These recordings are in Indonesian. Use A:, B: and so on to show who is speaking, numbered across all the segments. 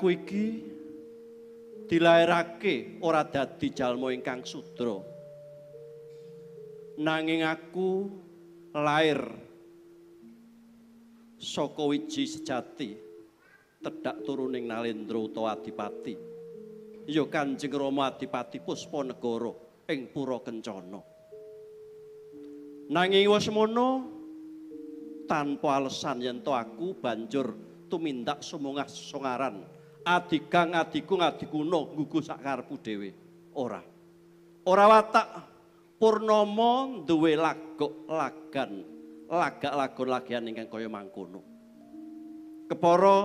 A: aku iki dilairake ora dadi jalma ingkang sudra. Nanging aku lair soko wiji sejati tedhak turuning Nalendra utawa Adipati. Ya Kanjeng Rama Adipati Puspanegara ing Pura Kencana. Nanging wis mono tanpa alesan yen aku banjur tumindak sumungah songaran adikang adiku ngadikuno nggugu sak karepu dhewe ora ora watak purnomo duwe lagok lagan lagak lagon lagian ingkang kaya mangkono keporo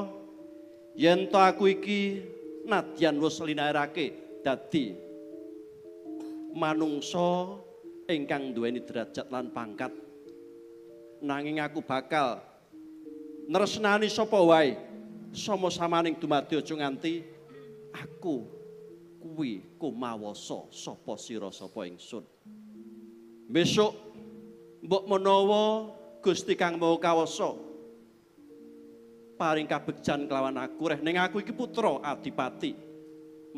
A: yen to aku iki nadyan wis linaerake dadi manungsa ingkang duweni derajat lan pangkat nanging aku bakal nresnani sapa wae Somo samaning dumadi aja nganti aku kuwi kumawasa sapa sira sapa ingsun. Besok mbok menawa Gusti Kang Maha Kawasa paring kabegjan kelawan aku reh ning aku iki putra adipati.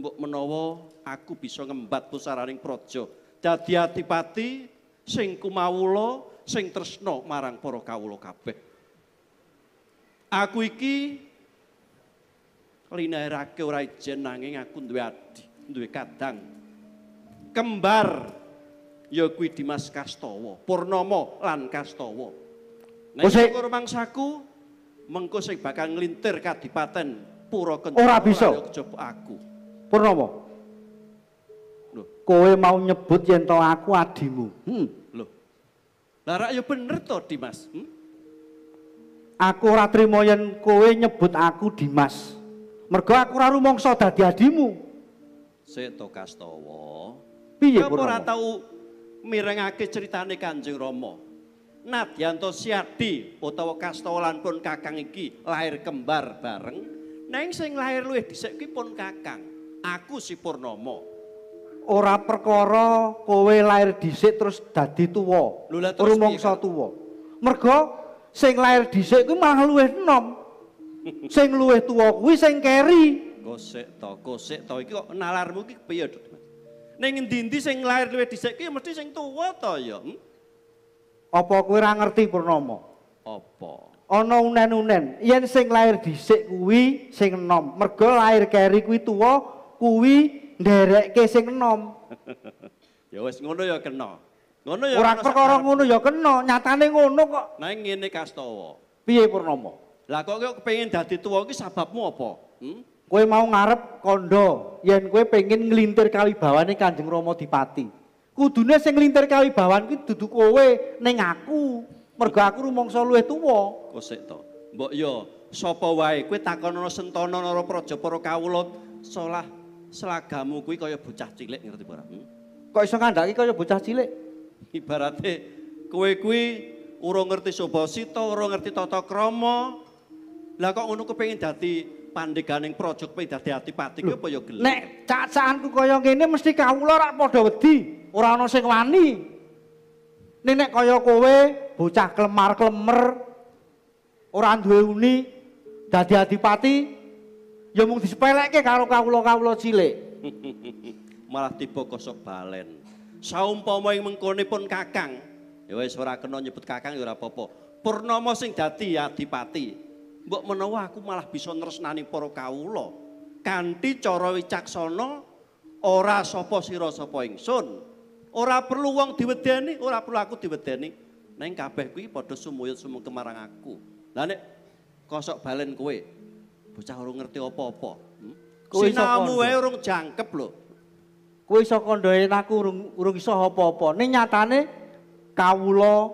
A: Mbok menawa aku bisa ngembat pusaraning praja. Dadi adipati sing kumawula sing tresna marang para kawula kabeh. Aku iki Linairake ora ijen nanging aku duwe adi, duwe kadang. Kembar ya kuwi Dimas Kastawa, Purnomo lan Kastawa. Nek karo mangsaku mengko sing bakal nglintir kadipaten Purwakencana. Ora bisa aku. Purnomo. Loh, kowe mau nyebut yen to aku adimu. Hmm. Loh. Lah ya bener to Dimas. Hmm? Aku ora trimo yen kowe nyebut aku Dimas mergo aku ora rumangsa dadi adimu. Sik to Kastawa. Piye Kowe ora tau mirengake critane Kanjeng Rama. Nadyanto Siadi utawa Kastawa lan pun kakang iki lahir kembar bareng. Neng sing lahir luwih dhisik kuwi pun kakang. Aku si Purnomo. Ora perkara kowe lahir dhisik terus dadi tuwa. Rumangsa tuwa. Mergo sing lahir dhisik kuwi malah luwih enom sing luwih tuwa kuwi sing keri. kosek to, kosek to iki kok nalarmu iki piye, Dok? Ning endi-endi sing lair luwih dhisik ki mesti sing tuwa to ya. Hmm? Apa kowe ora ngerti Purnomo? Apa? Ana unen-unen, yen sing lair dhisik kuwi sing enom, mergo lair keri kuwi tuwa kuwi nderekke sing enom. ya wis ngono ya kena. Ngono ya. Ora perkara ngono ya kena, nyatane ngono kok. Nah ngene Kastawa. Piye Purnomo? Lah kok kau pengen dadi tua iki sebabmu apa? Hmm? mau ngarep kondo yen kue pengen ngelintir kali bawane Kanjeng romo Dipati. Kudune sing ngelintir kali bawan kuwi dudu kowe ning aku. Mergo aku rumangsa luwih tuwa. Kosek to. Mbok yo ya, sapa wae kowe takonono Sentana Narapraja para kawula salah selagamu kuwi kaya bocah cilik ngerti ora? Hmm? Kok iso kandhaki kaya bocah cilik? Ibarate kowe kuwi urung ngerti subasita, urung ngerti tata krama, Lah kok ngono kepengin dadi pandeganing projo kepengin dadi adipati kuwi apa ya gelem? Nek cacahanku kaya ngene mesti kawula rak padha wedi, ora ana sing wani. Ning nek kaya kowe bocah klemar-klemer ora duwe uni dadi adipati ya mung disepeleke karo kawula-kawula cilik. Malah tiba kosok balen. Saumpama ing mengkone pun Kakang, ya wis ora kena nyebut Kakang ya ora apa-apa. Purnama sing dadi adipati. Mbok menawa aku malah bisa nresnani para kawula kanthi cara wicaksana ora sapa sira sapa ingsun. Ora perlu wong diwedeni, ora perlu aku diwedeni. Neng kabeh kuwi padha sumuyut sumung kemarang aku. Lah nek kosok balen kowe bocah urung ngerti apa-apa. Hmm? Kowe sinamu wae urung jangkep lho. Kowe iso kandhane aku urung urung iso apa-apa. Ning nyatane kawula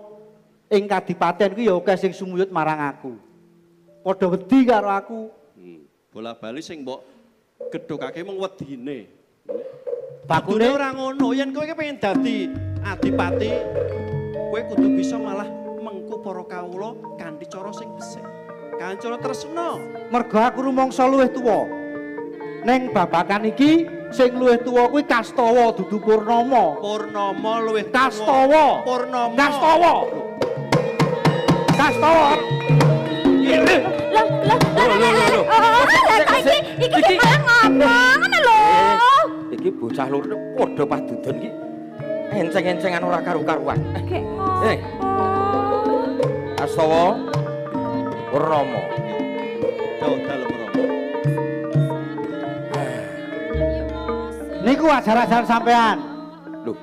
A: ing kadipaten kuwi ya akeh sing sumuyut marang aku. padha wedi karo aku. Hmm, Bola bali sing mbok gedhokake mung wedine. Bakune ora ngono, yen kowe pengen dadi adipati, kowe kudu bisa malah mengku para kawula kanthi cara sing becik. Kancara tresna, mergo aku rumangsa luwih tuwa. Neng babakan iki sing luwih tuwa kuwi Kastawa dudu Purnama. Purnama luwih Kastawa. Purnama. Kastawa. Kastawa. Kastawa. Lho.. Lho.. Lho.. Iki.. Bocah lur padha padudon iki. Enceng-encengan ora karu-karuan.
B: Eh.
A: Asawa Rama. Dalem Rama.
B: Niku ajaran-ajaran
A: sampean. Lho,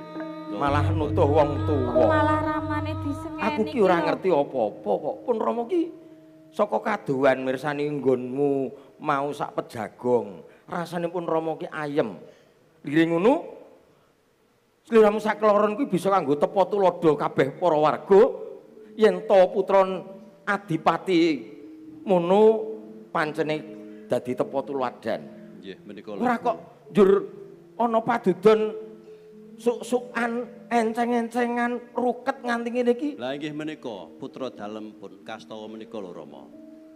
A: malah nutuh wong tuwa. Malah
C: ramane disengeni. Aku ki ora ngerti
A: apa-apa kok pun Rama ki. Kaya... Soko kaduan mirsani nggonmu mau sak pejagong. Rasanipun pun ki ayem. Liring ngono sliramu sakloron kuwi bisa kanggo tepa tuladha kabeh para warga yen to putron Adipati Mono pancene dadi tepa tuladan. Nggih, menika. Ora kok njur ana padudon suk-sukan enceng-encengan ruket nganti ngene iki. Lah nggih menika putra dalem pun kastawa menika lho Rama.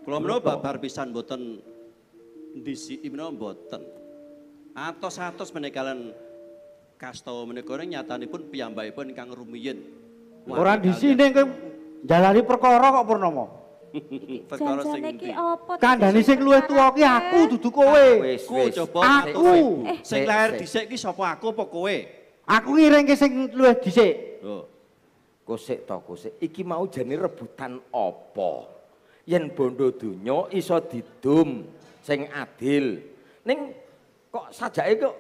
A: Kula menapa babar pisan mboten disi imna mboten. Atos-atos menika lan kastawa menika ning nyatanipun piyambakipun kang rumiyin. Ora di sini ke jalani perkara kok Purnomo. perkara sing iki apa? Kandhane sing luwih tuwa ki aku dudu kowe. Aku aku sing eh, lahir dhisik ki sapa aku apa kowe? Aku ngiringke sing luwih dhisik. Loh. Kosik to kosik. Iki mau jane rebutan apa? Yen bondo donya iso didum sing adil. Ning kok sajake kok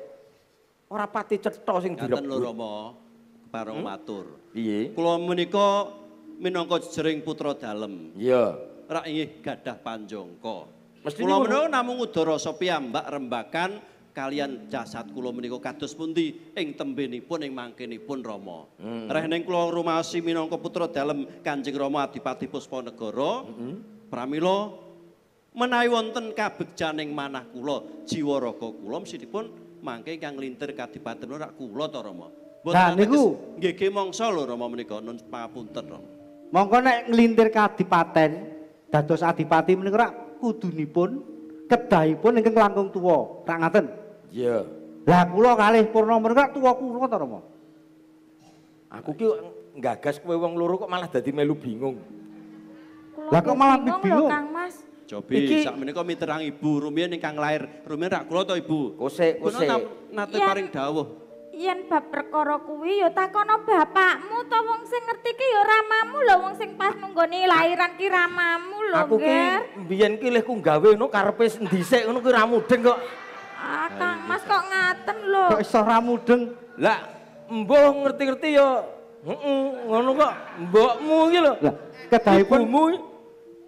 A: ora pati cetha sing direbut. Ngaten lho Rama, parang hmm? matur. Piye? Kula menika minangka jering putra dalem. Iya. Ora inggih gadah panjangka. Mesthi kula menika namung udara sepiambak rembakan kalian jasad kula menika kados pundi ing tembenipun ing mangkenipun Rama. Mm -hmm. Rehning kula rumasi minangka putra dalem Kanjeng Rama Adipati Puspanegara. Mm -hmm. Pramila menawi wonten kabegjaning manah kula, jiwa raga kula mesthipun mangke kang linter kadipaten ora kula to Rama. Nah niku nggih mangsa lho Rama menika nun papunten Rama. Monggo nek nglintir kadipaten dados adipati menika kudunipun kedahipun ingkang langkung tuwa. Ra ngaten. Iya. Lah kula kalih purna mergo tuwa kula to, Romo. Aku ki gagas kowe wong loro kok malah dadi melu bingung. Lah kok malah bingung? bingung. Lho, kang Mas. Jobi, Iki... sak menika miterang ibu, rumiyin yang kang lahir. Rumiyin rak kula to ibu? Kose, kose. Kuna nate Yen... paring dawuh.
C: Yen bab perkara kuwi ya takono bapakmu to wong sing ngerti ki ya ramamu lho wong sing pas nunggoni lahiran ki ramamu lho, Aku
A: ki mbiyen ki lih ku gawe ngono karepe sendhisik ngono ki ra mudeng kok.
C: Ah, Kang, Mas kok ngaten lho. Kok
A: iso ra mudeng? Lah, mbuh ngerti-ngerti ya. Heeh, uh -uh, ngono kok mbokmu iki lho. Lah, kedahipun ibumu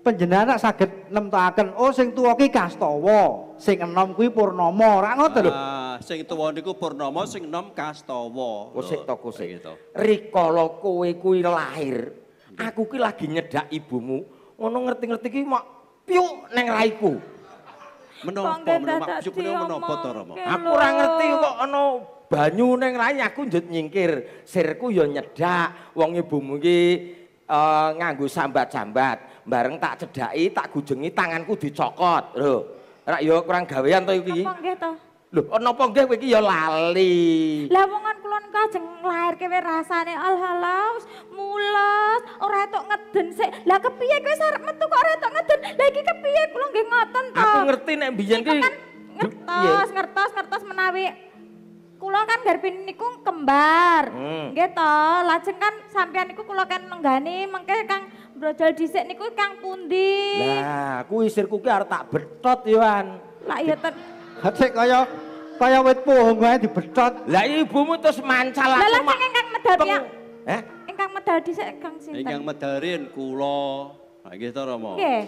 A: panjenengan nak saged nemtokaken oh sing tuwa ki Kastawa, sing enom kuwi Purnama, ra ngoten lho. Ah, sing tuwa niku Purnama, sing enom Kastawa. Oh, sik to Rikala kowe kuwi lahir, aku ki lagi nyedhak ibumu. Ngono ngerti-ngerti ki mak piuk neng raiku. Menapa menapa supune menapa to Aku ora ngerti kok ana banyu ning rai aku njut nyingkir. Sirku ya nyedak. Wong ibumu iki uh, nganggo sambat-sambat. Bareng tak cedhaki, tak gujengi tanganku dicokot. Lho, rak yo ya kurang gawean to iki. Napa Lho, napa nggih kowe iki ya lali. Lah
C: wong kon kula kajeng lairke wae rasane alhalaus, mules, ora etok ngeden sik. Lah kepiye kowe arep metu kok ora etok ngeden? Lah iki kepiye kula nggih ngoten to. Aku
A: ngerti nek biyen ki kan ngertos, iya.
C: ngertos, ngertos menawi kula kan garbin niku kembar. Hmm. Nggih to, lajeng kan sampean niku kula kan nenggani mengke Kang brojol dhisik niku Kang pundi? Lah,
A: kuwi sirku ki arep tak betot, Yohan. Lah iya ten. Hati kaya kaya wit pohong kaya dibetot. Lah ibumu terus mancal aku. Lah sing ingkang medal piye? Eh?
C: Ingkang medal dhisik engkang Sinten. Ingkang
A: medalin kula. Lah nggih to Rama. Nggih.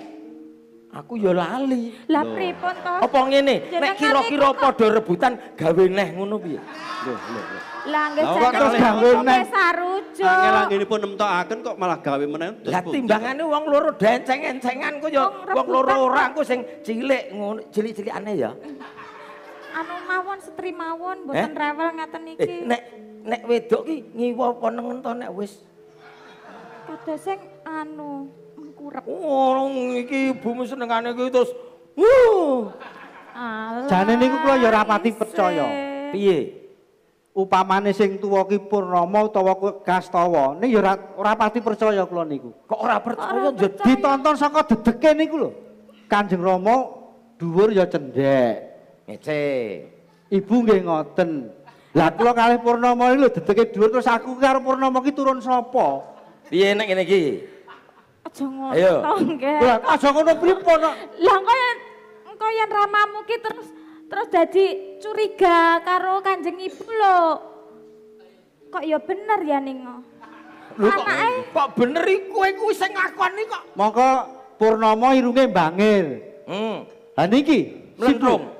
A: Aku ya lali. Lah pripun
C: to? Apa ngene? Nek kira-kira
A: padha rebutan gawe neh ngono piye? Lho, lho.
D: Lah nggih jan. Terus gawe neh sarujuk. Angel
A: angel pun nemtokaken kok malah gawe meneh. Lah timbangane wong loro denceng-encengan ku ya wong loro ora ku sing cilik ngono cilik-cilikane ya.
C: Mm. anu mawon setri mawon mboten eh? rewel ngaten eh, iki. nek
A: nek wedok ki ngiwa apa nengen nek wis.
C: Kados sing anu mengkurep. Oh,
A: iki ibumu senengane kuwi terus. Uh.
E: Alah. Jane niku kula ya rapati percaya. Piye?
A: Upamane sing tuwa ki Purnama utawa Kastawa, niki ya ora pati percaya kula niku. Kok ora percaya ditonton saka dedeke niku lho. Kanjeng Rama dhuwur ya cendhek. Ngece. Ibu nggih ngoten. Lah kula kalih Purnomo iki lho dedeke dhuwur terus aku karo Purnomo ki turun sapa? Piye nek ngene iki?
C: Aja ngono to Lah aja ngono pripun kok. Lah kaya kaya ramamu ki terus terus dadi curiga karo Kanjeng Ibu lho. Kok ya bener ya Ningo.
A: Lho kok, kok bener iku kowe kuwi sing ngakoni kok. Monggo Purnomo irunge mbangir. Hmm. Lah niki mlentrung.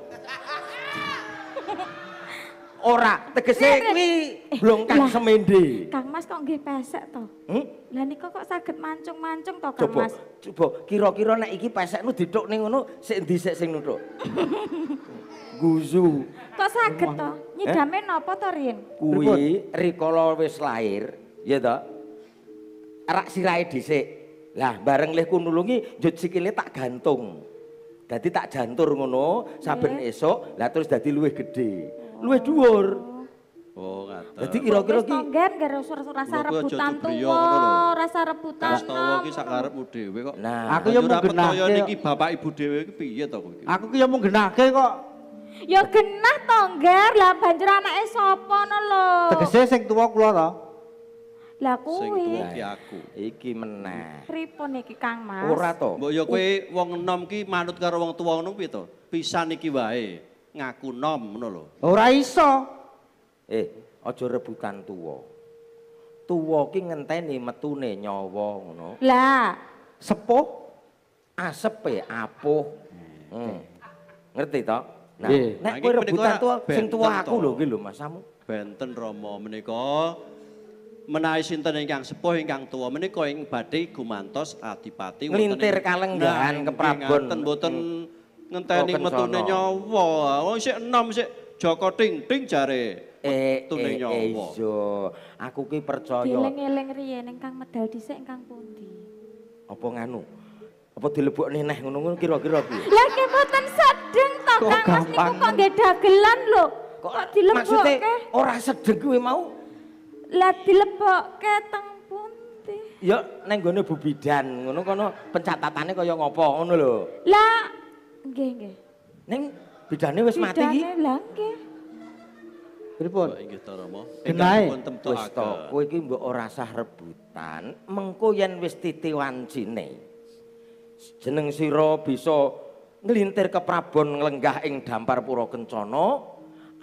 C: Ora, tegese kuwi
A: kang semende.
C: Kang Mas kok nggih pesek to? Hmm? Lah niku kok saged mancung-mancung to Kang Mas?
A: Coba kira-kira nek iki pesekmu dithuk ning ngono sik ndi sik sing nuthuk. Guzu.
C: Kok saged to? Nyidame eh? napa to Rin?
A: Kuwi rikala wis lahir, ya to? Rak sirahe dhisik. Lah bareng lehku nulungi njut sikile tak gantung. Dadi tak jantur ngono saben esok. lah terus dadi luwih gedhe. luwih dhuwur. Oh, ngaten. Dadi kira-kira ki
C: tonggen gara rasa rebutan tuwa, rasa rebutan. Rasa tuwa
A: ki sak karepmu dhewe kok. Nah, aku yo mung genahke. Niki bapak ibu dhewe ki piye to kowe Aku ki yo mung genahke kok.
C: Ya genah tongger, lah banjur anake sapa no lho. Tegese
A: sing tuwa kula to.
C: Lah kuwi. Sing tuwa
A: aku. Iki meneh.
C: Pripun iki Kang Mas? Ora to.
A: Mbok yo kowe wong enom ki manut karo wong tuwa ngono piye to? Pisan iki wae. ngaku nom ngono lho. Ora iso. Eh, aja rebutan tuwa. Tuwa ki ngenteni metune nyawa ngono. Lah, sepuh asepe apuh. Hmm. Ngerti to? Nah, yeah. nek kowe rebutan tuwa sing tuwa aku lho iki lho masamu. Benten Rama menika menawi sinten ingkang sepuh ingkang tuwa menika ing badhe gumantos adipati wonten ing kalenggahan keprabon. Ngenten mboten hmm. ngen tani oh, metu ne nyawa wong oh, sik enam sik Joko ting ting jare eh, metu ne eh, nyawa iso aku ki percaya dileng-eling
C: riyen ingkang medal dhisik ingkang pundi
A: apa nganu apa dilebok neneh ngono-ngono kira-kira piye
C: lah ki mboten sedeng to kok
A: niku kok nggih
C: dagelan lho kok dilebokke ora sedeng kuwi mau lha dilebokke teng
A: Ya, neng gue bu bidan, ngono kono pencatatannya kaya ngopo, ngono lho.
C: Lah, Nggih, nggih. Ning
A: bidane wis mati iki.
C: Bidane lha nggih.
A: Pripun? Inggih ta Rama. Engkang pun temtu aga. Kowe iki mbok ora sah rebutan, mengko yen wis titi wancine. Jeneng sira bisa nglintir ke Prabon nglenggah ing dampar pura kencana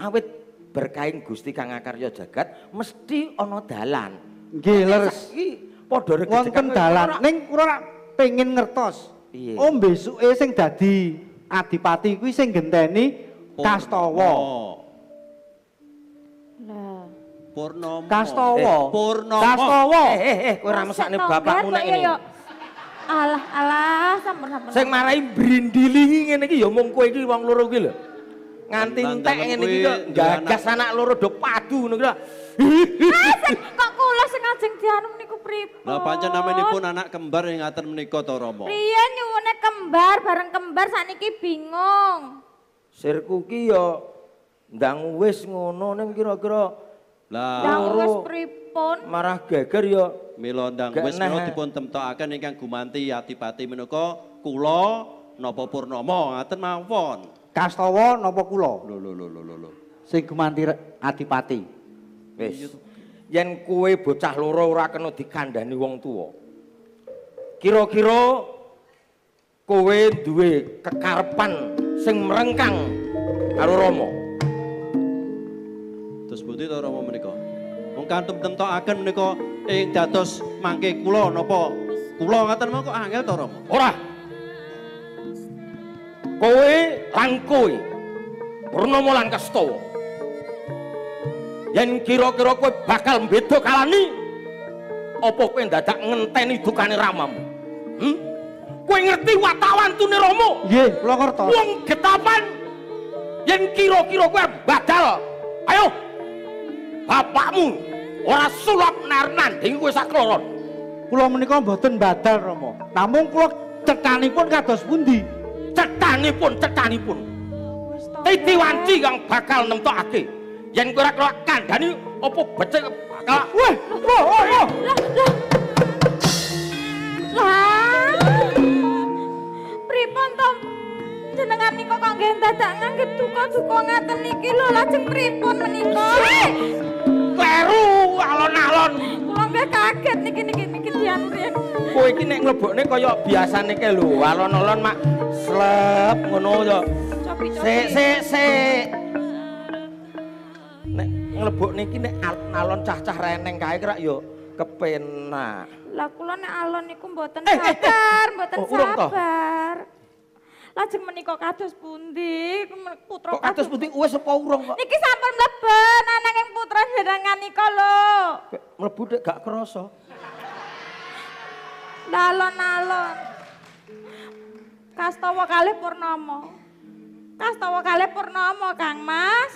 A: awit berkaing Gusti Kang Akarya Jagat mesti ana dalan.
B: Nggih, leres.
A: Iki padha rejeki. Wonten dalan. Ning kula pengin ngertos. Piye? Oh, besuke sing dadi Adipati kuwi sing genteni Kastawa. Lah. Purnomo. Eh, Kastawa. Eh, Purnomo. Kastawa. Eh eh eh kowe ora mesakne bapakmu nek ya, ngene.
C: Alah alah sampun sampun. Sing marai
A: brindilingi ngene iki ya mung kowe iki wong loro iki lho. Nganti entek ngene iki kok gagas anak loro do padu ngono iki Ah kok kula sing ajeng dianu
C: pripun. Lah pancen namanipun anak
A: kembar yang ngaten menika to Rama.
C: Piye nyuwune kembar bareng kembar sakniki bingung.
A: Sirku ki ya ndang wis ngono ning kira-kira. Lah wis pripun? Marah geger ya mila ndang wis kula dipun temtokaken ingkang gumanti atipati menika kula napa purnama ngaten mawon. Kastawa napa kula? Lho lho lho lho lho. Sing gumanti atipati. Wis. yen kue bocah loro ora kena dikandani wong tua kira-kira kue duwe kekarpan sing merengkang karo Romo terus putih to Romo menika mungkin tentu akan menika ing datos mangke kulo nopo kulo ngatan mau kok angel to Romo ora kue langkui Purnomo Lankastowo yen kira-kira kowe bakal beda kalani apa kowe dadak ngenteni dukane ramam hmm? kowe ngerti watawan tune romo nggih kula kerto wong getapan yen kira-kira kowe badal ayo bapakmu ora sulap nernan ding kowe sakloron kula menika mboten badal romo namung kula cekanipun kados pundi cetanipun cetanipun
B: titi wanci kang
A: bakal nemtokake yen kowe ora kelak kandhani apa becik bakal weh oh oh oh
C: pripun to jenengan niko kangge dadak kangge duka-duka ngaten iki lho lajeng pripun menika Leru alon-alon. Kula nggih kaget niki niki niki dian priyen.
A: Kowe iki nek mlebokne kaya biasane ke lho, alon-alon mak slep ngono ya.
B: Sik sik sik.
A: nglebok niki nek alon cah-cah reneng kae kira yo kepenak.
B: Lah
C: kula nek alon niku mboten eh, eh, eh. sabar, mboten eh, sabar. Lajeng menika kados pundi? Putra Kok kados pundi uwis apa urung kok? Niki sampun mlebet ananging putra jenengan nika lho.
A: Mlebu nek gak krasa.
C: Dalon alon Kastawa kalih Purnomo. Kastawa kalih Purnomo, Kang Mas.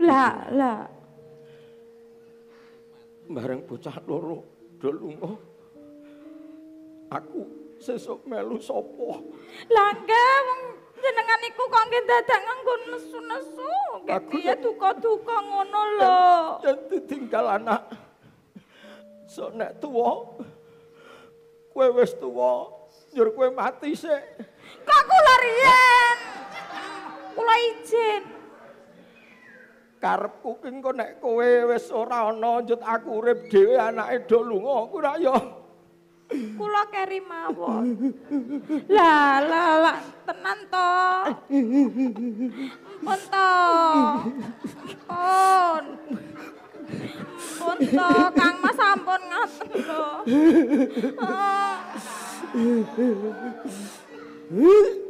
C: Lah, lah.
A: Bareng bocah loro do lunga. Aku sesuk melu sapa? Lah,
C: wong jenengan iku kok nggih dadak nganggo nesu-nesu. Aku ya
A: duka-duka ngono lho. Dan ditinggal anak. So nek tuwa kowe wis tuwa, njur kowe mati sik. Kok kula
C: riyen. Kula izin.
A: karepku ki engko nek kowe wis ora ana njut aku urip dhewe anake do lunga aku ra
C: kula keri mawon la la tenan to pun to pun kang mas sampun ngaten to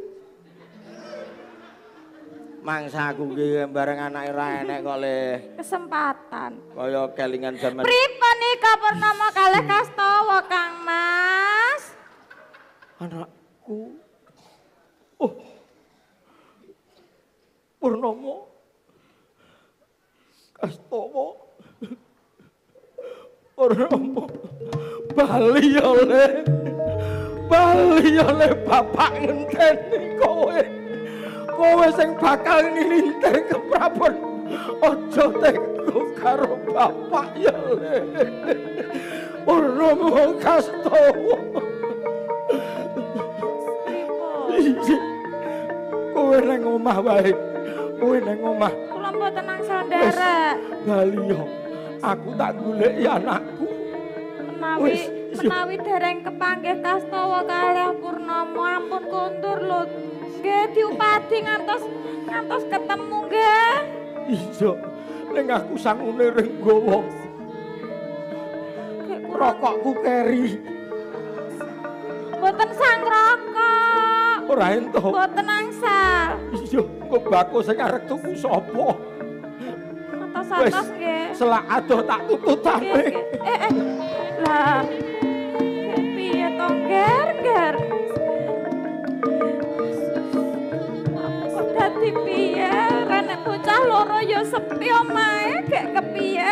A: mangsa aku ki bareng anak ra enek kok le.
C: Kesempatan.
A: Kaya kelingan zaman. Pripa
C: nika pertama kali kastawa Kang Mas?
A: Anakku. Oh. Purnomo. Kastawa. Purnomo. Bali oleh. Bali oleh bapak ngenteni kowe. Bali bapak
D: ngenteni kowe. kowe sing bakal nilinte ke prabon ojo teko
B: karo bapak ya ora mung kasto
A: kowe nang omah wae kowe nang omah
C: kula mboten nang sandara
A: bali aku tak golek anakku
C: menawi menawi dereng kepanggih kastawa kalih purnomo ampun kondur lho nggih diupadi ngantos ngantos ketemu nggih.
A: Iya. Ning aku sangune ring gowo. ku keri.
C: Mboten sang rokok. Ora entuk. Mboten angsa.
A: Iya, kok bako sing arek tuku sapa? Atos atos nggih. Selak adoh tak tututan. Eh eh.
C: Lah. Piye to, Ger? Ger? dipiye renek bocah loro ya sepi omae gek kepiye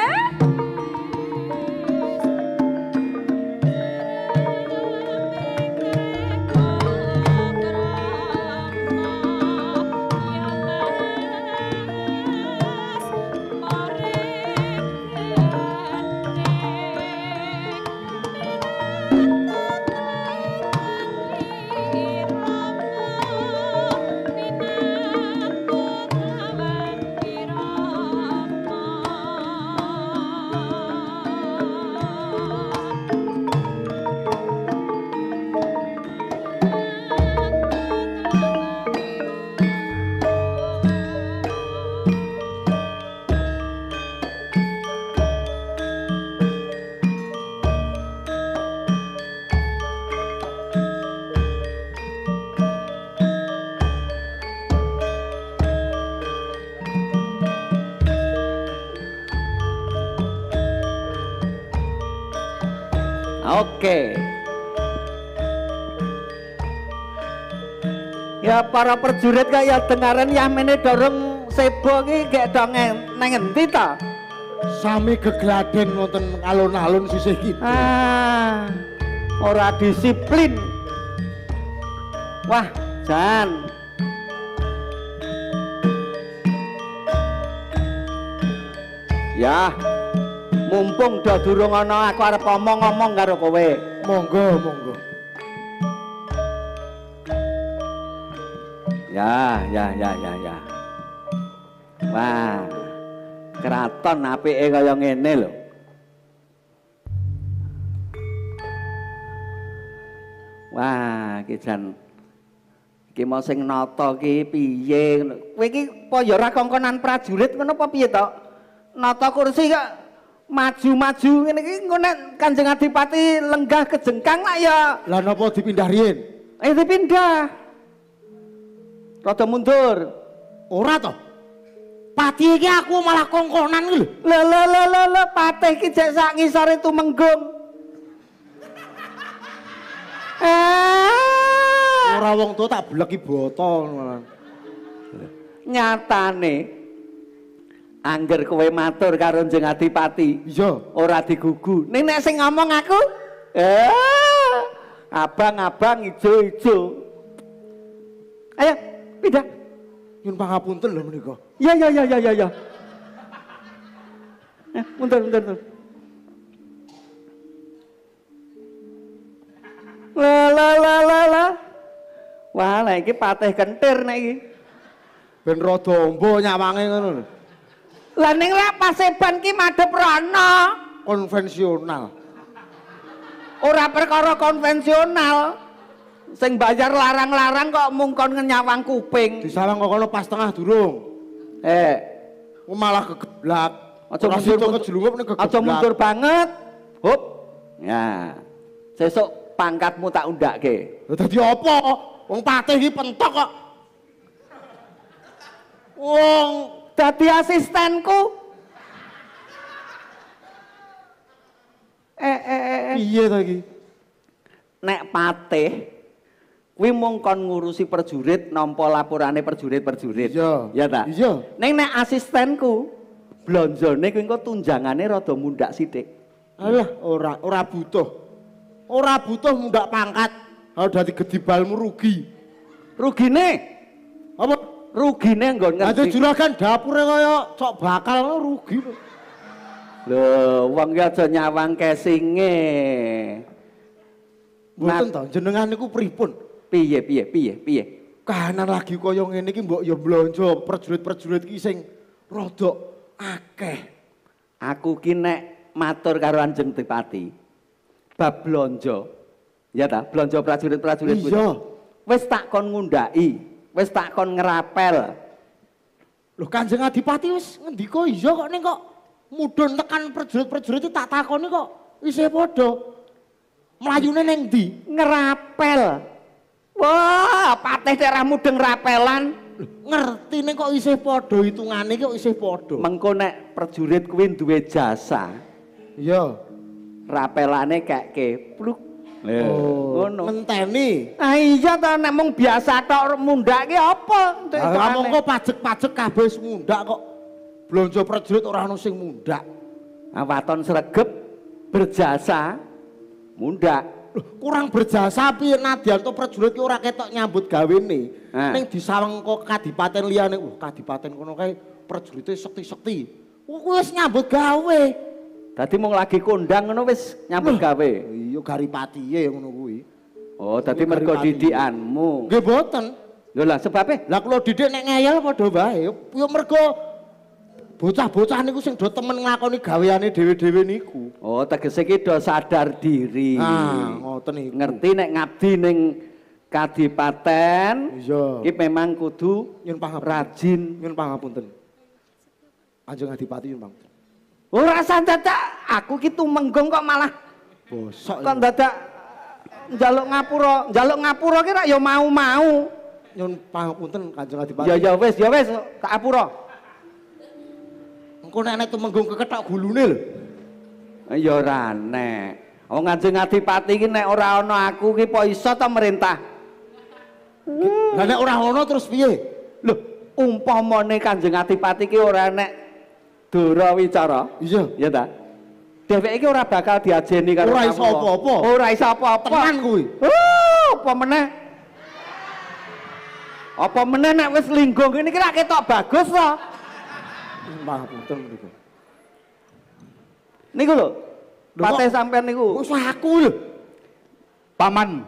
A: para perjurit kaya dengaran yamene dorong sebo ini gak dong nang endi ta? Sami kegeladen wonten alun-alun sisih gitu. Ah. Ora disiplin. Wah, Jan. Ya. Mumpung dah durung ana aku arep ngomong-ngomong karo kowe.
B: Monggo, monggo.
A: Ya, ya, ya, ya, ya. Wah, keraton api e kaya ngene lho. Wah, iki jan iki mau sing nata iki piye? Kowe iki apa ya ora kongkonan prajurit ngono piye to? Nata kursi kok maju-maju ngene iki engko nek Kanjeng Adipati lenggah kejengkang lah ya. Lah napa dipindah riyen? Eh dipindah. Rada mundur. Ora toh. Pati iki aku malah kongkonan iki lho. Lah lah lah lah lah patih iki jek sak ngisore tumenggung. Eh. Ora wong tuwa tak bleki botol malah. Nyatane Angger kowe matur karo Jeng Adipati. Iya. Ora digugu. Ning nek sing ngomong aku, eh abang-abang ijo-ijo. Ayo Pindah. Nyun pangapunten lho menika. Ya ya ya ya ya ya. Eh, mundur mundur. La la la la la. Wah, lah iki patih kentir nek iki. Ben rada ombo nyawange ngono lho.
D: Lah ning lak paseban ki madhep rono.
A: Konvensional. Ora perkara konvensional. Sing bayar larang-larang kok mung kon kuping. Disawang kok kono pas tengah durung. Eh, malah kegeblak. Aja mundur kejlungup nek kegeblak. Aja mundur banget. Hop. Ya. Sesuk pangkatmu tak undak ke. dadi apa? Wong patih pentok kok. Wong dadi asistenku. Eh eh eh. eh. iya lagi, Nek patih kuwi mung kon ngurusi perjurit nampa laporane perjurit-perjurit. Iya. Ya ta? Iya. Ning nek asistenku blonjone kuwi engko tunjangane rada mundhak sithik. Alah, ora ora butuh. Ora butuh mundhak pangkat. Kalau dadi balmu rugi. Rugine apa? Rugine nggon ngerti. Ada juragan dapure kaya cok bakal oh, rugi. Lho, wong ya aja nyawang kesinge. Mboten to, jenengan niku pripun? Piye piye piye piye. Kanan lagi kaya ngene iki mbok ya blonjo perjurit-perjurit ki sing rada akeh. Aku ki nek matur karo Anjeng Dipati bab blonjo. Ya ta, blonjo prajurit-prajurit Iya. Wis tak kon ngundhaki, wis tak kon ngerapel. Lho Kanjeng Adipati wis ngendika iya kok ning kok mudhun tekan prajurit-prajurit tak takoni kok isih padha. Mlayune ning ndi? Ngrapel. Wah, patih daerah mudeng rapelan. Ngerti nih kok isih podo hitungannya kok isih podo. Mengko nek perjurit kuin duwe jasa. Iya. Rapelane kayak ke pluk.
B: Oh, oh
A: menteni. Ah iya ta nek mung biasa tok mundak
B: apa? Ah mung
A: kok pajek-pajek kabeh mundak kok. Blonjo prajurit ora ono sing mundak. Nah, waton sregep berjasa mundak. kurang berjasa piye Nadyanto prajurit ki ora ketok nyambut gawene. Eh. Ning kok kadipaten liyane. uh kadipaten kono kae prajurite sekti-sekti. Wis nyambut gawe. Dadi mung lagi kondang ngono wis nyambut Loh, gawe. Iya garipatiye ngono kuwi. Oh, dadi iya, mergo didikanmu. Nggih boten. Lho lah sebabe? Lah kula didik nek ngeyel padha wae. Yo mergo bocah-bocah niku sing do temen nglakoni gaweane dhewe-dhewe niku. Oh, tegese iki do sadar diri. Ah, ngoten niku. Ngerti nek ngabdi ning kadipaten. Iya. Iki memang kudu nyun pangapunten. Rajin nyun pangapunten. Anjung Adipati nyun pangapunten. Ora sandadak aku ki tumenggong kok malah bosok. Kok dadak njaluk ngapura, njaluk ngapura ki rak ya mau-mau. Nyun pangapunten Kanjeng Adipati. Ya ya wis, ya wis tak apura. Engko nek tumenggung keketok gulune lho. Eh, ya ora nek. Wong Kanjeng Adipati iki nek ora ana aku iki po iso ta merintah. Lah nek ora ana terus piye? Lho, umpamane Kanjeng Adipati iki ora nek Iya. Iya ta? Dheweke iki ora bakal diajeni karo Ora iso apa-apa. Ora iso apa-apa. Tenan kuwi. Uh, apa meneh? Apa meneh nek wis linggo ngene iki ra ketok bagus ta? Mbah punten niku. Niku lho. Pate sampean niku. Usah aku lho. Paman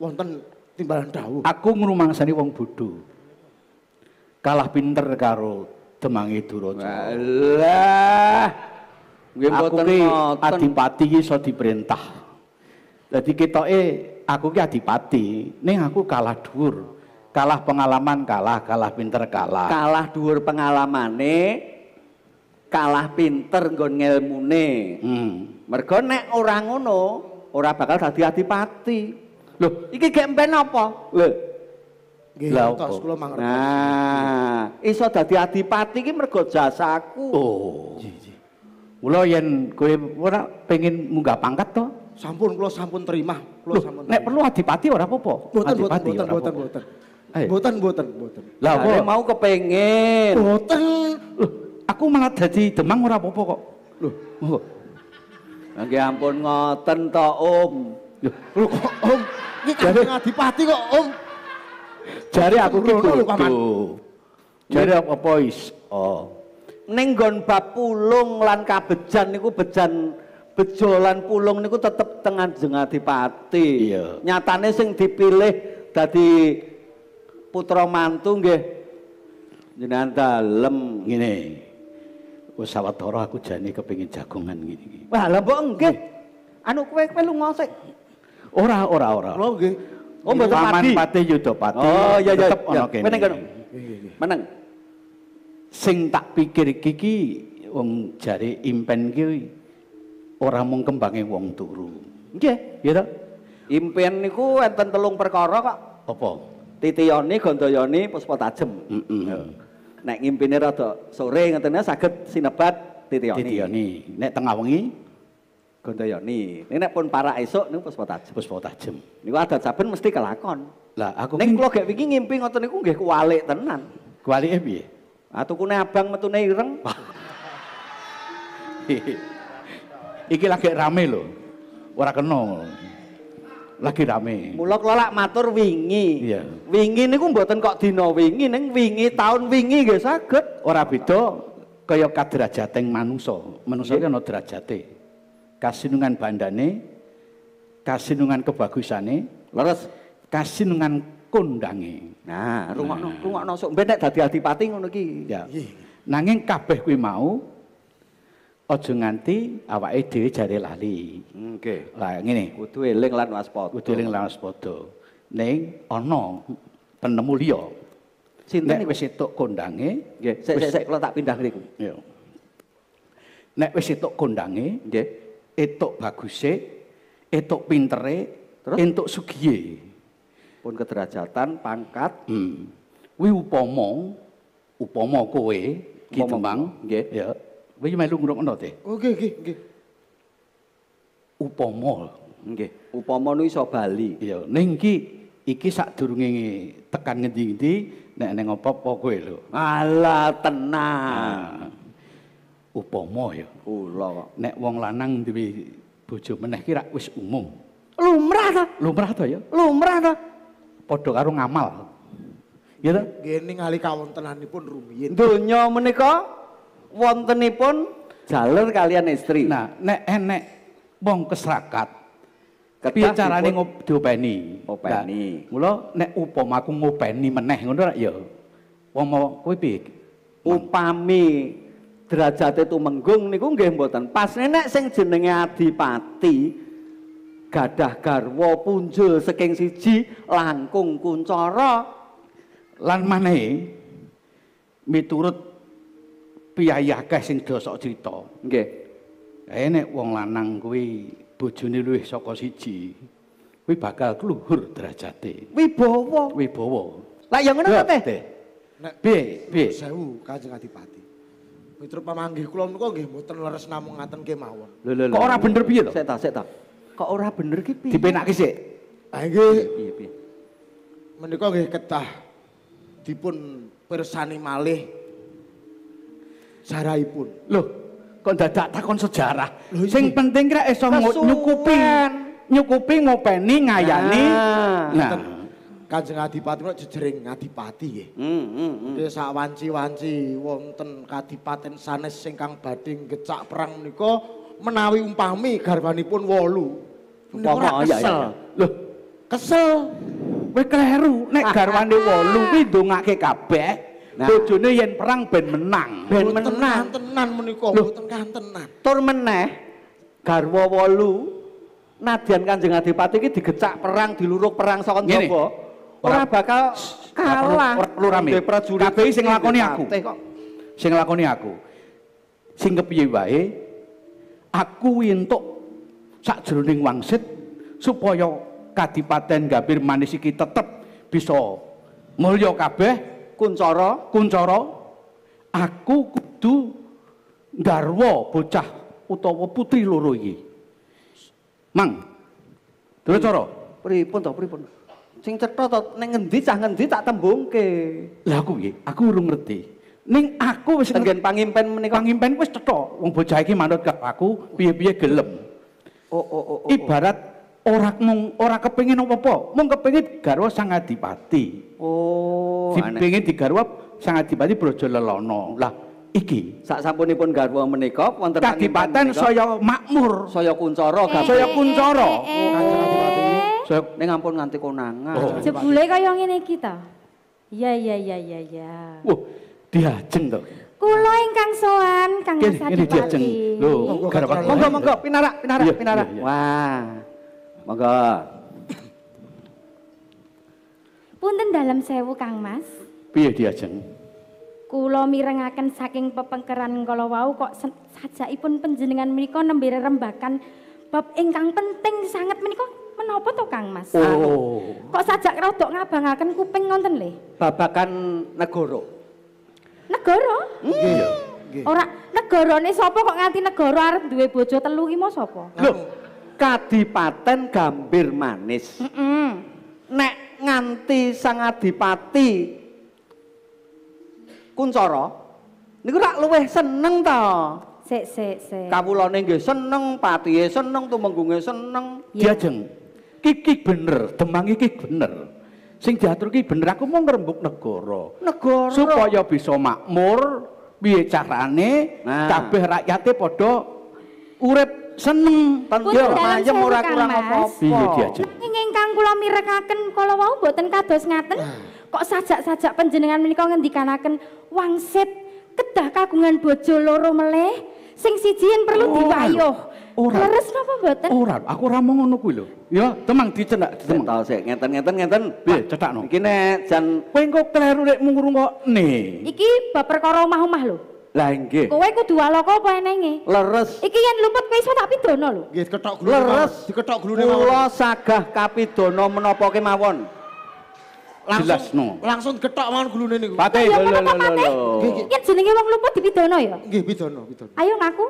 A: wonten timbalan dawuh. Aku ngrumangsani wong bodho. Kalah pinter karo Demangi Duraja. Alah. Nggih mboten ngoten. Adipati iki iso diperintah. kita eh, aku ki adipati, ning aku kalah dhuwur kalah pengalaman kalah kalah pinter kalah kalah dhuwur pengalamane kalah pinter nggon ngelmune hmm. mergo nek ora ngono ora bakal dadi adipati lho iki gek mpen apa lho Nggih, kok kula mangertos. Nah, iso dadi adipati iki mergo jasaku. Oh. Mula yen kowe ora pengin munggah pangkat to? Sampun kula sampun terima, kula sampun. Nek perlu adipati ora apa-apa. Mboten mboten mboten mboten. Ayo. Boten, boten, boten. Lah kok mau kepengen. Boten. Loh, aku malah jadi Demang ora apa-apa kok. Loh, oh. Nggih ampun ngoten to, Om. Loh, kok Om? Iki kan jare ngadipati kok, Om. Jare aku ki kudu. Jare apa iso? Oh. Ning nggon bab pulung lan kabejan niku bejan bejolan pulung niku tetep tengah jeng adipati. Iya. Nyatane sing dipilih dadi putra mantu nggih jenengan dalem ngene. Wis sawetara aku jane kepengin jagongan ngene iki. Wah, lha mbok nggih. Anu kowe kowe lunga sik. Ora ora ora. Lho oh, nggih. Oh, mboten pati. Pati Oh, iya iya. Kowe ning kono. Meneng. Sing tak pikir kiki, wong jari impen ki ora mung kembange wong turu. Nggih, ya to Impen niku enten telung perkara kok. Apa? Titiyoni Gondoyoni Puspa Tajem. Mm -mm. Nek ngimpine rada sore ngeten saged sinebat Titiyoni. Titiyoni. Nek tengah wengi Gondoyoni. Nek pun para esok, nih Puspa Tajem. Puspa Tajem. ini adat saben mesti kelakon. Lah aku Nek kula gak bikin ngimpi ngoten niku gak kualik tenan. Kualike atau Atukune ah, abang metu ireng. Iki lagi rame loh, orang kenal lagi rame. Mula kula matur wingi. Iya. Wingi niku mboten kok dina wingi ning wingi taun wingi nggih saged. Ora beda kaya kadrajating manungsa. Manungsa iki ana derajate. Kasinungan bandane, kasinungan kebagusane, leres kasinungan kondange. Nah, rungokno nah. rungokno sok rumah nek dadi adipati ngono iki. Ya. Nanging kabeh kuwi mau Ojo nganti awak itu jare lali. Oke. Okay. Lah ini. Kudu eling lan waspada. Kudu eling lan waspada. Ning ana penemu liya. Sinten nek wis etuk kondange? Nggih. Sik sik kula tak pindah mriku. Iya. Nek wis etuk kondange, nggih, etuk baguse, etuk pintere, terus entuk sugiye. Pun kederajatan, pangkat. Hmm. Wi upama upama kowe ki nggih. Ya. Wis melu ngrungokno te. Oh nggih nggih nggih. Upama nggih, upama nu iso bali. Iya, ning iki iki sadurunge tekan ngendi-endi nek ning apa-apa kowe lho. Alah tenang. Ah. Upama ya. Kula nek wong lanang duwe bojo meneh ki rak wis umum. Lumrah ta? Lumrah ta ya? Lumrah ta? Padha karo ngamal. Ya ta? Nggih ning ali kawontenanipun rumiyin. Donya menika wontenipun jalur kalian istri. Nah, nek enek wong keserakat. Piye carane diopeni? Openi. Mula nek upama aku ngopeni meneh ngono Enggak ya. Wong mau kuwi piye? Upami derajate menggung niku nggih mboten pas nek sing jenenge adipati gadah garwa punjul saking siji langkung kuncara lan maneh miturut piyayah kae sing dosok cerita. Nggih. Okay. wong lanang kuwi bojone luwih saka siji, kuwi bakal kluhur derajate. Wibawa. Wibawa. Lah yang ngono apa? Nek piye? Piye? Sewu Kanjeng Adipati. Miturut pamanggih kula niku nggih mboten leres namung ngaten kemawon. Kok ora bener piye to? Sik ta, sik ta. Kok ora bener ki piye? Dipenakke sik. Ha ah, iki. Piye piye. Menika nggih ketah dipun pirsani malih sejarah pun. Loh, kok dadak takon sejarah? Loh, sing penting kira iso nyukupi. Nyukupi ngopeni
B: ngayani. Nah.
A: Kanjeng Adipati kok jejering Adipati nggih. Hmm, hmm, hmm. sak wanci-wanci wonten Kadipaten sanes sing kang badhe gecak perang menika menawi umpami garwanipun wolu.
B: Umpama ya, ya. Loh,
A: kesel. Kowe kleru nek garwane wolu kuwi ndongake kabeh. Nah. Bojone yen perang ben menang. Oh, ben menang. Tenan tenan menika mboten kantenan. Tur meneh garwa 8 nadyan Kanjeng Adipati iki digecak perang diluruk perang saka njaba. Ora bakal kalah. Ora perlu rame. Kabeh sing nglakoni aku. Sing nglakoni aku. Sing kepiye wae aku entuk sakjroning wangsit supaya Kadipaten Gambir Manis iki tetep bisa mulya kabeh kuncara, kuncara aku kudu garwa bocah utawa putri loro iki. Mang. Dulur cara, pripun to pripun? Sing cetha to ning ngendi cah ngendi tak tembungke. Lah aku nggih, aku urung ngerti. Ning aku wis nggen pangimpen menika. Pangimpen wis cetha, wong bocah iki manut karo aku piye-piye gelem. Oh oh oh. oh, oh. Ibarat Orang mung orang kepengin apa-apa, mung kepengin garwa sangat dipati.
B: Oh, dipengin di
A: Sang sangat Brojo Lelono. Lah iki sak sampunipun garwa menikop, wonten kadipaten saya makmur, saya kuncara, eh, eh, saya kuncara. Eh,
B: Kanjeng
E: Adipati.
A: Ning ampun nganti konangan. Oh. Jebule
E: kaya ngene iki ta. ya, ya. iya iya
F: iya.
A: Wah, diajeng to.
F: Kula ingkang sowan Kang Adipati. Lho, monggo monggo pinarak pinarak pinarak.
A: Wah. Mangga.
F: Punten dalam sewu Kang Mas.
B: Piye diajeng?
F: Kula mirengaken saking pepengkeran kala wau kok sajakipun panjenengan menika nembe rembakan bab ingkang penting sangat menika menapa to Kang Mas? Oh. Anu, kok sajak rada ngabangaken kuping ngonten le?
A: Babakan negoro.
F: Negoro? Hmm. Nggih. Hmm. Ora negarane sapa kok nganti negoro arep duwe bojo telu ki mau sapa?
A: Lho, Kadipaten Gambir Manis. Mm -mm. Nek nganti sang adipati Kuncoro niku rak luwih seneng ta. Sik sik sik. Kawulane nggih seneng, patihe seneng, tumenggunge seneng. Yeah. Diajeng. Kiki bener, Demang iki bener. Sing diatur iki bener aku mau ngrembug negara. Negara supaya bisa makmur, piye carane nah. kabeh rakyate padha urip seneng panjenengan mayem ora kurang apa-apa. Piye diajeng?
F: Ingkang kula mirekaken kala wau boten kados ngaten. Kok sajak-sajak panjenengan menika ngendikanaken wangsit kedah kagungan bojo loro meleh sing siji yen
A: perlu diwayuh. Ora. Leres napa mboten? Ora, aku ora mau ngono kuwi lho. Ya, temang dicenak, temang Tau sik, ngeten-ngeten ngeten. Piye, cetakno. Iki nek jan kowe engko kleru nek mung krungu
F: Iki bab perkara omah-omah lho. Lah nggih. Kowe kudu aloko apa enenge?
A: Leres. Iki yen lumut
F: kowe iso tak pidana lho.
A: Nggih, kethok glune. Leres, dikethok glune mawon. Kula sagah kapidana menapa kemawon. Langsung no. langsung kethok mawon glune niku. Pate iya, lho lho lho lho. Iki
F: jenenge wong lumut dipidana ya?
A: Nggih, pidana, pidana. Ayo ngaku.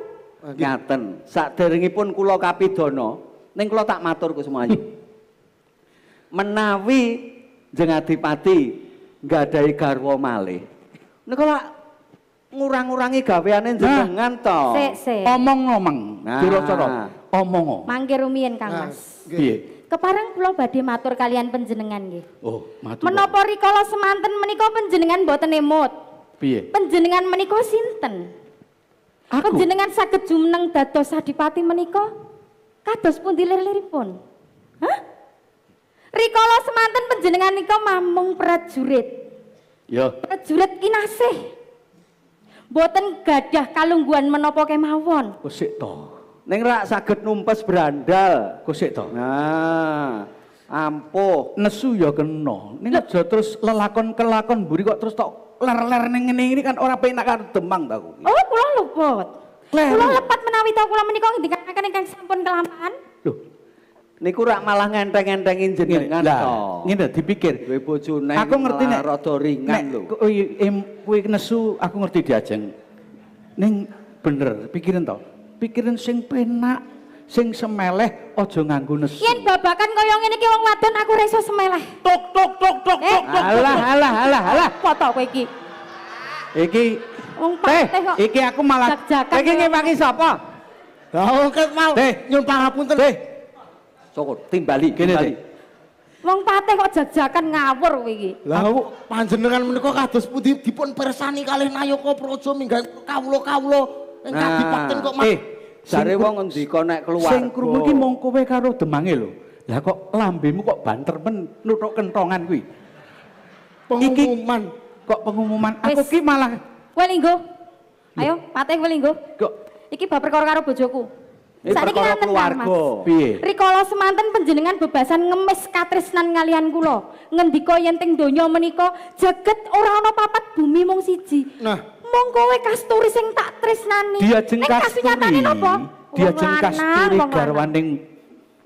A: Ngaten, saderengipun kula kapidana, ning kula tak matur ku semuanya. Hmm. Menawi jeng Adipati nggadahi garwa malih. Niku lak ngurang-ngurangi gaweane jenengan nah. to.
C: Omong-omong.
A: Nah. Dira-dira. Omongo.
F: Mangke rumiyin Kang nah, Mas. Piye? Kepareng kula badhe matur kalian panjenengan nggih.
C: Oh, matur. Menapa
F: rikala semanten menika panjenengan boten emut? Piye? Panjenengan menika sinten? Aku. Panjenengan saged jumeneng dados adipati menika? Kados pundi lir-liripun? Hah? Rikala semanten panjenengan nika mamung prajurit. Ya. Prajurit kinasih. Boten gadah kalungguhan menapa kemawon.
A: Kusik to. Neng rak saged numpes berandal. Kusik to. Nah. Ampuh, nesu ya kena. Neng aja terus lelakon-kelakon buri kok terus tok ler-ler neng ngene ini kan orang penak karo Demang ta Oh,
B: kula luput. Kula lepat
F: menawi ta kula menika ngendikaken ingkang sampun kelamaan.
A: Niku rak malah ngenteng-ngentengin jenengan to. Lah, ngene dipikir. Duwe bojone aku ngerti nek rada ringan lho. Kuwi nesu aku ngerti diajeng. Ning bener pikirin to. Pikirin sing penak, sing semeleh aja nganggo nesu.
F: Yen babakan kaya ngene iki wong wadon aku ra iso semeleh. Tok tok tok tok eh, tok tok. Alah alah alah alah. Apa kowe
C: iki? Iki wong eh,
A: Iki aku malah. Iki ngewangi sapa? Lah kok mau nyumpang apunten cukup timbali timbali
F: Wong patih kok jajakan ngawur kowe iki.
B: Lah
A: panjenengan menika kados pundi dipun persani kalih Nayaka Praja minggah kawula-kawula ingkang nah, dipaten kok Eh, jare wong ngendika nek keluar. Sing krungu iki mung kowe karo demange lho. Lah kok lambemu kok banter men nutuk kentongan kuwi. Pengumuman. Iki, kok
F: pengumuman aku ki malah kowe linggo. Ayo, patih kowe linggo. Kok iki bab perkara karo bojoku.
B: Eh, Saat ini ngaten keluarga. Piye?
F: Rikala semanten penjenengan bebasan ngemis katresnan ngalihan kula. Ngendika yen teng donya menika jagat ora ana papat bumi mung siji. Nah, mung kowe kasturi sing tak tresnani. Dia jeng kasturi. napa? Dia oh, jeng kasturi garwaning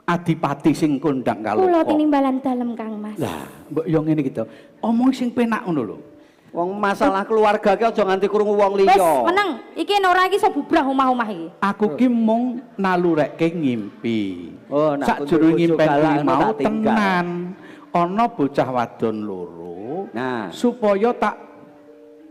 A: adipati sing kondang kalau. Kula tinimbalan
F: dalem Kang Mas. Lah,
A: mbok yo ngene gitu. Omong sing penak ngono lho. Wong masalah keluarga ki aja nganti krungu wong liya. Wis meneng,
F: iki Nora iki iso bubrah omah-omah iki. Aku ki
A: mung nalurekke ngimpi. Oh, nak sajurunge ngimpi mau tenan. Ana bocah wadon loro. Nah, supaya tak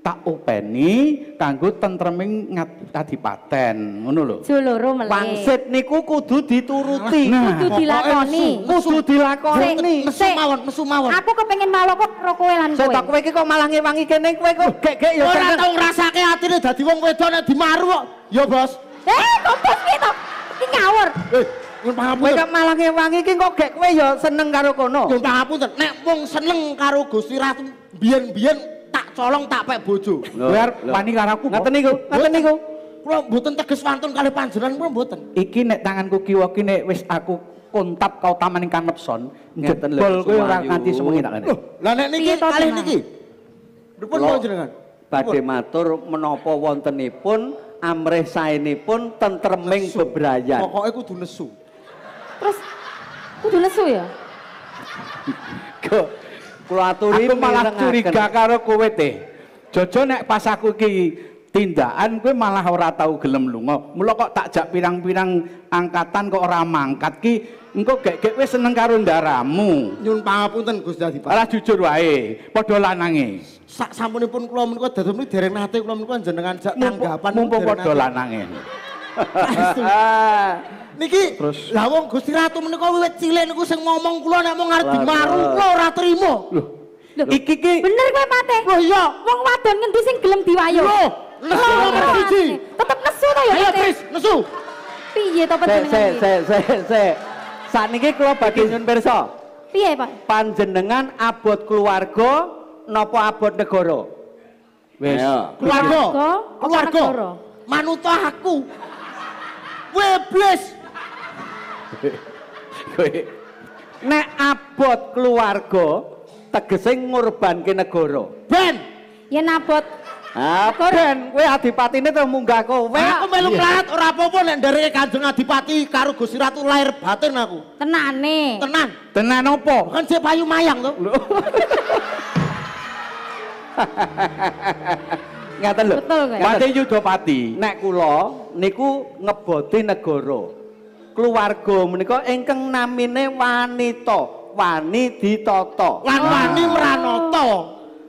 A: tak openi kanggo tentreming kadipaten ngono lho. Seluruh melih. Wangsit niku kudu dituruti. Nah, kudu nah, dilakoni. Kudu
F: dilakoni. Mesu mawon, mesu mawon. Aku kepengin malok kok karo kowe lan kowe. Setok kowe iki kok malah ngewangi kene
A: kowe kok gek-gek ya. Ora tau ngrasake atine dadi wong wedo nek dimaru kok. Ya, Bos. Eh, kompos ki to. Iki ngawur. Eh, Kowe kok malah ngewangi iki kok gek kowe ya seneng karo kono. Yo pangapunten, nek wong seneng karo Gusti Ratu biyen-biyen colong tak pek bojo. Biar wani karo aku. Ngaten niku, ngaten niku. Kula mboten teges wantun kali panjenengan kula mboten. Iki nek tanganku kiwa ki nek wis aku kontap kau taman ingkang nepson, ngeten lho. Bol kowe ora nganti semengi tak kene. Lah nek niki kalih niki. Dipun panjenengan. Badhe matur menapa wontenipun amrih saenipun tentreming bebrayan. Pokoke kudu nesu.
C: Terus kudu nesu ya?
A: Kok Kula aturi aku malah curiga karo kowe teh. Jojo nek pas aku ki tindakan kowe malah ora tau gelem lunga. Mula kok tak takjak pirang-pirang angkatan kok ora mangkat ki engko gek-gek wis seneng karo ndaramu. Nyun pangapunten Gus Dadi. Ora jujur wae, padha lanange. Sak sampunipun kula menika dados menika dereng nate kula menika jenengan jak tanggapan mumpung padha lanange. niki terus lah wong Gusti Ratu menika wiwit cilik niku sing ngomong kula nek mau arep dimaru kula ora trima. Lho. Iki ki bener kowe Pate. Lho oh, iya,
F: wong wadon ngendi sing gelem diwayo? Lho, nesu nomor 1. Tetep nesu to ya. Ayo Tris, nesu. Piye to panjenengan? Sik sik
A: sik sik. Sakniki kula badhe nyuwun pirsa. Piye, Pak? Panjenengan abot keluarga napa abot negara?
B: Wis. Keluarga.
D: Keluarga. Manuta aku. Weblis.
B: Kowe
D: nek
A: abot keluarga tegese ngorbanke negara. Ben yen abot Ah, ben kowe adipatine to munggah kowe. Aku melu mlarat iya. ora apa-apa nek ndereke Kanjeng Adipati karo Gusti Ratu lahir batin aku. Tenan nih. Tenan. Tenan opo Kan si payu mayang tuh. to. Ngaten lho. Mate Yudopati, nek kula niku ngeboti negara keluarga menika ingkang namine wanita. Wani ditata. Lan oh. wani mranata.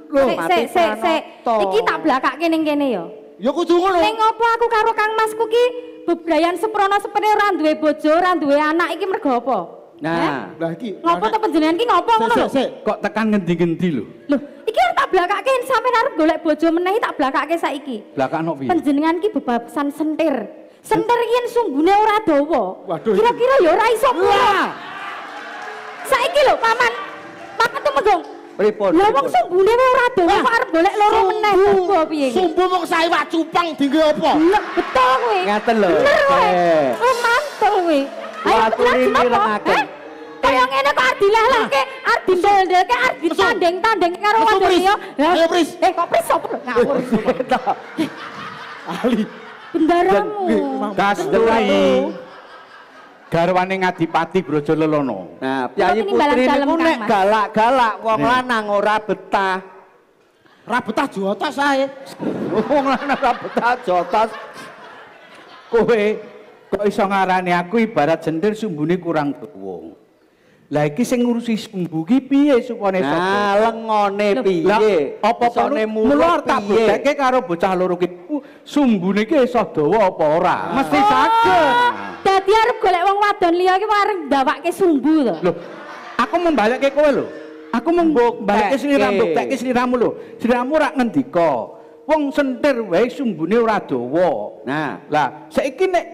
A: Lho, sik sik sik. Iki
F: tak blakake ning kene ya. Ya kudu ngono. Ning opo aku karo Kang Masku ki bebrayan seprono sepene ora duwe bojo, ora duwe anak iki mergo apa?
A: Nah, lah iki
F: ngopo to panjenengan ki ngopo ngono lho? Sik,
A: kok tekan ngendi-ngendi lho. Lho,
F: iki arep tak blakake sampean arep golek bojo meneh tak blakake saiki. Blakakno piye? Panjenengan ki bebasan sentir. Senter yen sumbune ora dawa. Kira-kira ya ora iso kula. Saiki lho paman, paman tumenggung.
A: Pripun? Lah wong
F: sumbune ora dawa kok arep golek loro meneh apa piye Sumbu mung saiwak cupang dinggo apa? betul kowe. Ngaten lho. Bener kowe. Oh mantul kowe. Ayo aturi mirengaken. Kaya ngene kok ardilah lah ke ardi ndelke ardi tandeng-tandeng karo wong liya. Ayo Pris. Eh kok Pris
B: sapa lho? Ngawur. Ali. Bendaramu. Kasturi.
A: garwane ngadipati brojo lelono. Nah, Piyayi Putri niku nek galak-galak wong lanang ora betah. Ora betah jotos ae. Wong lanang ora betah jotos. Kowe kok iso ngarani aku ibarat jendir sumbune kurang tuwung. Lah iki sing ngurusi sembu ki piye supane nah, sapa? Nah, lengone piye? Apa perlu mular tak bedheke karo bocah loro ki uh, sumbune ki iso dawa apa ora? Ah. Mesti
F: saged. Ah.
A: Dadi arep golek wong wadon liya ki arep ndawakke sumbu to. Lho, aku membalekke kowe lho. Aku membalekke sliramu, tekke sliramu lho. Sliramu rak ngendika. Wong sentir wae sumbune ora dawa. Nah, lah saiki nek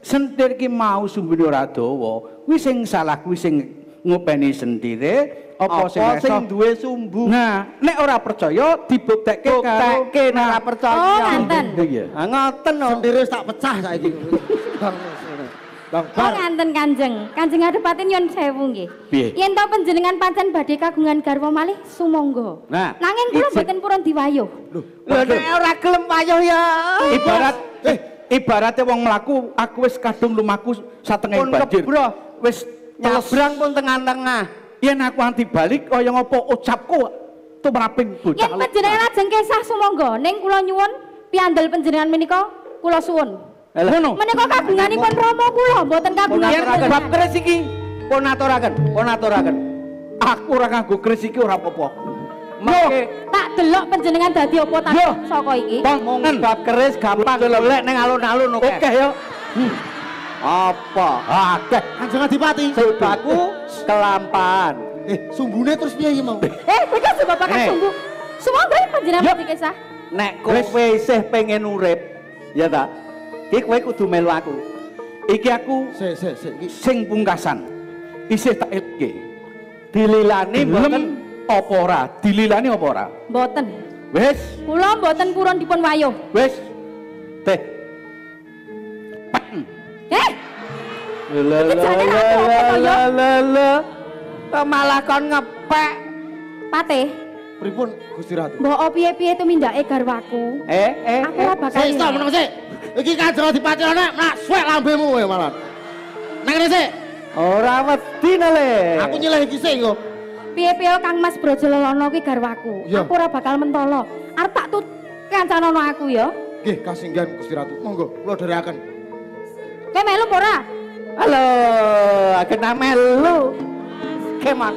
A: sentir ki mau sumbune ora dawa, kuwi sing salah kuwi sing ngopeni sendiri apa sing duwe sumbu. Nah, nek ora percaya dibuktekke karo buktekke nek nah. ora percaya. Oh, nganten Ha ngoten Sendiri tak pecah saiki. Bang. Oh,
F: nganten Kanjeng. Kanjeng Adipati nyuwun sewu nggih. Yen to panjenengan pancen badhe kagungan garwa malih sumangga.
A: Nah, nanging kula mboten purun diwayuh. Lho, nek ora gelem wayuh ya. Ibarat eh ibaratnya wong melaku, aku wis kadung lumaku satengah banjir. Wis nyabrang pun tengah-tengah yen aku anti balik oh kaya ngopo ucapku tumraping bocah yen panjenengan lajeng kesah
F: sumangga ning kula nyuwun piandel panjenengan menika kula suwun
A: ngono menika kagunganipun Rama kula mboten kagungan yen bab kris iki pun aturaken pun aturaken aku ora kanggo kris iki ora apa-apa Mangke tak delok panjenengan dadi apa tak
F: saka iki. Mung bab keris
A: gampang golek neng alun-alun oke. Oke yo. Hmm. Apa? Akeh. Kanjeng Adipati. Sebabku kelampaan. Eh, sumbune terus piye iki mau? Eh, kowe kan sebab bakal eh. sumbu. Semua gue panjenengan yep. kisah. Nek kowe isih pengen urip, ya ta? Ki kowe kudu melu aku. Iki aku se, se, se, iki. sing pungkasan. Isih tak Dililani mboten apa ora? Dililani apa ora? Mboten. Wis. Kula mboten purun dipun wayuh. Wis. Teh. Paten. Eh. Iki jane ra apa-apa
F: Kok malah kon ngepek. Patih,
A: Pripun Gusti Ratu?
F: Mbok piye-piye tumindake garwaku.
A: Eh, eh. Aku eh. ora bakal. Sik, stop meneng sik. Iki kadro dipatene nek suwek lambemu kowe malah. Nang kene sik. Ora wedi nale. Aku nyilih iki
F: sik kok. Piye-piye Kang Mas Brojololono kuwi garwaku.
A: Iya. Aku ora bakal mentolo. Arep tak
F: tut kancan aku ya.
A: Nggih, kasinggan Gusti Ratu. Monggo, kula dherekaken. Kayak melu pora? Halo, kena melu. Kemak.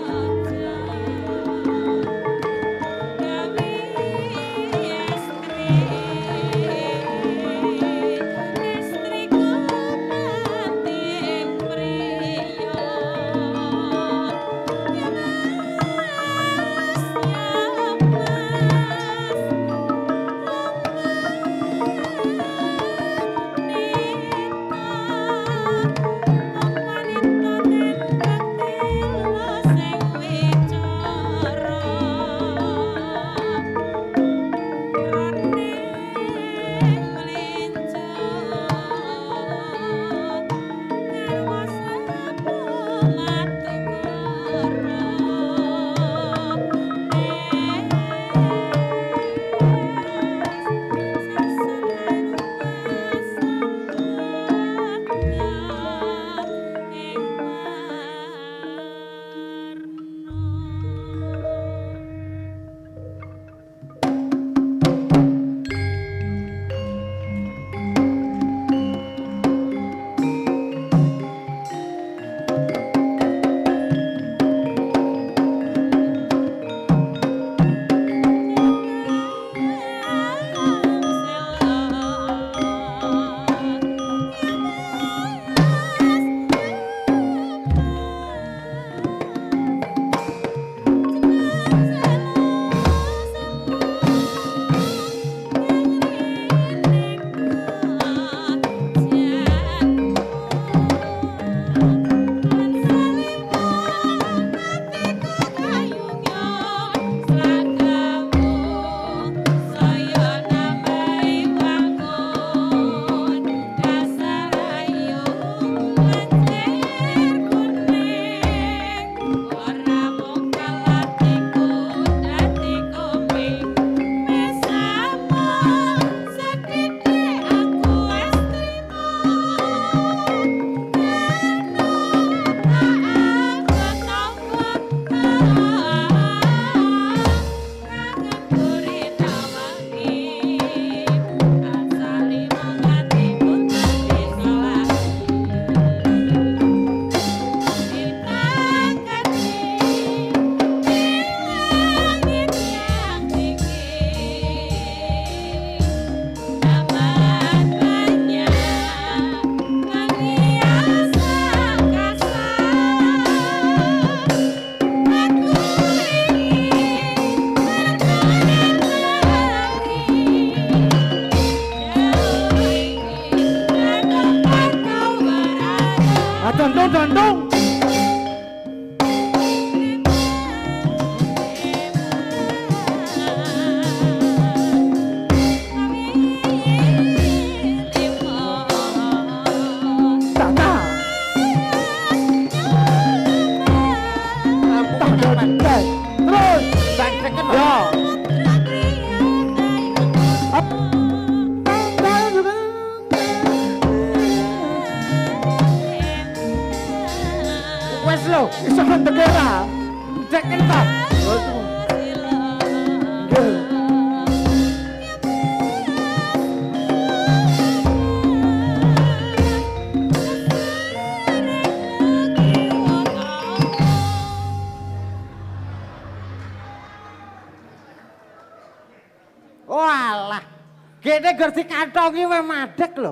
A: kene gersi kantongi wae madek lho.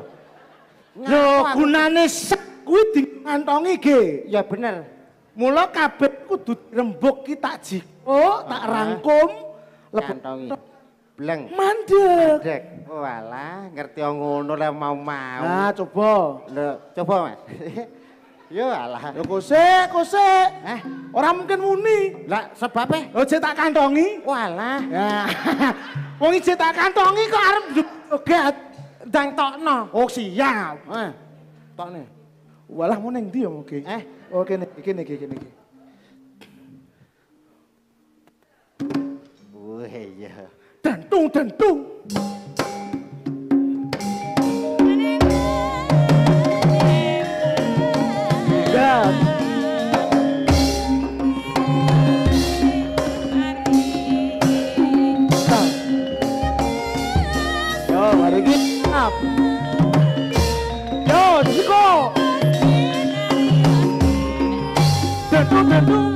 A: Lho gunane sek kuwi dikantongi ge. Ya bener. Mula kabeh kudu rembuk ki tak jikuk,
B: oh. tak rangkum, kantongi.
A: Bleng. Mandek. Walah, oh, ngerti ngono lah mau-mau. Nah, coba. coba, Mas. Ya alah. Lho kosek, kosek. Eh, ora mungkin muni. Lah sebab e? Oh, tak kantongi. Walah. Ya. Wong iki tak kantongi kok arep joget ndang Oh, siap. Eh. Tokne. Walah muni ndi ya mugi. Eh, oh kene iki niki kene iki. Wah, ya. dentung. Dentung.
B: Sedap. Yo, Chico! Dentro, dentro!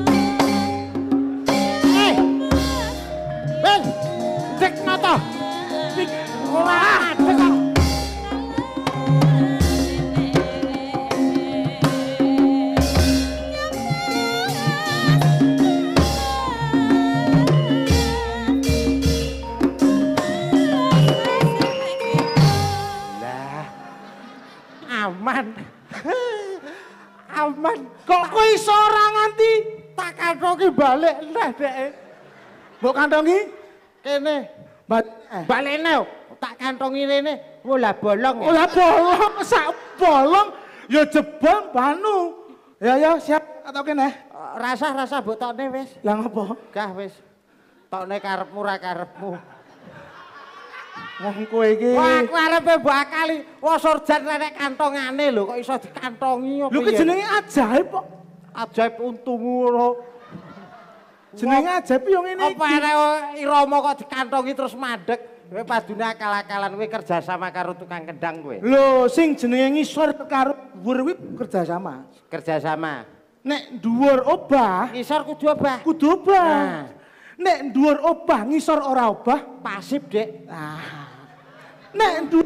A: Kok kowe iso ora nganti tak kantongi balik entah dek. Mbok kantongi kene. Balene eh. oh. tak kantongi rene. Oh lah bolong. Ya. Oh lah bolong sak bolong ya jebol banu. Ya ya siap atau kene. Rasah-rasah eh, botone wis. Lah ngopo? Gah wis. Tokne karepmu ra karepmu. Wong kowe iki. Wah, aku arepe kali. wong sorjan kantong kantongane lho kok iso dikantongi opo. Lho ya? ki jenenge ajaib kok. Ajaib untung lo. Jenenge ajaib yo ngene iki. Apa arek irama kok dikantongi terus madeg. Kowe padune akal-akalan kowe kerja sama karo tukang kendang kowe. Lho, sing jenenge ngisor karo dhuwur kuwi kerja sama. Kerja sama. Nek dhuwur obah, ngisor kudu obah. Kudu obah. Nah. Nek dhuwur obah ngisor ora obah, pasif, Dek. Ah. Nek itu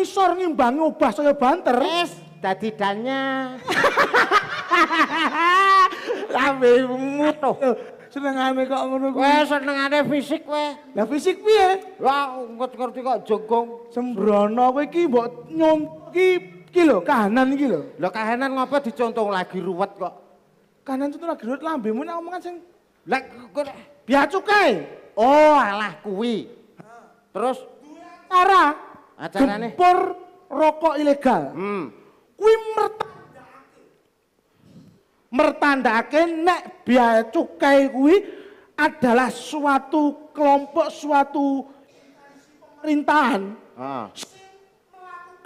A: isor ngimbangi obah saya banter. Es dadi danya. Lambemu to. Senengane kok ngono kuwi. Wes senengane fisik kowe. Lah fisik piye? Lah ngerti kok jogong. Sembrono kowe iki mbok nyong iki iki lho kahanan iki lho. Lah kahanan ngapa dicontong lagi ruwet kok. Kahanan contoh lagi ruwet lambemu nek omongan sing lek biacuke. Oh alah kuwi. Terus acara, acara gempur rokok ilegal. Hmm. Kui mertanda Mertandake nek biaya cukai kui adalah suatu kelompok, suatu pemerintahan. Ah.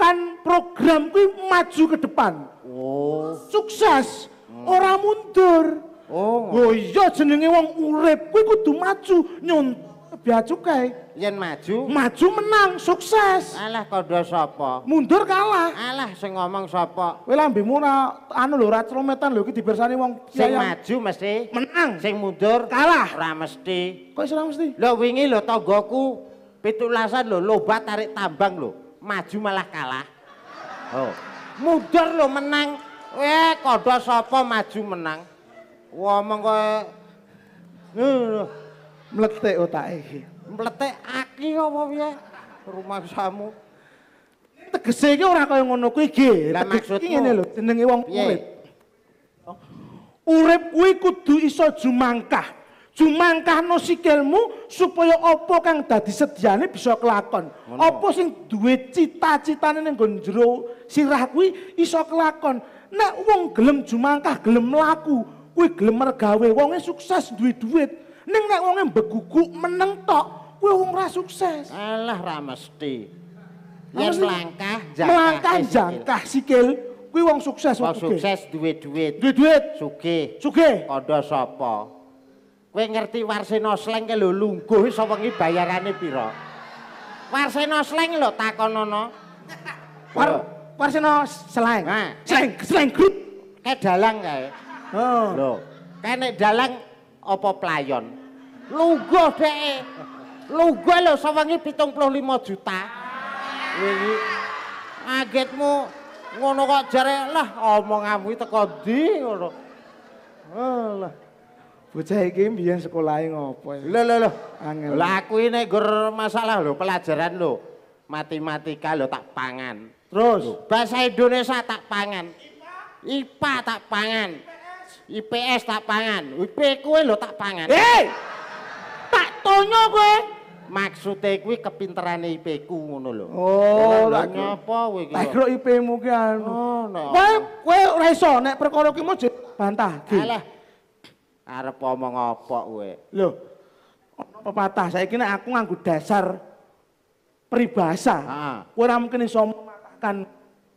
A: Melakukan program kui maju ke depan.
B: Oh.
A: Sukses, hmm. orang mundur. Oh. Oh iya jenenge wong urip kuwi kudu maju nyontoh bea cukai yen maju maju menang sukses alah kodo sapa mundur kalah alah sing ngomong sapa kowe lambe ora anu lho ora crometan lho iki dibersani wong sing maju mesti menang sing mundur kalah ora mesti kok ora mesti lho wingi lho tanggoku pitulasan lho loba tarik tambang lho maju malah kalah oh mundur lho menang eh kodo sapa maju menang ngomong kowe eh. kaya... meletik otak iki. Meletik aki apa ya Rumah samu. Tegese iki orang kaya ngono kuwi ge. Lah maksudku ngene lho, jenenge wong urip. Urip kuwi kudu iso jumangkah. Jumangkahno sikilmu supaya opo kang dadi sediane bisa kelakon. opo sing duwe cita-citane ning nggon jero sirah kuwi iso kelakon. Nek wong gelem jumangkah, gelem mlaku, kuwi gelem mergawe, wonge sukses duwe duit. Ning nek wonge beguguk meneng tok, kuwi wong ora sukses. Alah ra mesti. Yen langkah jangkah. Langkah jangkah sikil, kuwi wong sukses wong sukses duwit duit Duit-duit. Sugih. Sugih. Kandha sapa? Kowe ngerti Warsena Sleng ke lho lungguh iso wengi bayarane pira? Warsena Sleng lho takonono. War Warsena Sleng. Sleng, Sleng Group. Kae dalang kae. Oh. Lho, kae nek dalang apa playon? lugo lo Lungguh pitung puluh lima juta. ini kagetmu ngono kok jare lah omong omonganmu teko di, ngono. Alah. Eh, Bocah iki mbiyen sekolahe ngopo? E? Lho lho lho. aku ini gur masalah lho pelajaran lho. Matematika lho tak pangan. Terus bahasa Indonesia tak pangan. IPA tak pangan. IPS tak pangan, IP lo tak pangan. Hei! Eh! Tak tonyo kowe. Maksudnya kuwi kepinterane IP ku ngono lho. Oh, lha nyapa kowe iki? Tak kira IP-mu ki anu. Oh, no. Kowe kowe ora iso nek perkara ki mau bantah. Alah. Arep omong apa kowe? Lho. Ono pepatah saiki nek aku nganggo dasar peribahasa. Heeh. Ah. Kowe ora mungkin iso mematahkan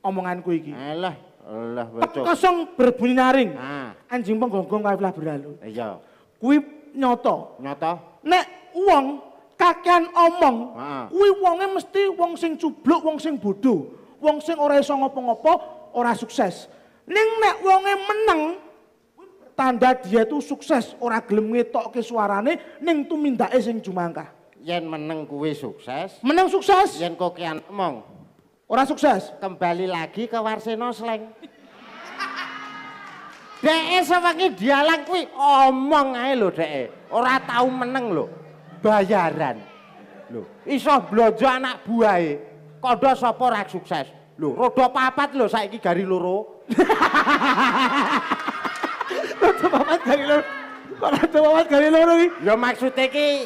A: omonganku iki. Alah. Lah betul. kosong berbunyi nyaring. Ah. Anjing penggonggong kae lah berlalu. Iya. Kuwi nyoto. Nyoto. Nek wong kakean omong, ah. kuwi wonge mesti wong sing cubluk, wong sing bodoh, wong sing ora iso ngopo-ngopo, ora sukses. Ning nek wonge meneng, tanda dia itu sukses, ora gelem ke suarane ning tumindake sing enggak. Yen meneng kuwi sukses. Meneng sukses. Yen kokean omong. Orang sukses? Kembali lagi ke Warseno Sleng. Dek sewangi dialang kuwi omong ae lho dek. Ora tahu meneng lho. Bayaran. Lho, iso blojo anak buahe. Kodho sapa ora sukses. Lho, rodo papat lho saiki gari loro. rodo papat gari loro. Kok rodo papat gari loro iki? Ya maksud iki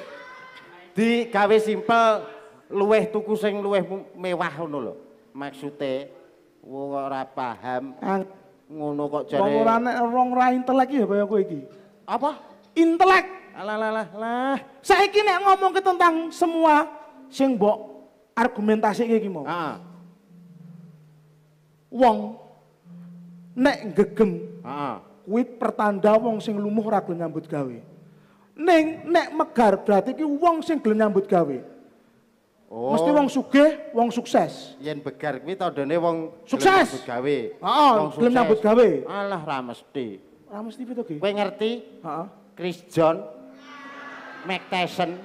A: digawe simpel luweh tuku sing luweh mewah ngono lho maksude wong ora paham. Ngono kok jare. Wong ora nek wong ora intelek ya kaya kowe iki. Apa? Intelek. lah lah lah lah. Saiki nek ngomong ke tentang semua sing mbok argumentasi iki mau. Heeh. Ah. Wong nek gegem. Heeh. Ah. Kuwi pertanda wong sing lumuh ora nyambut gawe. Ning nek megar berarti ki wong sing gelem nyambut gawe. Oh. Mesti wong sugih, wong sukses. Yen begar kuwi tandane wong sukses gawe. Heeh, gelem nyambut gawe. Alah ra mesti. Ra mesti piye to, Ki? Kowe ngerti? Heeh. Chris John Mac Tyson.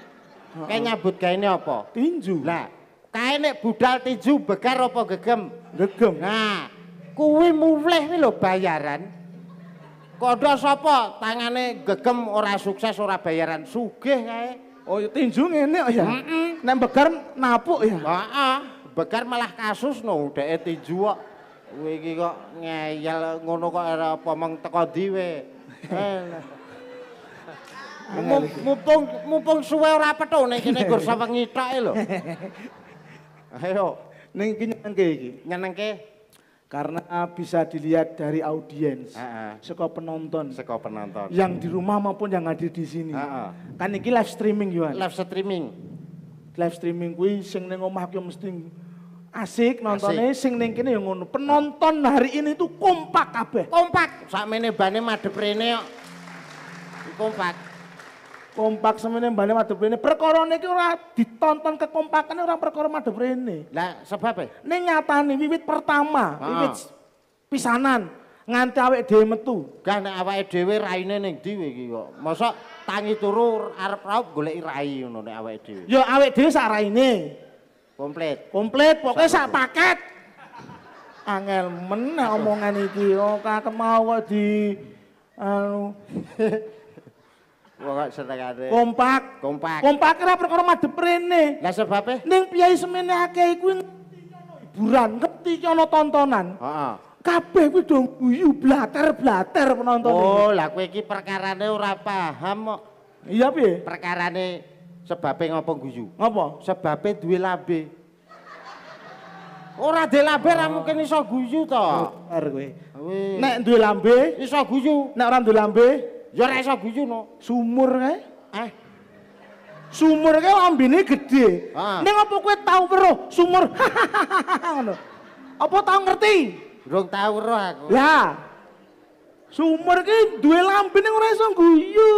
A: Kae nyambut gawe ne apa? Tinju. Lah, kae nek budal tinju begar apa gegem? Gegem. Nah, kuwi muleh, iki lho bayaran. Kodho sapa tangane gegem ora sukses ora bayaran sugih kae. Oh, tinju ngene oh, ya. Heeh. Nek bekar napuk ya. Heeh. Bekar malah kasus no, dek tinju kok. Kuwi iki kok ngeyel ngono kok ora apa eh. mung teko diwe. mumpung mumpung suwe ora petone kene gur sawengi thoke lho. Ayo, ning iki nyenengke iki. Nyenengke. karena bisa dilihat dari audiens, uh -uh. seko penonton, seko penonton, yang di rumah maupun yang hadir di sini. Uh -uh. Kan ini live streaming juga. Live streaming. Live streaming gue sing neng omah ki mesti asik nontonnya asik. sing ning kene ngono. Penonton hari ini tuh kompak kabeh. Kompak. ini bane madep rene Kompak. kompak semene bali madhep rene perkara niki ora ditonton kekompakane ora perkara madhep rene lah sebab e ning nyatane wiwit pertama ah. pisanan nganti awake dhewe metu gak nek awake dhewe raine ning ndi kowe iki kok mosok tangi turu arep raup goleki rai ngono nek awake dhewe ya awake dhewe sak raine komplit komplit pokoke sak paket angel men omongan iki kok kemau kok di anu Wong gak senengane. Kompak. Kompak. Kompak ora perkara madhep rene. Lah sebab e? Ning piyai semene akeh iku hiburan, ngerti ana tontonan. Heeh. Kabeh kuwi dong guyu blater-blater penonton. Oh, lah kowe iki perkarane ora paham kok. Iya piye? Perkarane sebab e ngopo guyu? Ngopo? Sebab e duwe labe. Ora duwe labe ora mungkin iso guyu to.
B: Bener kowe. Nek
A: duwe lambe iso guyu. Nek ora duwe lambe Ya ora iso guyu no. Sumur kae? Eh. Sumur kae ambine gedhe. Ning apa kowe tau weruh sumur? Ngono. Apa tau ngerti? Durung tau weruh aku. Lah. Sumur ki duwe lambene ora iso guyu.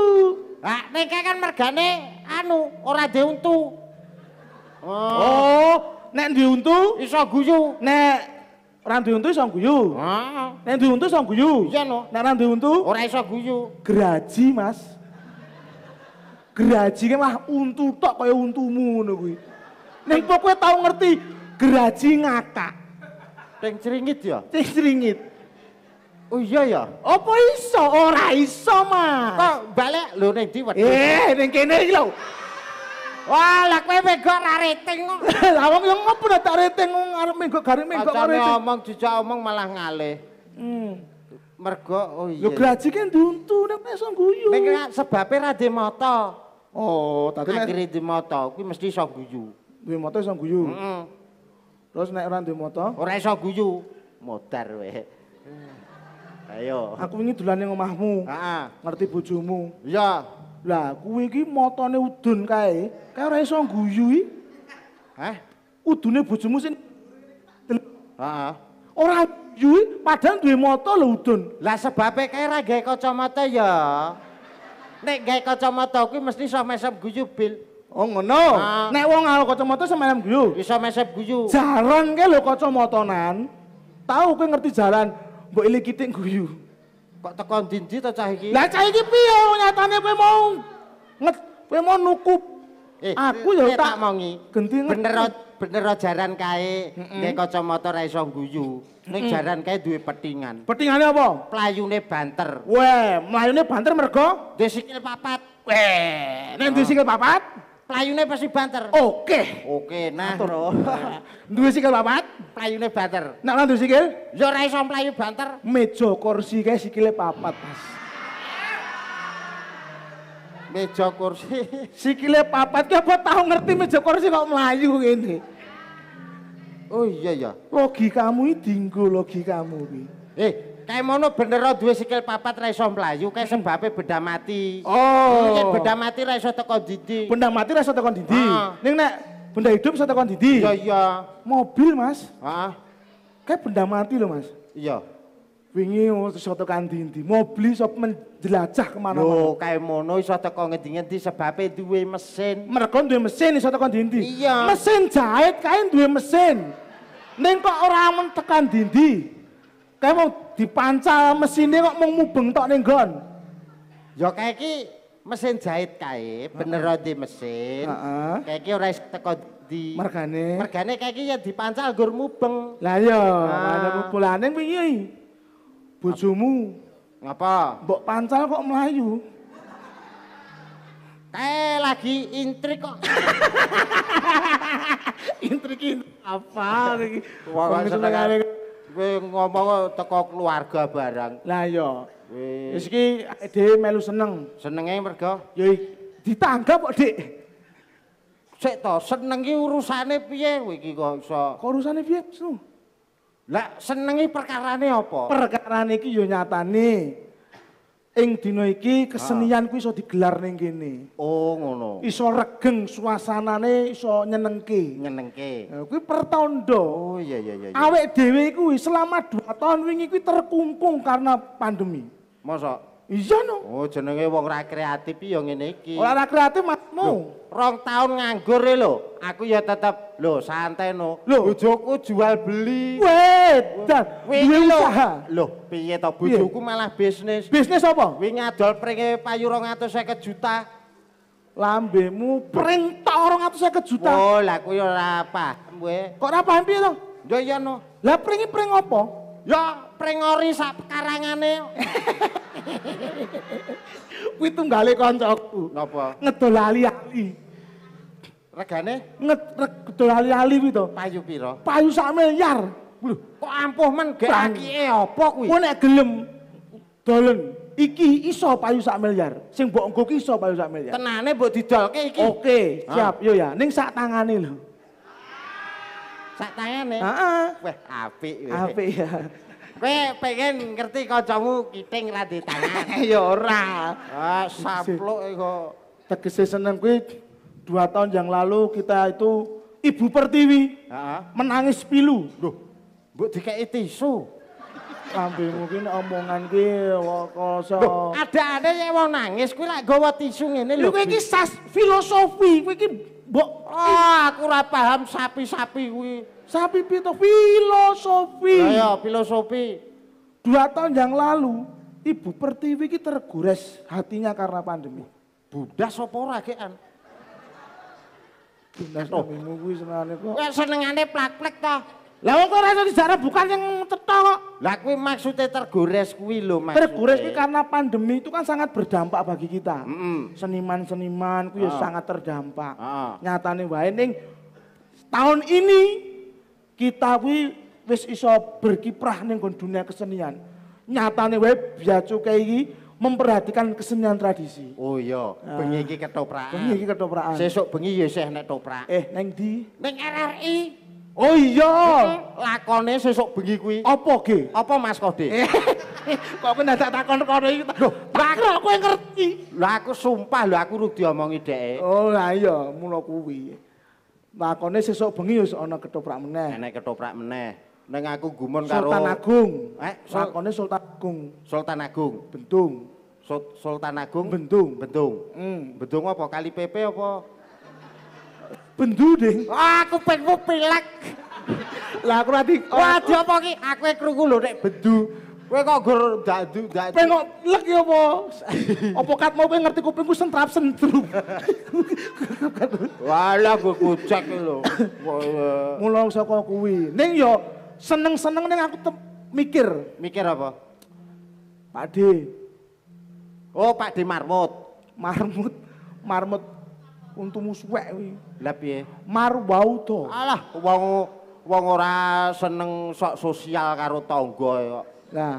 A: Lah nek kan mergane anu ora diuntu. Oh. oh. Nek diuntu iso guyu. Nek Ora duwe untu iso guyu. Heeh. Ah. Nek duwe untu iso guyu. Iya no. Nek ora untu ora iso guyu. Geraji, Mas. Geraji mah untu tok kaya untumu ngono kuwi. Ning kowe tau ngerti geraji ngakak. Ping cringit ya? Ping Oh iya ya. Apa iso? Ora iso, Mas. Kok balik lho ning di Eh, ning kene iki lho. Wah, lah kowe bego ra rating. Lah wong yo ngopo nek tak rating ngarep minggu gari minggu kok rating. ngomong jujur omong malah ngalih. Hmm. Mergo oh iya. Lho graji kan diuntu nek iso guyu. Nek sebabe ra di moto. Oh, tadi nek akhire di moto kuwi mesti iso guyu. Di moto iso guyu. Heeh. Terus nek ora di moto? Ora iso guyu. Modar we. Hmm. Ayo. Aku ini dulan yang omahmu. Ngerti bojomu. Iya. Lah kuwi iki motone udun kae, kae ora iso guyu iki. Hah? Udune bojomu sing Heeh. Ora guyu padahal duwe moto lho udun. Lah sebabe kae ra gawe kacamata ya. Nek gawe kacamata kuwi mesti iso mesep guyu bil. Oh ngono. Nek wong ngalo kacamata semalam guyu. Iso mesep guyu. Jarang ke lho kacamatanan. Tahu kowe ngerti jalan, mbok iki kitik guyu. Kok tekan dindi ta cah iki? Lah cah iki piye nyatane kowe mau kowe mau nukup. Eh, aku ya tak mongi. Genti bener bener jaran kae nek kacamata ra iso guyu. Nek jaran kae duwe petingan. Petingane apa? Playune banter. Weh, mlayune banter mergo duwe sikil papat. Weh, nek duwe sikil papat? Playune pasti banter. Oke. Okay. Oke, okay, nah. Atur. Duwe sikil papat, playune banter. Nek ora duwe sikil, yo ora iso playu banter. Meja kursi kae sikile papat, Mas. Meja kursi. sikile papat kae apa tau ngerti meja kursi kok melayu ngene. Oh iya iya. Logi kamu iki dinggo logi kamu iki. Eh, Kayak mono bener dua sikil papat ra iso kayak sembape sebabe benda mati. Oh. Yen beda mati ra iso teko didi. Benda mati ra teko didi. Ah. Ning nek benda hidup iso teko didi. Iya iya. Mobil, Mas. Ah. Kayak benda mati lho, Mas. Iya. wingi soto kandindi, mobil sop menjelajah kemana mana Kayak mono iso teko ngendi-ngendi sebabe mesin. Mergo dua mesin iso teko ndi Iya. Mesin jahit kain dua mesin. Neng kok orang mentekan dindi? Kayak mau dipancal mesinnya kok mau mubeng tok ning gon. Ya kae iki mesin jahit kae, bener di mesin. Heeh. Kae iki ora teko di mergane. Mergane kae iki ya dipancal gur mubeng.
B: Lah iya, ah. ana
A: kulane wingi. Bojomu ngapa? Mbok pancal kok melayu. Eh lagi intrik kok. intrik apa lagi? Wah, kowe ngomong teko keluarga barang. Lah iya. Wis iki dhewe melu seneng. Senenge mergo ya ditanggap kok, Dik. Sik to, seneng iki urusane piye kowe iki kok iso? Kok urusane piye, Lah senengi perkarane apa? Perkarane iki yo ya nyatane ing dina iki ah. kesenian kuwi iso digelar ning kene. Oh, ngono. Iso regeng suasanane, iso nyenengke. Nyenengke. Nah, kuwi pertanda. Oh, iya iya iya. iya. Awek dhewe kuwi selama 2 tahun wingi kuwi terkungkung karena pandemi. Masa Iya no. Oh jenenge wong ra kreatif ya ngene iki. Ora ra kreatif masmu. Rong tahun nganggur e, lho. Aku ya tetep lho santai no. Lho bojoku jual beli. Wedan. Duwe usaha. Lho piye to bojoku malah bisnis. Bisnis apa? Wingi adol pringe payu 250 juta. Lambemu pring tok 250 juta. Oh lah aku ya ora paham kowe. Kok ora paham piye to? Ya iya no. Lah pringi pring apa? Ya pringori sak pekarangane. Kuwi tunggale kancaku. Napa? Ngedol ali-ali. Regane? Ngedol ali-ali kuwi to. Payu pira? Payu sak miliar. Lho, kok ampuh men gek akike apa kuwi? Kuwi nek gelem dolen. Iki iso payu sak miliar. Sing mbok engko iso payu sak miliar. Tenane mbok didolke iki. Oke, siap. Ah. Yo ya, ning sak tangane lho. Sak tangane. Ya. Heeh. Weh apik. Apik ya. Kowe pengen ngerti kancamu kiting ra di tangan. ya ora. Ah, sapluk kok. Tegese seneng kuwi dua tahun yang lalu kita itu Ibu Pertiwi. Heeh. Menangis pilu. Loh, mbok dikeki tisu. Ambil mungkin omongan ki wakoso. Ada ada yang mau nangis, kuwi lak gawa tisu ngene lho. Kuwi iki sas filosofi, kuwi iki mbok ah, aku ora paham sapi-sapi kuwi. Sapi pito filosofi. ya filosofi. Dua tahun yang lalu Ibu Pertiwi ki tergores hatinya karena pandemi. Budak sapa ora kean? Budak oh. kuwi senengane kok.
D: Senengane plak-plak ta.
A: Lah wong kok ora dijarah bukan yang cetha kok. Lah kuwi maksude tergores kuwi lho maksudnya. Tergores kuwi karena pandemi itu kan sangat berdampak bagi kita. Seniman-seniman kuwi ya ah. sangat terdampak. Oh. Nyatane wae ning tahun ini kita kuwi wis iso berkiprah ning dunia kesenian. Nyatane wae biaya cukai iki memperhatikan kesenian tradisi. Oh iya, nah. bengi iki ketoprak. Bengi iki ketoprakan. Sesuk bengi ya isih nek toprak. Eh, neng di? Neng RRI. Oh iya. Lakone sesuk bengi kuwi. Apa ge? Apa Mas Kode? Eh. Kok aku ndadak takon kono iki? Loh, bakro aku yang ngerti. Lah aku sumpah lho aku rudi omongi dheke. Oh la iya, mulo kuwi. Lakone sesuk bengi ya, ana ketoprak meneh. Enek ketoprak meneh. Neng aku gumun karo Sultan Agung. Eh, lakone Sultan Agung. Sultan Agung. Bentung. Sultan Agung Bendung, Bendung. Hmm. Bendung apa? Kali Pepe apa? bendu ding. Wah, aku pengmu pilek. lah aku nanti. Oh, Wah, dia apa ki? Aku yang kerugu loh, nek bendu. Kowe kok gur dadu dadu. Kowe kok lek ya apa? Apa kat mau kowe ngerti kupingku sentrap sentru. Walah kowe kucek lho. Mula saka kuwi. Ning ya seneng-seneng ning aku mikir. Mikir apa? Pakde. Oh, Pakde Marmut. Marmut. Marmut Untuk suwek kuwi. Lah piye? Maru bau to. Alah, wong wong ora seneng sok sosial karo tangga kok. Lah,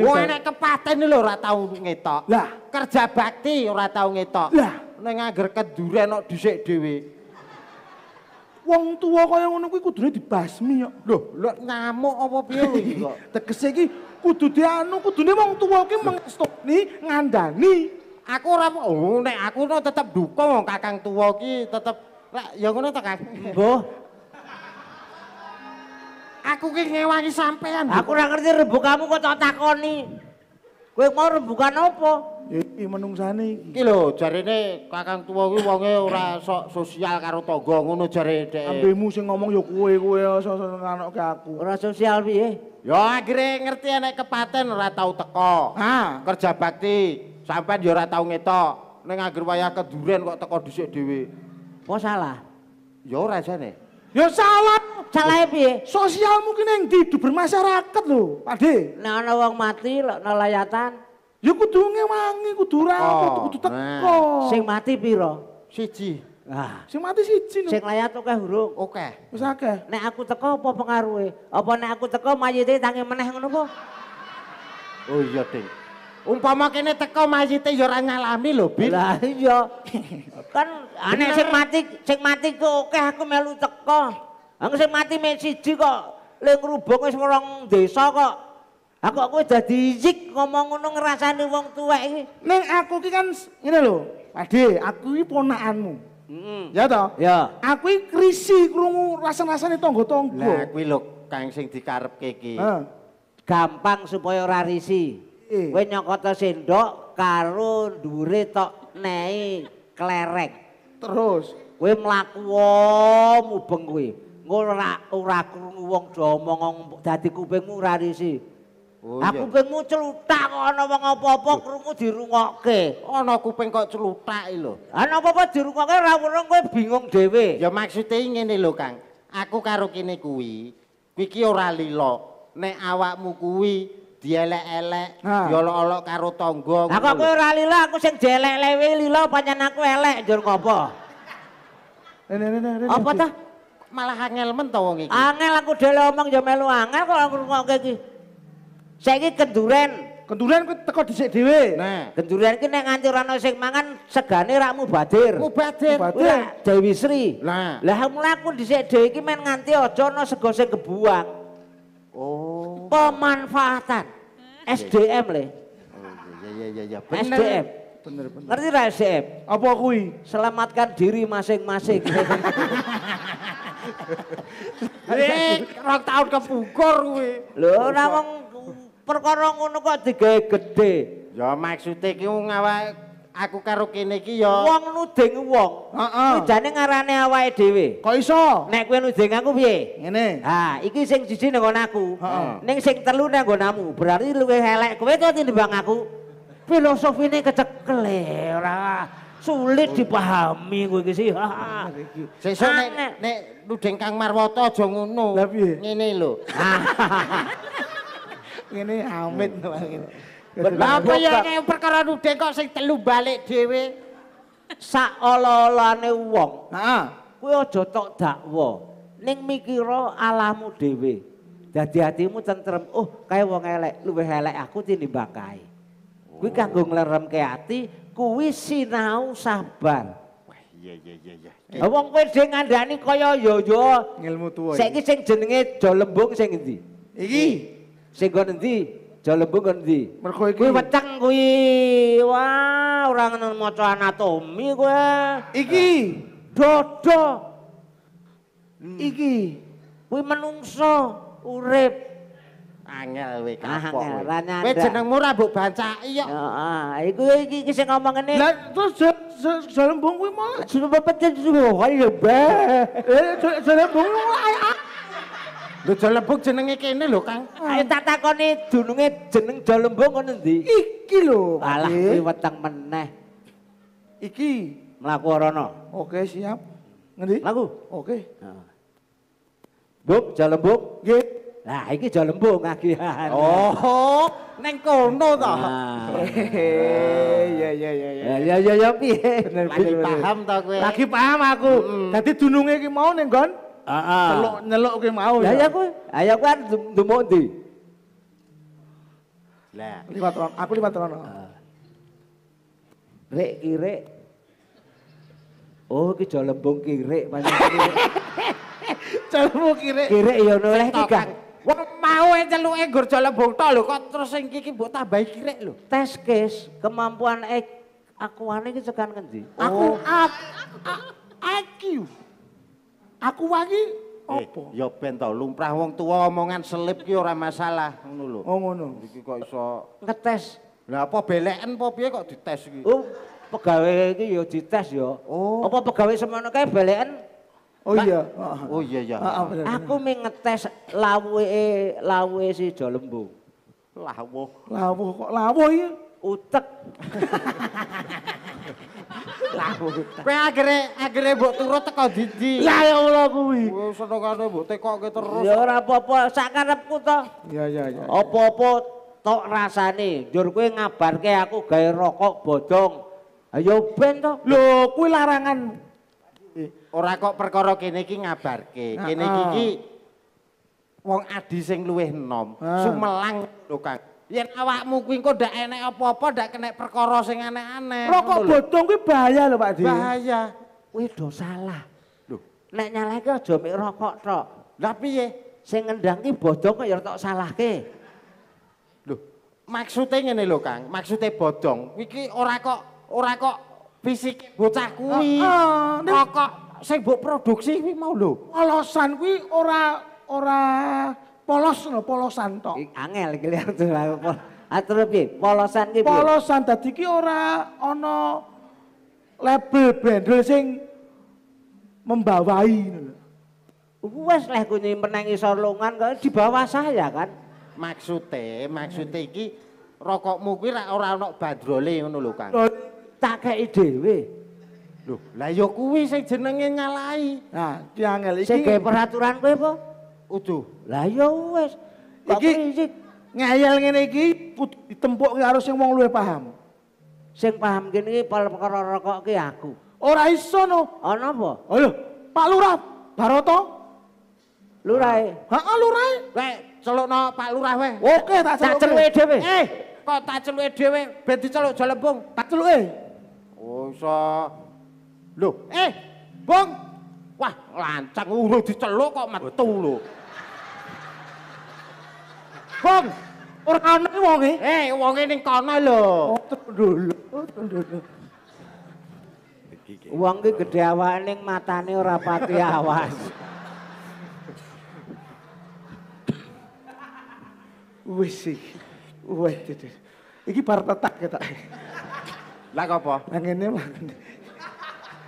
A: wong nek kepaten lho ora tau ngetok. Lah, kerja bakti ora tau ngetok. Lah, ning angger keduren kok dhisik dhewe. Wong tua kaya ngono kuwi kudune dibasmi kok. Lho, lho ngamuk apa piye iki kok? Tegese iki kudu dianu, kudune wong tuwa ki mengestoni ngandani. aku ora oh nek aku no tetep dukung kakang tuwa ki tetep lek ya ngono to kakang mbah
D: aku ki ngewangi sampean aku ora ngerti rembug kamu kok tak takoni kowe mau rembugan apa
A: iki menungsane iki ki lho jarene kakang tuwa ki wonge ora sok sosial karo tangga ngono jare dhek ambemu sing ngomong ya kowe kowe ora sok aku ora sosial piye Ya akhirnya ngerti enek kepaten ora tau teko. Ha, ah. kerja bakti. sampai yo ora tau ngetok. neng agar ke kok teko dhisik dewi kok oh, salah? Ya aja nih Ya salah. Salahe piye? sosial mungkin yang ndi bermasyarakat lho, Pakde. Nek ana wong mati lek layatan. Ya kudungnya wangi, kudu aku oh, kudu teko. Nah. Sing mati piro Siji. Nah. Sing mati siji Sing layat oke hurung. Oke. Wis akeh. Nek aku teko apa pengaruhe? Apa nek aku teko mayite tangi meneh ngono apa? Oh iya, Umpama kene teko mayite ya ora loh lho, Bil. Lah iya. kan aneh sing mati, sing mati kok akeh aku melu teko. Aku sing mati mek siji kok le ngrubung wis orang desa kok. Aku aku dadi izik ngomong ngono ngrasani wong tua iki. Ning aku ki kan ngene lho, Pakde, aku iki ponakanmu. Mm Ya toh? Ya. Aku iki krisi krungu rasen-rasane tangga-tangga. Lah kuwi lho kang sing dikarepke iki. Gampang supaya ora risi. Eh. Kowe nyokota sendok karo dure tok nei klereng. Terus kowe mlaku mubeng kowe. Ora ora krungu wong do omong dadi kupingmu ora risi. Oh, Aku kupingmu celutak kok ana wong apa-apa krungu dirungokke. Ana kuping kok celutak iki lho. Ana apa-apa dirungokke ora wong kowe bingung dhewe. Ya maksude ngene lho Kang. Aku karo kene kuwi kuwi ki ora lilo, nek awakmu kuwi dielek-elek, nah. diolok-olok karo tonggong Aku aku ora
D: lila, aku sing dielek-elewe lila
A: pancen aku elek njur ngopo? Apa ta? Malah angel men wong
D: iki. Angel aku dhewe omong ya melu angel kok aku ngoke iki. Saiki
A: kenduren. Kenduren kuwi teko dhisik dhewe. Nah, kenduren ki nek nganti ora sing mangan segane ra mubadir. Mubadir. Mubadir. Dewi Sri. Nah. Lah mlaku dhisik dhewe iki men
D: nganti aja ana sego sing kebuang. Oh pemanfaatan SDM le.
A: Ya ya ya ya. Bener. SDM. Bener bener. Ngerti ra SDM? Apa kui? Selamatkan diri masing-masing. Rek, eh, rong tahun kebukur kuwi. Lho ora wong perkara ngono kok digawe gedhe. Ya maksudnya ki wong aku karo kene iki ya wong nuding wong heeh ujane ngarane awake dhewe kok iso nek kowe nuding aku piye ngene ha iki sing siji nang aku ning sing telu nang nggonmu berarti luwih elek kowe to timbang aku filosofine kecekel e, ora sulit dipahami kowe iki sih
B: sesuk nek
A: nek nuding Kang Marwoto aja ngono lha piye ngene lho ngene amit to Lah apa ya nek perkara nuding kok sing telu balik dhewe. Sak ala-alane wong. Heeh. Nah. Kuwi aja tok dakwa. Ning
D: mikira alamu
A: dhewe. jadi hatimu tentrem. Oh, kae wong elek, luwih elek aku tinimbang kae. Kuwi oh. kanggo ngleremke ati, kuwi sinau sabar. Iya iya iya iya. Wong kowe dengan dani kaya ya ya
B: ilmu tuwa. Saiki
A: sing jenenge Jolembung sing endi? Iki. Sing nggon nanti. Jalebu kan di. Merko iki. Kuwi weteng kuwi. Wah, ora ngono maca anatomi kowe. Iki dodo. Hmm. Iki kuwi menungso urip. Angel we ah, kapok. Angelane. Kowe jenengmu ra mbok bancaki yo. Heeh, iku iki iki sing ngomong ngene. Lah terus Jalebu kuwi mau jenenge pecet jenenge. Eh, Jalebu ayo. Lho Jalembung jenenge kene lho Kang. Ayo tak takoni dununge jeneng Jalembung ngono ndi? Iki lho. Alah kuwi weteng meneh. Iki mlaku rono. Oke, siap. Ngendi? Mlaku.
B: Oke. Heeh.
A: Bu, Jalembung. Nggih. Nah, iki Jalembung agihan. Oh, neng kono to. Ah. Iya, iya, iya, iya. Ya ya ya piye? Lagi paham to kowe? Lagi paham aku. Dadi dununge iki mau neng nggon? nyelok ah, ah. nyelok mau. Lah ya aku, ya aku kan ndemuk ndi? Lah, liwat rono. Aku liwat ah. rono. Rek Oh, iki jolembung kirek pancen. Jolembung kirek. Kirek ya ono iki Wong mau celuke e gur jolembung jalan lho kok terus sing iki mbok tambahi kirek lho. Tes case kemampuan ek aneh iki kan ngendi? Aku oh. a aku wangi opo eh, ya ben to lumrah wong tua omongan selip ki ora masalah ngono lho oh ngono iki kok iso ngetes lah apa beleken apa piye kok dites iki oh pegawai iki ya dites ya oh apa pegawai semono kae beleken Oh iya. Oh iya ya. Ah, ah, aku ming ngetes lawuhe lawuhe si Jolembu. Lawuh. Lawuh kok lawuh iki? Utek. rambutan. Kowe akhire akhire mbok turu teko didi. Ya ya Allah kuwi. Wis oh, senengane mbok tekokke terus. Ya ora apa-apa, sakarepku to. Ya ya ya. Apa-apa tok rasane, njur kowe ngabarke aku gawe rokok bodong. Ayo ben to. Lho, kuwi larangan. Ora kok perkara kene iki ngabarke. Kene iki ah, ah. wong adi sing luwih enom. Ah. Sumelang lho Kang. Yen awakmu kuwi engko ndak enek apa-apa, ndak kena perkara sing aneh-aneh. Rokok bodong kuwi bahaya lho, Pak Di. Bahaya. Kuwi dosa salah. Lho, nek nyalahke aja rokok tok. Lah piye? Sing ngendang ki bodong kok ya tok salahke. Lho, maksude ngene lho, Kang. Maksude bodong iki ora kok ora kok fisik bocah kuwi. Oh, oh, rokok sing mbok produksi kuwi mau lho. Alasan kuwi ora ora polos lho, polosan tok. Angel iki lihat atur piye? Polosan iki Polosan dadi ki ora ana label brandel sing membawai lho. Wes leh kunyi meneng isor kok di bawah saya kan. Maksude, maksude iki rokokmu kuwi ora ora ana bandrole ngono lho Kang. Tak kei dhewe. Loh, lah ya kuwi sing jenenge nyalahi. Nah, diangel iki. Sing peraturan kowe apa? Utuh. Lah ya wes. Iki prinsip ngayal ngene iki ditempuk ki harus sing wong luwih paham. Sing paham kene iki pal perkara rokok ki aku. Ora iso no. Ana apa? Oh, Ayo, Pak Lurah Baroto. Lurah. E. Heeh, lurah. Wek e. celukno Pak Lurah wae. Oke, tak celuk. Tak celuke dhewe. Eh, kok tak celuke dhewe ben diceluk Jalembung. Tak celuke. Oh, iso. Loh, eh, Bung. Wah, lancang urung diceluk kok metu lho. Bom, orang kono iki wonge. Eh, wonge ning kono lho. Lho, lho, lho. Wong iki gedhe awake ning matane ora pati awas. Wis iki. Wis iki. Iki bar tetak ketak. Lah kok apa? Lah ngene lah.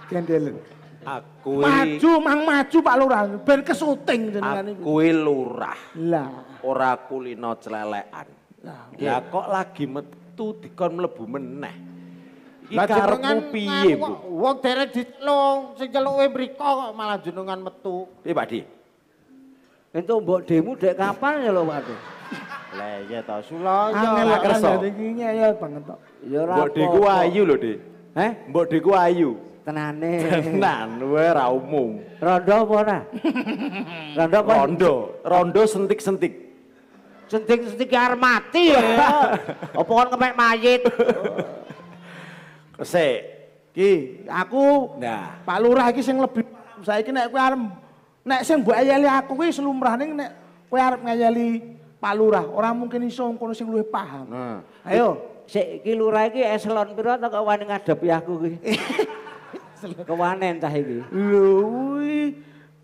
A: Gendelen. Aku maju mang maju Pak Lurah ben kesuting jenengan iku. Aku lurah. Lah, ora kulino celelekan. Lah, ya kok lagi metu dikon mlebu meneh. Iki karepmu piye, Bu? Wong derek dicelung, sing celuke mriko kok malah jenengan metu. Piye, Pak Di? Entuk mbok demu dek kapan ya lho, Pak Di? Lah iya ta, sula ya ora kersa. Ya banget tok. Ya ora. Mbok Diku ayu lho, Dik. Mbok Diku ayu. Tenane. Tenan, gue ra umum. Rondo apa ora? Rondo apa? Rondo, rondo sentik-sentik. Sentik-sentik arep mati ya. Apa kon kepek mayit? Kesek. Ki, aku nah. Pak Lurah iki sing lebih paham saiki nek kowe arep nek sing mbok ayeli aku kuwi selumrahane nek kowe arep ngayeli Pak Lurah, ora mungkin iso kono sing luwih paham. Nah. Ayo, sik iki lurah iki eselon pira to kok wani ngadepi aku kuwi. Kewanen cah iki.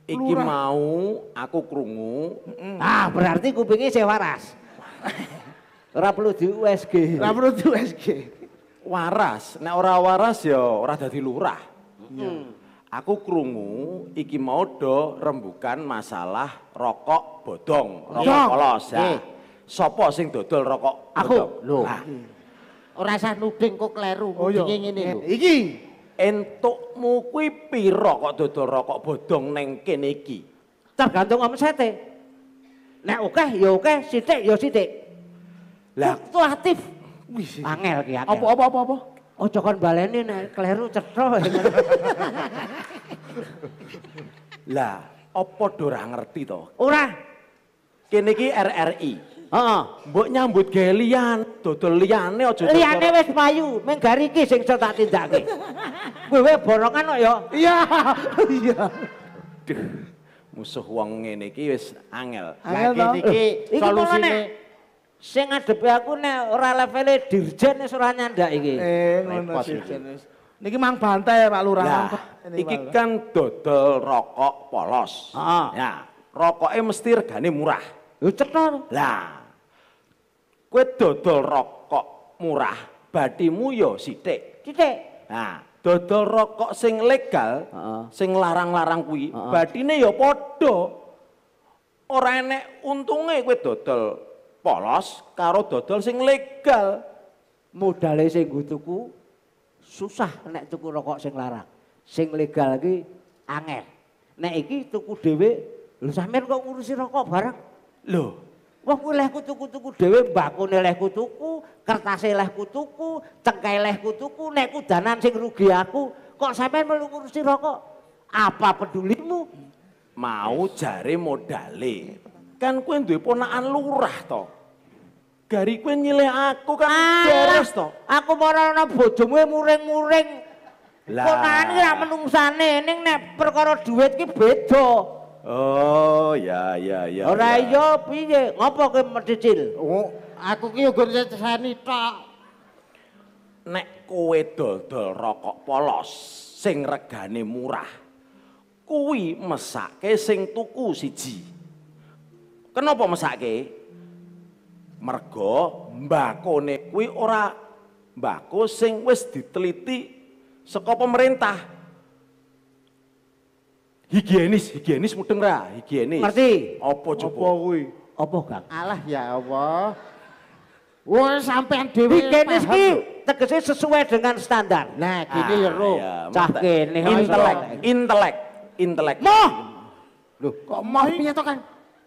A: Iki mau aku krungu. Ah, berarti kupingnya sewa waras. Ora perlu di USG. Ora perlu di USG. Waras, nek ora waras ya ora dadi lurah. Mm. Aku krungu iki mau do rembukan masalah rokok bodong, rokok polos ya. Sopo sing dodol rokok? Aku. Lho. Ora usah nuding kok kleru, oh, iya. ngene lho. Iki entukmu kuwi pira kok dodol rokok bodong neng kene iki? Tergantung omsete. Nek akeh ya akeh, sithik ya sithik. Lah aktif Wis angel ki angel. Apa apa apa apa? Aja kon baleni nek kleru cetha. Lah, apa do ora ngerti to? Ora. Kene iki RRI. Heeh, mbok nyambut gawe liyan, dodol liyane aja. Liyane wis payu, menggariki gari iki sing iso tindake. Kowe borongan kok ya. Iya. Iya. Duh, musuh wong ngene iki wis angel. Lagi iki solusine sing ngadepi aku nek ora levele dirjen wis ora nyandak iki. Eh, ngono dirjen Niki mang bantai Pak Lurahan. Nah, iki kan dodol rokok polos. Heeh. Ya, rokoke mesti regane murah. Yo cetha. Lah, kue dodol rokok murah, batimu yo ya sithik. Sithik. Nah, dodol rokok sing legal, uh -uh. sing larang-larang kuwi, uh -uh. batine ya padha. Ora enek untunge kue dodol polos karo dodol sing legal. Modale sing tuku susah nek tuku rokok sing larang. Sing legal lagi angel. Nek itu tuku dhewe, lho sampean kok ngurusi rokok barang? Loh, Wong kuwi lehku tuku-tuku dhewe mbakune lehku tuku, kertase lehku tuku, cengkeh lehku tuku, nek kudanan sing rugi aku, kok sampean melu kursi rokok? Apa pedulimu? Mau jare modale. Kan kowe duwe ponakan lurah to. Gari kowe nyilih
D: aku kan beres to. Aku ora ana bojomu e muring-muring. Lah ponakan ki ra menungsane ning nek perkara duit ki beda.
A: Oh, ya ya ya. Ora iya piye? Ngopo kowe medicil? Oh, aku ki yo gur tok. Nek kowe dodol rokok polos sing regane murah. Kuwi mesake sing tuku siji. Kenapa mesake? Mergo mbakone kuwi ora mbako sing wis diteliti saka
D: pemerintah.
A: Higienis, higienis mudeng ra, higienis. Ngerti? Apa coba? Apa kuwi? Apa, Kang? Alah ya Allah. Wah sampean dhewe higienis ki tegese sesuai dengan standar. Nah, gini ah, ya, Ro. Cah kene intelek, intelek, intelek. Moh. Loh, kok moh piye to, Kang?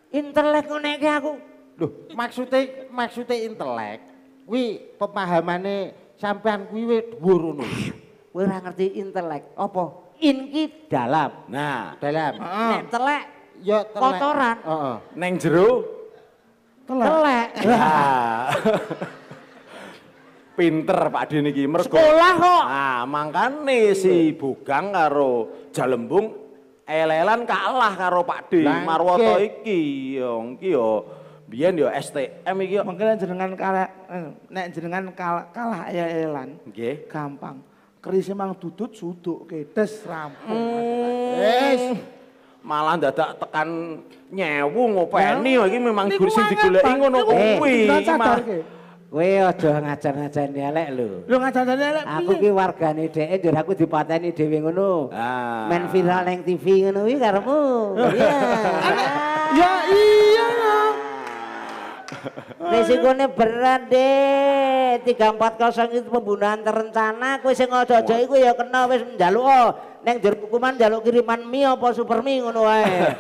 A: Intelek ngene iki aku. Loh, maksude maksude intelek kuwi pemahamane sampean kuwi dhuwur ngono. Kowe ora ngerti intelek. Apa? Inki dalam. Nah, dalam. Heeh. Nek telek Yo ya telek. Kotoran. Neng jero telek. Telek. Pinter Pak Dini iki mergo sekolah kok. Nah, mangkane si iya. Bugang karo Jalembung elelan kalah karo Pak D, Marwoto iki. Yo iki yo biyen yo STM iki yo. Mungkin jenengan kalah eh, nek jenengan kalah, kalah elelan. Nggih. Gampang kerisnya mang dudut suduk tes
B: rampung. Hmm. Yes.
A: Malah dadak tekan nyewu ngopeni ya. iki memang gur sing digoleki ngono kuwi. Kowe aja ngajar-ngajar elek lho. Lho ngajar-ngajar elek Aku ki wargane dheke njur aku dipateni dhewe ngono. Ah. main viral ning TV ngono kuwi karepmu. Iya. Ya iya. Risikone berat, Dek. E empat 340 itu pembunuhan terencana kowe sing ojo-ojo iku ya kena wis njaluk oh ning jeruk hukuman njaluk kiriman mie apa super mie ngono wae.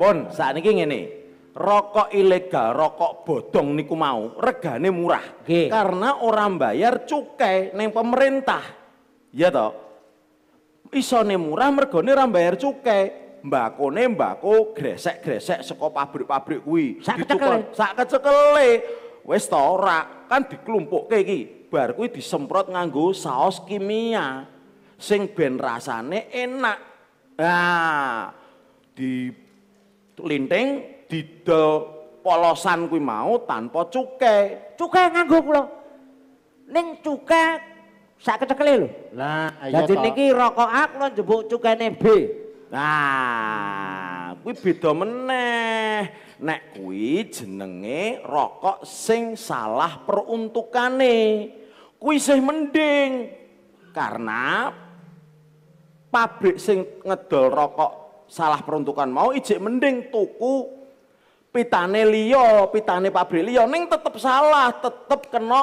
A: Pun sakniki ngene. Rokok ilegal, rokok bodong niku mau regane murah. Okay. Karena orang bayar cukai neng pemerintah. Ya toh? Isone murah mergone ora bayar cukai. mbakone mbako gresek-gresek saka pabrik-pabrik kuwi. Sak kecekele. Sak kecekele wis ta ora, kan kayak iki. Bar kuwi disemprot nganggo saos kimia sing ben rasane enak. Nah, di linting didel polosan kuwi mau tanpa cukai. Cukai nganggo kula. Ning cukai sak kecekele lho. Nah, iya Dadi niki rokok aku kula njebuk cukaine B. Nah, kuwi beda meneh. Nek kuwi jenenge rokok sing salah peruntukane. Kuwi sih mending karena pabrik sing ngedol rokok salah peruntukan mau ijik mending tuku pitane liyo pitane pabrik liyo ning tetep salah, tetep kena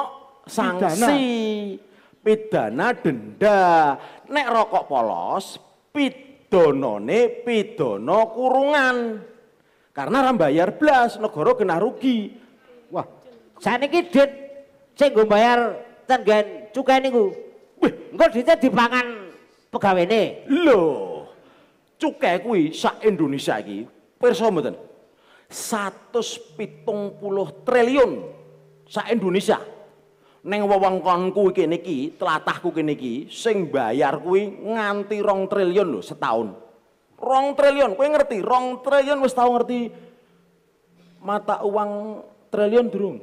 A: sanksi. Pidana, Pidana denda. Nek rokok polos, pidonone pidono kurungan. Karena ram bayar blas, negara kena rugi. Wah, saniki dit sing nggo bayar tenggen cukai niku. Wih, engko dite dipangan pegawene. Lho. Cukai kuwi sak Indonesia iki pirsa mboten? 170 triliun sak Indonesia. Neng wewengkonku iki niki, tlatahku kene iki sing bayar kuwi nganti rong triliun lho setahun. Rong triliun, kue ngerti? Rong triliun wis tau ngerti mata uang triliun durung?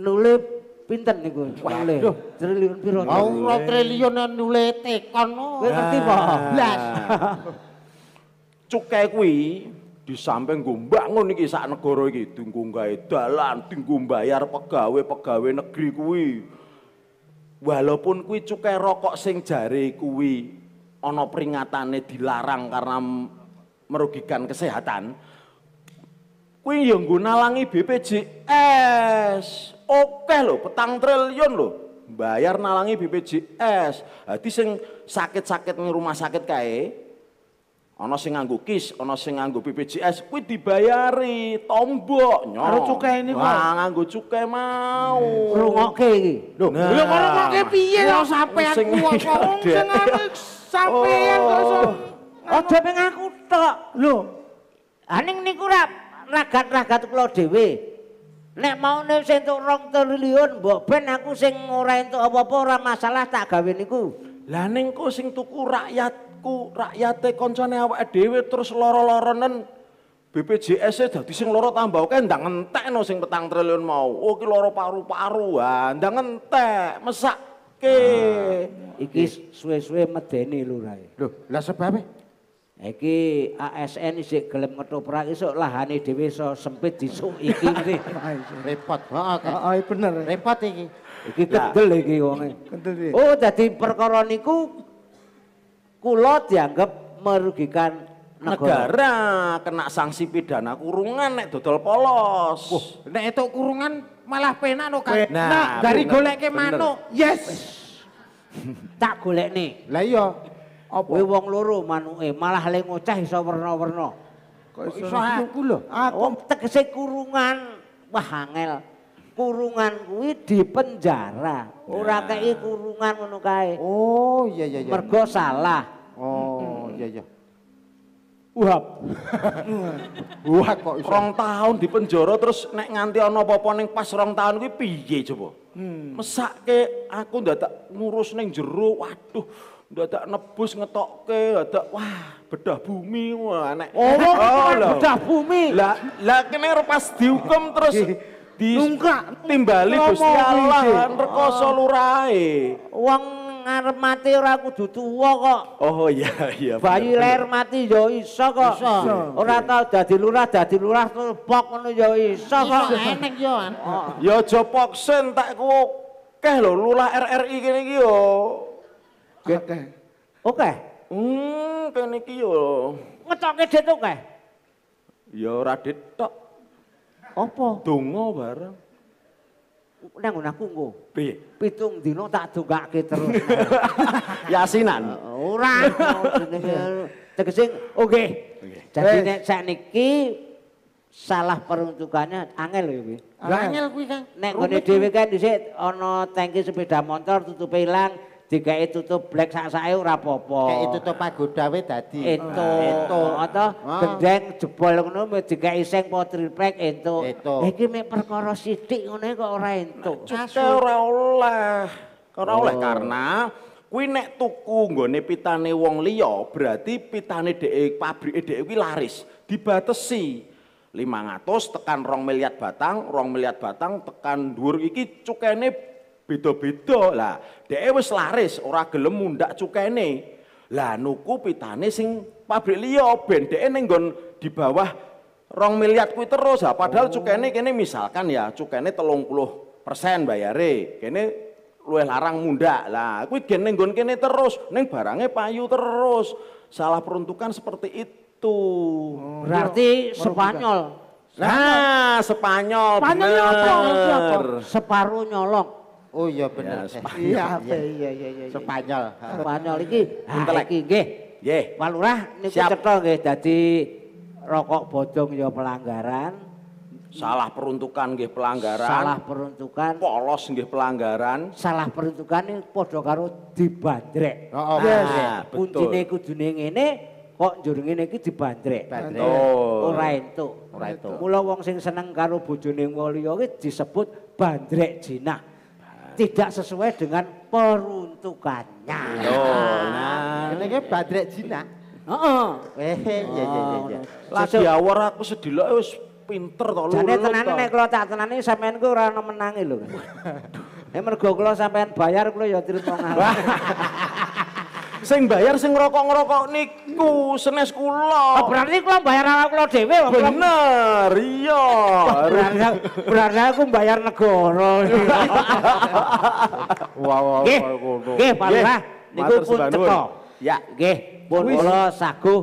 A: Lule pinten niku? Lule. Triliun piro? Mau rong triliun lule tekon. Oh. Kowe ngerti pak. Ah. Blas. Cukai kue di samping gue bangun iki sak negara iki tinggu gawe dalan, tunggu bayar pegawai-pegawai negeri kue. Walaupun kue cukai rokok sing jari kue. Ono peringatane dilarang karena merugikan kesehatan kuwi yang nggo nalangi BPJS oke lho petang triliun lho bayar nalangi BPJS dadi sing sakit-sakit ning rumah sakit kae Ono sing nganggo KIS ana sing nganggo BPJS kuwi dibayari tombok nyo karo cukai ini kok nganggo cukai mau rungokke iki lho nah. lho kok rungokke piye kok sampean kuwi kok
D: Sampai kok iso. Aja ping aku tok. Lho. Ah ning niku ra ragat-ragat kula dhewe. Nek maune sing entuk 2
A: triliun, mbok ben aku sing ora entuk apa-apa ora masalah tak gawe niku. Lah ning kok sing tuku rakyatku, rakyate koncane awake dhewe terus lara-laranen BPJS-e dadi sing lara tambah akeh ndang entekno sing petang triliun mau. Oh ki lara paru-paru, ha ndang entek, mesak Oke. Ah, iki suwe-suwe medeni lurae. Lho, lah sebabe? Iki ASN isik gelem ngetoprak isuk lahane dhewe iso sempit disuk iki nggih. Repot. Heeh, heeh iya, bener. Repot iki. Iki kendel iki
B: wonge. Kendel
A: iki. Oh, dadi perkara niku kula dianggap merugikan negara. negara kena sanksi pidana kurungan nek dodol polos. Wah, nek itu kurungan
D: malah penak no kan.
A: Nah, dari golek ke manuk. Yes. tak golek nih. Lah iya. Apa? Wih wong loro manuke malah le ngoceh iso werna-werna. Kok iso aku lho? Wong tegese kurungan. Wah angel. Kurungan kuwi dipenjara. Ora nah. kei kurungan ngono kae. Oh iya iya iya. Mergo salah. Oh iya iya. Uhap. Wah kok iso. Rong tahun di penjara terus nek nganti ana apa-apa ning pas rong tahun kuwi piye coba? Hmm. Mesake aku ndadak ngurus ning jero, waduh ndadak nebus ngetokke, ndadak wah bedah bumi wah nek. Oh, oh bedah bumi. Lah lah kene pas dihukum terus di nungkak timbali Gusti Allah rekoso lurae. Wong ngarep mati ora kudu tuwa kok. Oh iya iya. Bayi lair mati ya iso kok. Iso. Ora tau dadi lurah dadi lurah tepok ngono ya iso kok. Iso enek ya. Oh. Ya aja poksen tak ku keh lho lurah RRI kene iki yo. Oke. Oke. Oh, hmm, kene iki yo. Ngecoke dhek to keh. Yo ora ditok. Apa? Donga bareng. nang guna aku engko. Pitung dino tak dongake terus. Yasinan. Eh, Orang, Tegese oke. Jadi eh. nek
D: sakniki
A: salah peruntukannya angel lho kuwi. Angel kuwi Kang. Nek ngene dhewe kan dhisik ana tangki sepeda motor tutup hilang. Jika itu tuh black sak saya ora apa itu tuh pagodawe tadi. Itu. Nah, itu. Oh, Ata ah. gendeng jebol ngono digawe sing po triplek itu. Iki
D: mek perkara sithik ngene kok ora entuk. Kita ora
A: oleh. Ora oleh oh. karena kuwi nek tuku nggone pitane wong liya berarti pitane dek pabrike dek kuwi laris dibatesi 500 tekan rong miliar batang rong miliar batang tekan dhuwur iki cukene beda-beda lah dhek wis laris ora gelem mundak cukene lah nuku pitane sing pabrik liya ben dhek ning di bawah rong miliar kuwi terus ha padahal oh. cukene kene misalkan ya cukene telung puluh persen bayare kene luwih larang mundak lah kuwi gen ning kene terus ning barangnya payu terus salah peruntukan seperti itu oh. berarti ya, Spanyol Nah, Spanyol, Spanyol nyolong, Nyolong, Separuh nyolong. Oh iya bener. Eh, iya iya iya iya. Spanyol. Spanyol iki. Ah, Intelek nggih. Nggih. Walurah niku cetha nggih dadi rokok bodong ya pelanggaran. Salah peruntukan nggih pelanggaran. Salah peruntukan. Polos nggih pelanggaran. Salah peruntukan ini padha karo dibandrek. Heeh. Oh, oh, nah, kudune ngene kok njur ngene iki dibandrek. Betul. Ora entu. Ora entu. Mula wong sing seneng karo bojone wong liya disebut bandrek jinah. tidak sesuai dengan peruntukannya. Oh, nah. nah. Ini badrek jinak. Heeh. Eh, iya iya iya. Lah diawar aku sedelok wis pinter to lho. Jane tenane nek kula tak tenane sampean ku ora menangi lho. Nek mergo kalau sampean bayar kula ya trito ngalah. sing bayar sing ngerokok ngerokok niku senes kula oh, berarti kula bayar nama kulo dewe wong bener iya berarti, aku bayar negara
B: wow wah nggih nggih parah niku pun cetha
A: ya nggih pun kula saguh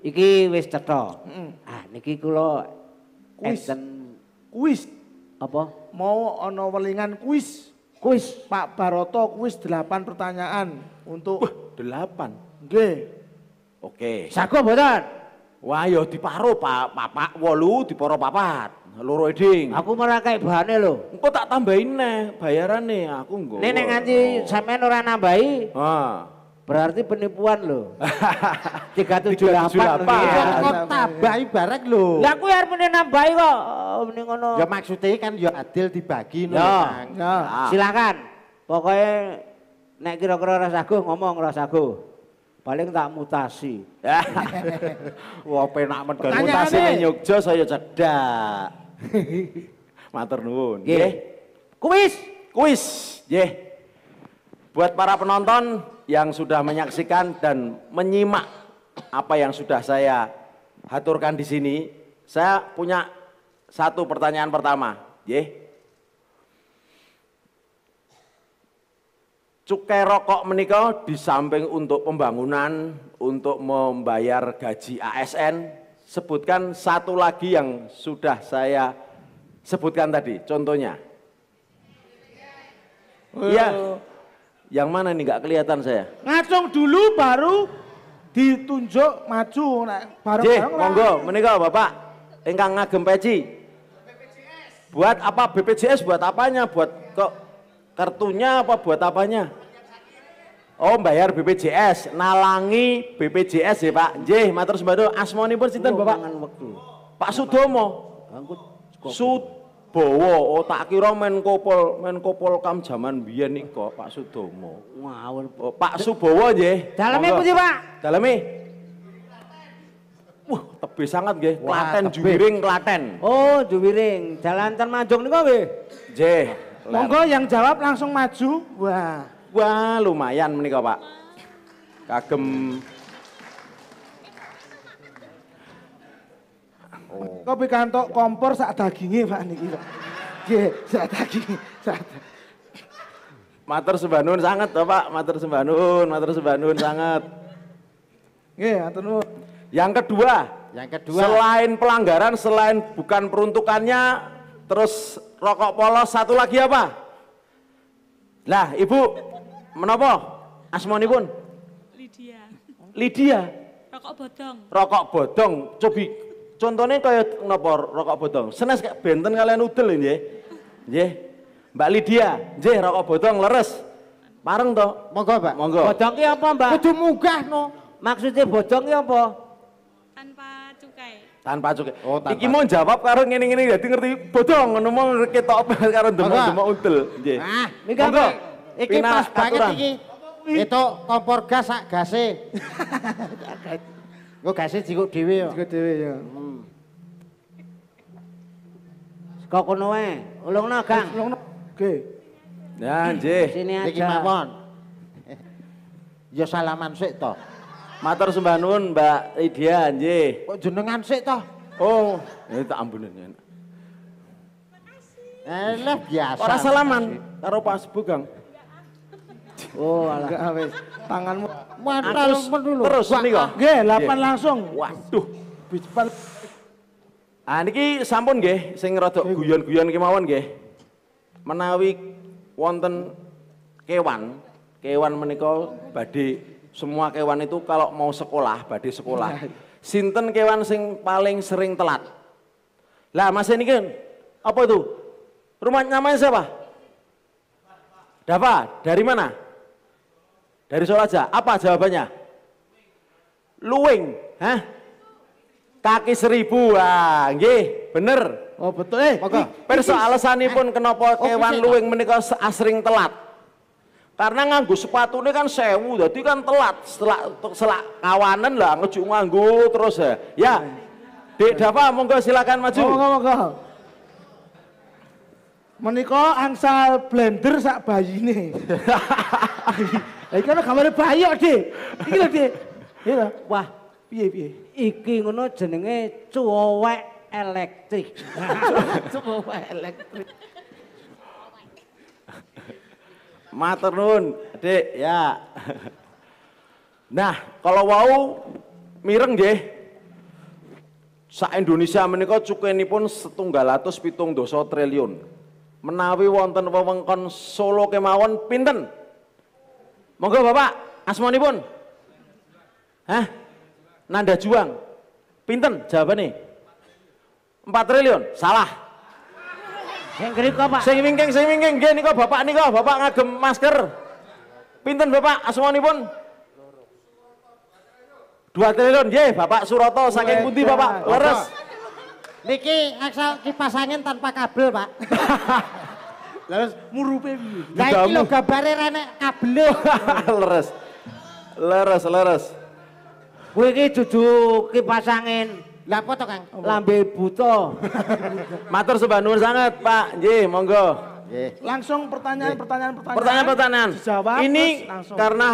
A: iki wis cetha ah niki kulo kuis kuis apa mau ana welingan kuis kuis Pak Baroto kuis 8 pertanyaan untuk delapan. Nggih. Oke. Sago mboten? Wah ya diparo Pak, papak di diparo papat. Loro eding. Aku merakai bahannya lo. Engko tak tambahin Bayaran nih aku engko. Nek nek nganti sampean ora nambahi. Berarti penipuan lho. 378. Kok tambahi barek lho. Lah
D: kuwi arep nambahi kok oh, muni ngono. Ya
A: maksude kan ya adil dibagi lho. Ya. Ya. Silakan. Pokoknya nek kira-kira rasaku ngomong rasaku paling tak mutasi wah penak men mutasi nek Yogya saya cedak matur nuwun nggih kuis kuis nggih buat para penonton yang sudah menyaksikan dan menyimak apa yang sudah saya haturkan di sini saya punya satu pertanyaan pertama nggih Cukai rokok menikah di samping untuk pembangunan, untuk membayar gaji ASN, sebutkan satu lagi yang sudah saya sebutkan tadi, contohnya. Oh. Iya. Uh. Yang mana nih nggak kelihatan saya? Ngacung dulu baru ditunjuk maju nah, baru Jih, monggo menikah Bapak engkang ngagem peci. Buat apa BPJS buat apanya? Buat kok kartunya apa buat apanya? Oh bayar BPJS, nalangi BPJS ya Pak. J, matur sembado asmoni pun sinten Bapak? Waktu. Pak Sudomo. Sudbowo, oh tak kira Menkopol, Menkopol kam jaman biyen iko Pak Sudomo. Ngawur. Oh, Pak Subowo nggih. Daleme pundi Pak? Daleme? Wah, tebe sangat nggih. Klaten Juwiring Klaten. Oh, Juwiring. Jalan Termajong niku nggih. Nggih. Monggo yang jawab langsung maju. Wah. Wah, lumayan menikah Pak. Kagem Oh. Kau pikantuk kompor saat dagingnya Pak niki, Pak. Nggih, saat daginge, saat Matur sebanun sangat toh Pak. Matur sebanun matur sebanun sangat. sanget. matur Yang kedua, yang kedua. Selain pelanggaran, selain bukan peruntukannya, terus rokok polos satu lagi apa? Lah, Ibu, Menopo? Asmoni pun? Lydia. Lydia.
B: Rokok bodong.
A: Rokok bodong. Cobi contohnya kaya menopo rokok bodong? Senes kayak benten kalian udel ini. ya, Mbak Lydia, nggih rokok bodong leres. Bareng toh, Monggo, pak, Monggo. Bodong ki apa, Mbak? Kudu munggah no. Maksudnya bodong ki apa? Tanpa cukai. Tanpa cukai. Oh, tanpa. Iki mau jawab karo ngene-ngene dadi ngerti bodong ngono mau ketok karo demok-demok udel. Nggih. Ah, monggo. Iki pas banget iki. Itu kompor gas sak gase. Gue gase jikuk dewe ya. Jikuk dewe ya. Hmm. Kok kono wae? Ulungno, Kang. Ulungno. Oke.
B: Ya, nggih. Sini aja. Iki mawon.
A: Ya salaman sik to. Matur sembah nuwun, Mbak Lydia, nggih. Kok jenengan sik to? Oh, ya eh, tak ambunen ya. Eh, biasa. Ora salaman karo Pak Sebu, Kang. Oh, alah. Enggak wis. Tanganmu mantap dulu. Terus niku. Nggih, iya. lapan langsung. Waduh. Bicepan. Ah niki sampun nggih sing rada guyon-guyon kemawon nggih. Menawi wonten kewan, kewan menika badhe semua kewan itu kalau mau sekolah badhe sekolah. Iya. Sinten kewan sing paling sering telat? Lah Mas ini kan apa itu? Rumah namanya siapa? Dapa, dari mana? Dari sholat aja. Apa jawabannya? Luwing. Hah? Kaki seribu. Ah, nggih, bener. Oh, betul. Eh, Maka, perso pun eh. kenapa oh, kewan oh, luwing menikah asring telat. Karena nganggu sepatu ini kan sewu, jadi kan telat. Setelah, setelah kawanan lah, ngejuk nganggu terus eh. ya. Ya, Dek Dava, monggo silakan maju. Oh, monggo, monggo. Menikah angsal blender sak bayi ini. Lah eh, iki ana gambar bayok, Dik. Iki lho, Dik. Iki iya Wah, piye piye. Iki ngono jenenge cuwek
D: elektrik. cuwek elektrik.
A: Matur nuwun, Dik, ya. Nah, kalau wau mireng nggih. Sa Indonesia menika cukainipun setunggal atus pitung dosa triliun. Menawi wonten wewengkon Solo kemawon pinten? Monggo Bapak, pun. Hah? Nanda Juang. Pinten jawabane? 4 triliun. Salah. Sing kok Pak? Sing wingking, sing wingking nggih nika Bapak nika, Bapak ngagem masker. Pinten Bapak pun? 2 triliun nggih Bapak Suroto saking pundi Bapak? Leres. Niki asal kipas angin tanpa kabel, Pak. Leres murupe piye? Lah iki lho gambare ra nek kabele. leres. Leres, leres. Kowe iki dudu kipas Lah apa to, Kang? Lambe buta. Matur sembah nuwun sangat, Pak. Nggih, monggo. Nggih. Langsung pertanyaan-pertanyaan pertanyaan. Pertanyaan-pertanyaan. Ini langsung. karena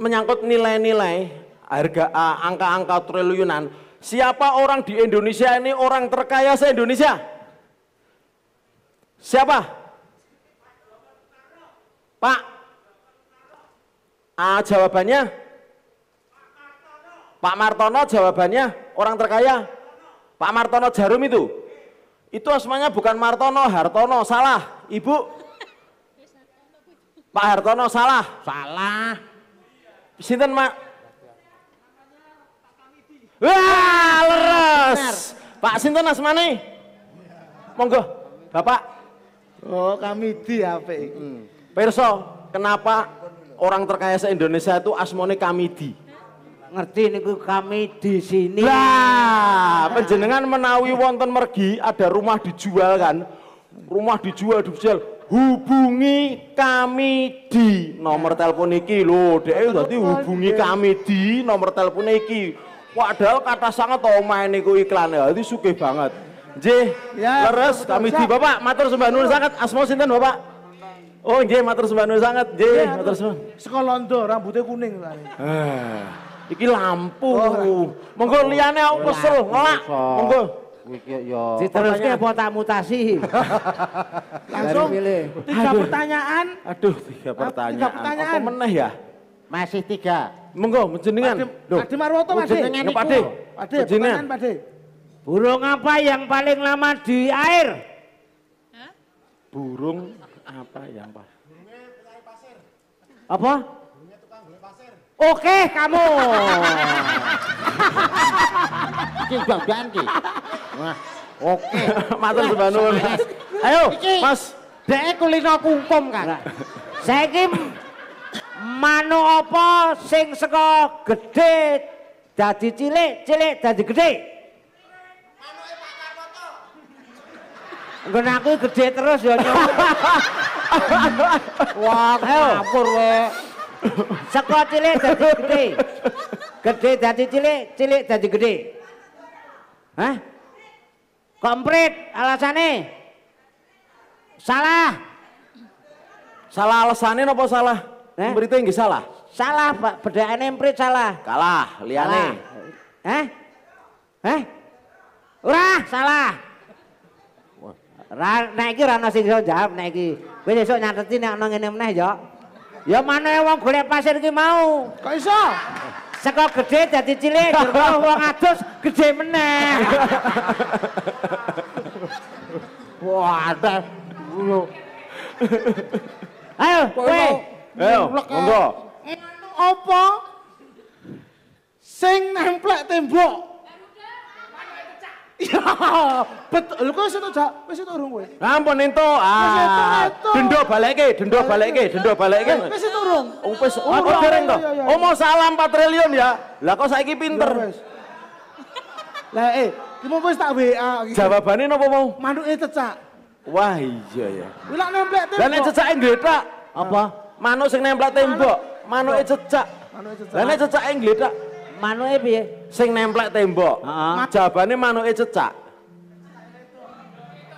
A: menyangkut nilai-nilai harga angka-angka triliunan. Siapa orang di Indonesia ini orang terkaya se-Indonesia? Siapa? Pak? Ah, jawabannya? Pak Martono jawabannya orang terkaya? Pak Martono Jarum itu? Itu asmanya bukan Martono, Hartono, salah. Ibu? Pak Hartono salah. Salah. Sinten, Mak? Wah, leres. Pak Sinten asmane? Monggo, Bapak. Oh, kami di HP Hmm. Perso, kenapa orang terkaya se-Indonesia itu asmone Kamidi? Ngerti niku kami di sini. Lah, penjenengan menawi wonten mergi ada rumah dijual kan? Rumah dijual dijual hubungi kami di nomor telepon iki lho itu dadi hubungi kami di nomor telepon iki padahal kata sangat tau main niku iklan ya dadi suke banget J, terus kami di Bapak matur sembah nuwun sangat asma sinten Bapak Oh, nggih matur suwun sangat, nggih iya, matur suwun. Saka londo rambutnya kuning lha. Eh, ah. iki lampu. Oh, Monggo liyane aku kesel, iya, iya, ngelak. Monggo. Iki ya. Diteruske apa tak mutasi? Langsung tiga aduh. pertanyaan. Aduh, tiga pertanyaan. Tiga pertanyaan. Apa meneh ya? Masih tiga. Monggo, menjenengan. Adi Marwoto Mas. Menjenengan Pak De. Pak De, pertanyaan Pak
D: De. Burung apa yang paling lama di air?
A: Burung apa yang
B: pak?
D: Apa? Oke kamu.
A: Oke Bang Banki. Oke. oke. Matur sebanun. Ayo, Mas. Dek kulino kungkum kan. kim manu apa sing seko gede jadi cilik, cilik jadi gede. Gue aku gede terus ya Wah, ngapur we. Sekolah cilik jadi gede. Gede jadi cilik, cilik jadi gede. Hah? Komplit alasannya. Salah. Salah alasannya nopo salah? Eh? Mrite yang salah. Salah, Pak. Bedakane emprit salah. Kalah, liane. Hah? Hah? Urah, salah. Nek iki ora ana sing iso jawab nek iki. Kowe esuk nyateti nek ana ngene meneh ya. Ya maneh wong golek pasir iki mau. Kok iso?
D: Saka gedhe dadi cilik, durung wong adus gedhe meneh. Wah, ada.
A: Ayo, kowe.
B: Ayo, monggo. Ngono apa, Sing nemplek tembok. Iya,
A: betul. Lu kok setu jak, wis setu urung kowe. Ampun ento. Ah. Dendok balike, dendok balike, dendok balike. Wis setu urung. Oh, wis aku dereng to. Oh iya, iya, iya. mau salam 4 triliun ya. Lah kok saiki pinter. Lah eh, kamu wis tak WA. Jawabane napa mau? Manuke cecak. Wah iya ya. Kuwi lak nemplek tembok. Lah nek cecake gletak apa? Manuk sing nemplek tembok, manuke cecak.
B: Manuke cecak. Lah nek
A: cecake gletak Manuke piye? Sing nemplek tembok. Heeh. Jabane manuke cecak.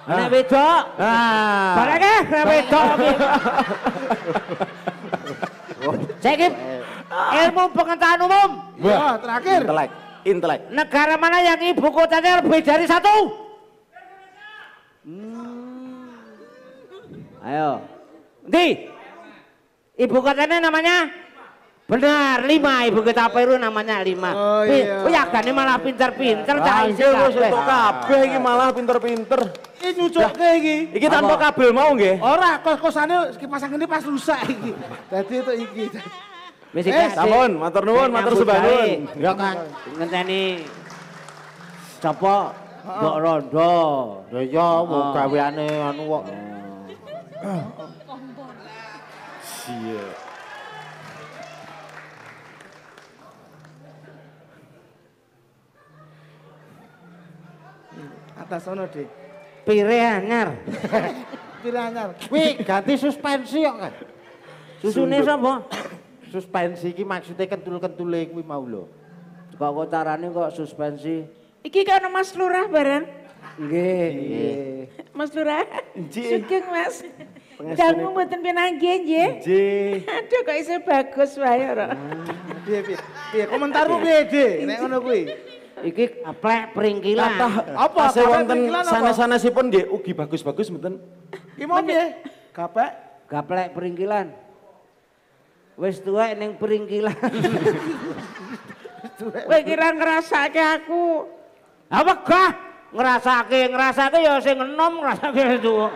D: Nek wedok. Ah. Bareke nek wedok
A: iki. ilmu pengetahuan umum. Wah, terakhir. Intelek. Intelek.
D: Negara mana yang ibu kotanya lebih dari satu?
A: Hmm. Ayo. Di. Ibu kotanya namanya? Benar, lima ibu kita perlu
D: namanya lima. Oh iya. oh iya. kan ini malah pinter-pinter Ya, isi kabeh. Untuk
A: kabeh ini malah pinter-pinter. Ini Iki nyucukne ini. Iki tanpa kabel mau nggak? Orang, kos kosannya pasang ini pas rusak ini. Jadi itu ini. Wis iki. Eh, Sampun, matur nuwun, matur sebanun. Ya kan ini. Coba. Mbok Rondo. Ya iya mau gaweane anu kok. Siap. atas ono dik. Pire anyar. Pire anyar. Kuwi ganti suspensi kok kan. Susune sapa? suspensi iki maksude kentul-kentule kuwi mau lho. Kok kok carane kok suspensi?
D: Iki kan Mas Lurah bareng.
A: Nggih, nggih.
D: Mas Lurah. Nggih. Sugeng, Mas. Jangan mau buatin pinanggi aja. Ji. Aduh kok isinya bagus wajah orang. Ah, iya, iya.
A: Komentar lu gede. Nek ngono gue. Iki plek peringkilan. Tata, apa? sana-sana sanes pun nggih ugi bagus-bagus mboten. Ki mau nggih? Gaplek. Gaplek
D: peringkilan. Wis tuwek ning peringkilan. Kowe kira ngrasake aku. Apa kah Ngrasake, ngrasake ya sing enom ngrasake itu. Ya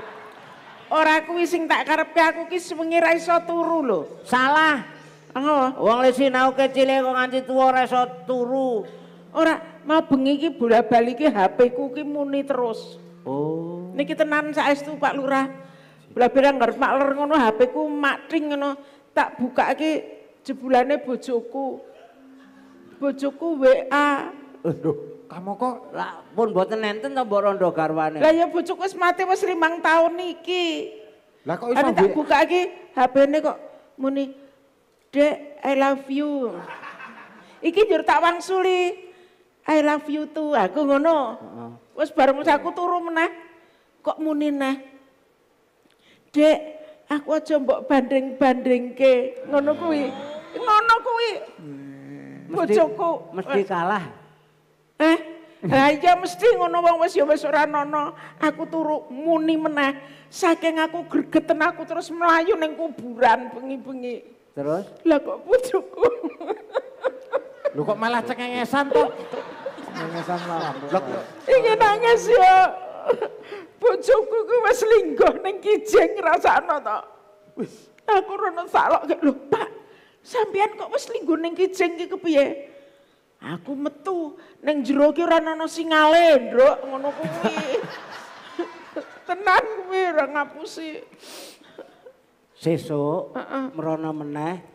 D: ora kuwi sing tak karepke aku ki mengira ra iso turu lho. Salah. Ngono. Wong le sinau kecile kok nganti tuwa ora iso turu. Ora mau bengi ki bola balik ki HP ku ki muni terus.
B: Oh.
D: Niki tenan itu Pak Lurah. Bola balik nggak mak ler ngono HP ku matring ting ngono tak buka ki jebulane bojoku. Bojoku WA.
A: Aduh,
D: kamu kok lah pun boten nenten ta mbok
A: rondo karwane Lah ya
D: bojoku wis mati limang tahun niki.
A: Lah kok iso tak buka
D: iki HP-ne kok muni Dek, I love you. Iki jur tak wangsuli. I love you too, aku ngono. Wes bareng aku turu meneh. Kok muni neh? Dek, aku aja mbok banding-bandingke. Ngono kuwi. Ngono kuwi. Hmm. Bojoku mesti kalah. Eh, Lah iya mesti ngono wong wis ya wis ora nono. Aku turu muni meneh. Saking aku gregeten aku terus melayu ning kuburan bengi-bengi. Terus? Lah kok bojoku. Lu kok malah cengengesan tuh?
A: Cengengesan malah.
D: Ingin nangis ya. Bojoku ku wis lingguh ning kijing rasakno to. Wis aku rono salok gak lho, Pak. Sampeyan kok wis lingguh ning kijing iki kepiye? Aku metu ning jero ki ora ana singale, Ndruk, ngono kuwi. Tenan kuwi ora ngapusi.
A: Sesuk uh -uh. merono meneh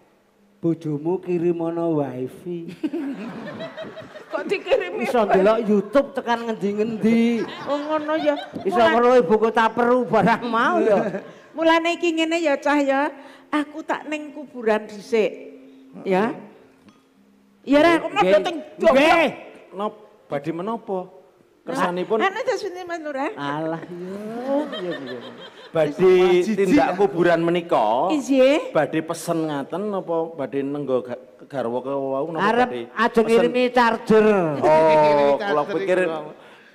A: bojomu kirim ana wifi.
D: Kok dikirim iso ndelok
A: YouTube tekan ngendi-ngendi.
D: Oh ngono ya. Iso ngeroe
A: buku taperu barang mau ya.
D: Mulane iki ngene ya cah ya. Aku tak ning kuburan dhisik. Ya. Ya ra aku mlebu teng Nggih. Nop
A: badhe menapa?
D: Kersanipun. Anu jasmine Mas Lurah. Alah iya iya, iya, iya.
A: Badhe tindak kuburan menika. Iya. Badhe pesen ngaten apa badhe nenggo garwa kewau napa badhe. Arep ajeng ini charger. Oh, kalau pikir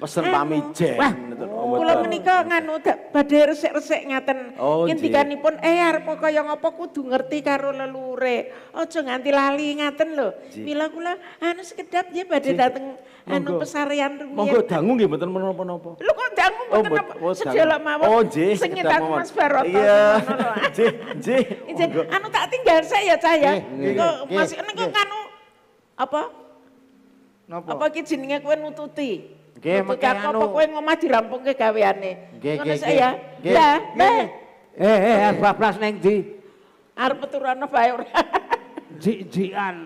A: pesen eh, pamijen Wah,
D: gitu kula menika nganu badhe resik-resik ngaten. Oh, Ngendikanipun eh arep kaya ngapa kudu ngerti karo lelure. Aja nganti lali ngaten lho. Mila kula anu sekedap ya badhe dateng anu pesarean rumiyin. Monggo
A: dangu nggih mboten menapa-napa.
D: Lho kok dangu mboten napa? Sedelo mawon. Oh, nggih. Sing nyetak Mas Barata. Iya. Eh, nggih, nggih. Anu tak tinggal saya ya cah ya. Masih niku kanu apa? Napa? Apa iki jenenge kowe nututi? Nggih, mengke anu. Apa kowe ngomah dirampungke gaweane. Nggih, saya, Ya,
A: ya, eh. Eh, eh, arep bablas ning ndi?
D: Arep meturane bae ora.
A: Jik-jikan.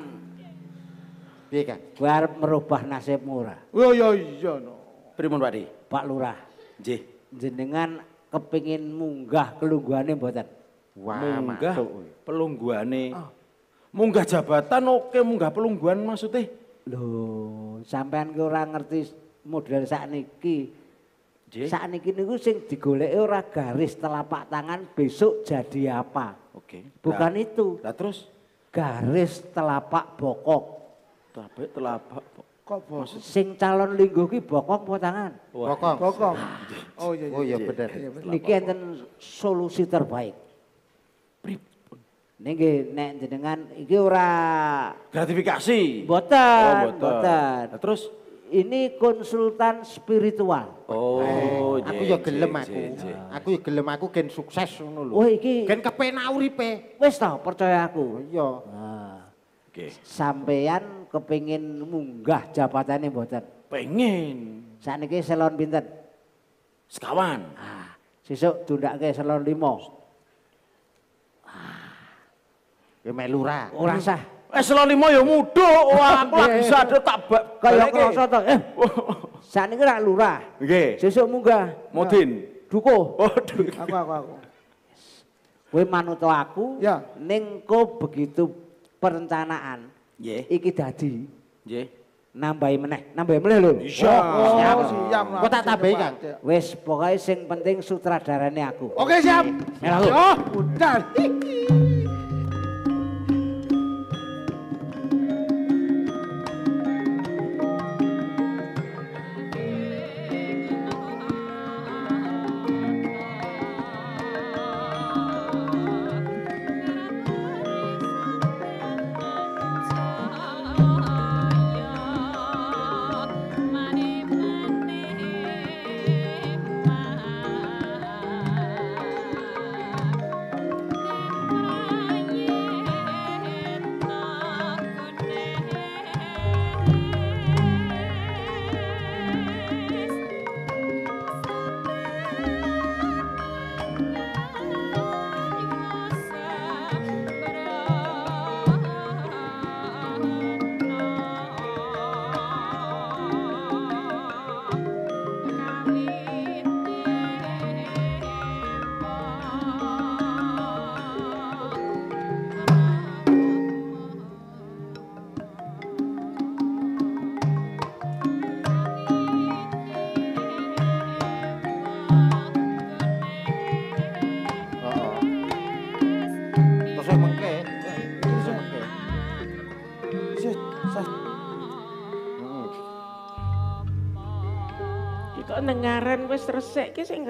A: Piye, Kang? Kowe arep merubah nasib murah, Oh, ya iya no. Pripun, Pak Di? Pak Lurah. jih, Jenengan kepingin munggah kelungguhane mboten? Wah, munggah pelungguhane. Munggah jabatan oke, munggah pelungguan maksudnya. Loh, sampean ki ora ngerti model saat niki saat niki niku sing digolek ora garis telapak tangan besok jadi apa.
B: Oke. Okay. Bukan
A: nah, itu. nah terus garis telapak bokok. Telapak telapak Kok bos? Sing calon linggo ki bokong apa tangan? Bokong. Bokong. Oh iya iya. Oh iya, iya. iya bener. Niki enten solusi terbaik. Nengge nek jenengan iki ora gratifikasi. Boten, oh, boten. Nah, terus ini konsultan spiritual. Oh, eh, iya, aku iya, ya iya, gelem aku. Aku ya gelem aku gen sukses ngono lho. Oh, iki gen kepenak uripe. Wis percaya aku. Iya. Nah. Okay. Sampean kepengin munggah jabatannya mboten? Pengen. Sakniki selon pinten?
D: Sekawan. Ah,
A: sesuk dundakke selon lima. Ah. Ya melura. Ora sah. Eselon lima ya muduk, wah aku lagi sadar tak bak. Kaya kerasa tak, eh. Saat ini rak lurah. Oke. Sesuk munggah. Modin. Duko. Oh, duko. Aku, aku, aku. Kue manuto aku, ya. ning kau begitu perencanaan, Ye. iki dadi. Ye. Nambahi meneh, nambahi meneh lho. Iya. Oh, siap. Siap. Kau tak tabai kan? Wes, pokoknya sing penting sutradaranya aku. Oke, siap. Ya, lalu. Oh, udah.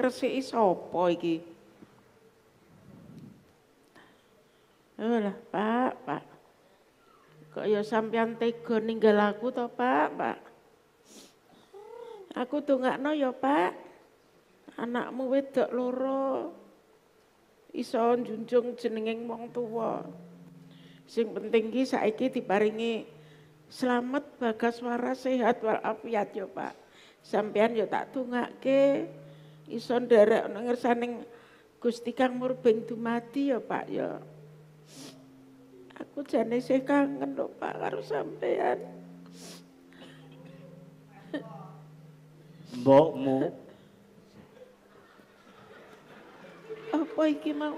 D: ngresiki sapa iki? Alah, oh Pak, Pak. Kok ya sampean tega ninggal aku to, Pak, Pak? Aku dongakno ya, Pak. Anakmu wedok loro. Iso njunjung jenenging wong tuwa. Sing penting ki saiki diparingi selamat bagas waras sehat walafiat ya, Pak. Sampean ya tak dongake. iso ndarek ana ngersaning Gusti Kang Murbeng dumati ya Pak ya. Aku jane sih kangen lho Pak karo sampean. Mbokmu. Apa iki mau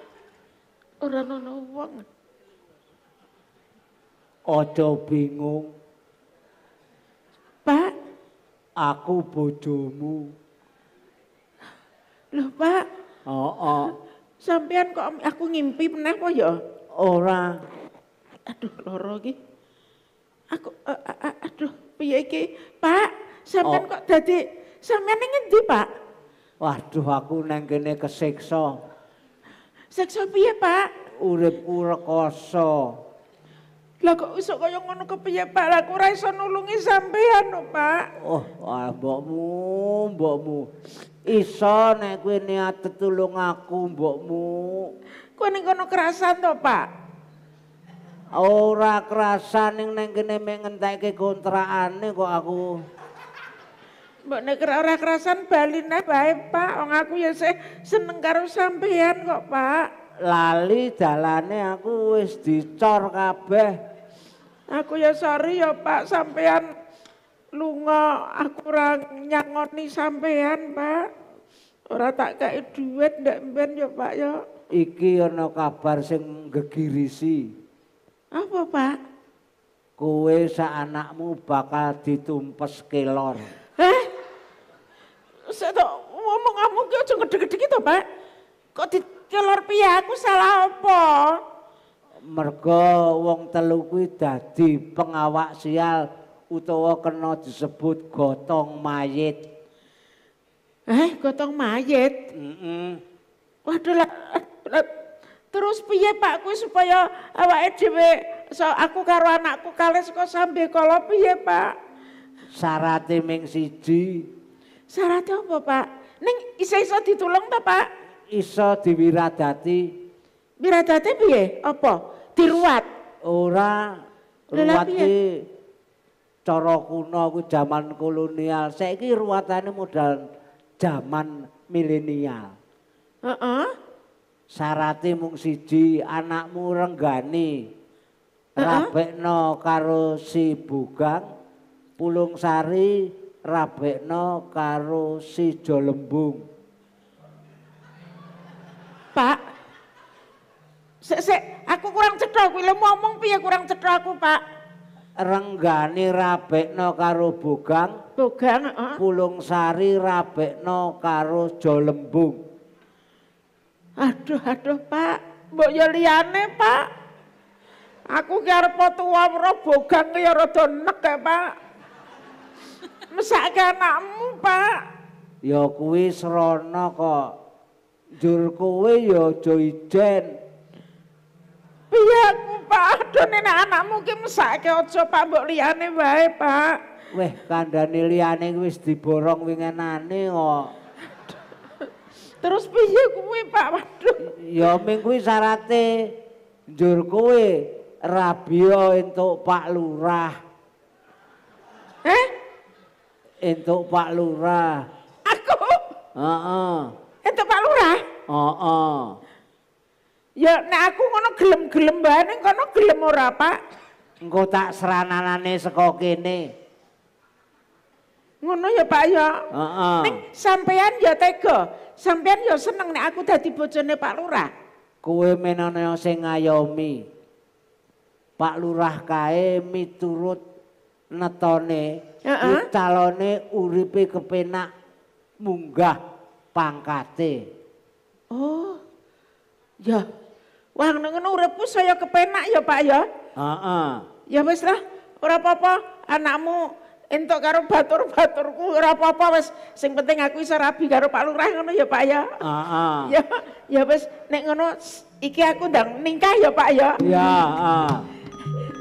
D: ora ana wong?
B: Aja bingung.
D: Pak,
A: aku bodomu.
D: Loh Pak. Oh, oh. Sampean kok aku ngimpi pernah kok ya? Ora. Aduh loro iki. Aku uh, uh, aduh piye iki? Pak, sampean oh. kok dadi sampean ning ngendi, Pak? Waduh aku nang kene kesiksa. Siksa piye, Pak? Uripku rekoso. Lah kok iso kaya ngono kepiye Pak? Lah kok ora iso nulungi sampean no, Pak?
A: Oh, ah mbokmu, mbokmu.
D: Iso nek kowe niat tetulung aku mbokmu. Kowe ning kono kerasan to, Pak? Ora kerasan ning ning kene mek ngentekke kok aku. Mbok nek ora kerasan bali nek bae, Pak. Wong aku ya seneng karo sampean kok, Pak.
A: lali dalane aku wis dicor kabeh.
D: Aku ya sorry ya Pak sampean lunga aku ora nyangoni sampean Pak. Ora tak kei duit ndak mben ya Pak ya.
A: Iki ana kabar sing gegirisi. Apa Pak? Kue sa anakmu bakal ditumpes kelor.
D: Eh? Saya tak ngomong kamu ki gede ngedek gitu Pak. Kok Celur piye aku salah apa?
A: Mergo wong telu kuwi dadi pengawak sial utawa kena disebut gotong mayit. Eh,
D: gotong mayit? Heeh. Mm -mm. Waduh lah, terus piye Pakku supaya awake dhewe so aku karo anakku kalih kok sambil kala piye Pak? Syaratnya ming siji. Syaratnya apa Pak? Ning isa-isa ditulung ta Pak? iso diwiradati. Wiradati piye? Apa? Diruat. Ora ruwat iki
A: cara kuno kuwi jaman kolonial. Saiki ruwatane modal jaman milenial. Heeh. Uh mung siji anakmu renggani. Uh karo si Bugang Pulung Sari rabekno karo si Jolembung.
D: Pak, Se, se, aku kurang cetha kuwi lho ngomong piye kurang cetha aku, Pak.
A: Renggani rabekno karo Bogang. Bogang, heeh. Pulung Sari rabekno karo Jolembung.
D: Aduh, aduh, Pak. Mbok yo liyane, Pak. Aku ki arep tuwa weruh Bogang ki ya rada nek, ya, Pak. Mesake anakmu, Pak.
A: Ya kuwi srana kok. jur kowe ya aja ijen
D: piyak pak adone anakmu ki mesake aja pak mbok liyane wae pak
A: weh kandhane liyane wis diborong wingenane kok
D: terus piye kuwi pak waduh
A: ya ming kuwi syaratte jur kowe rabia entuk pak lurah
D: eh entuk pak lurah aku heeh Entuk Pak Lurah? Oh, oh. Ya nek aku ngono gelem-gelem bae ngono gelem ora, Pak? Engko tak serananane saka kene. Ngono ya Pak ya. Heeh. sampean ya tega. Sampean ya seneng nih aku dadi bojone Pak Lurah. Kue menane
A: sing ngayomi. Pak Lurah kae miturut netone, uh -uh. calone uripe kepenak munggah pangkate.
D: Oh. Ya. Wah, ngono uripku saya kepenak ya, Pak ya. Heeh. Ya wis lah, ora apa-apa, anakmu entuk karo batur-baturku ora apa-apa wis. Sing penting aku iso rabi karo Pak Lurah ngono ya, Pak ya.
B: Heeh. Ya,
D: ya wis nek ngono iki aku ndang ningkah ya, Pak ya. Ya, heeh.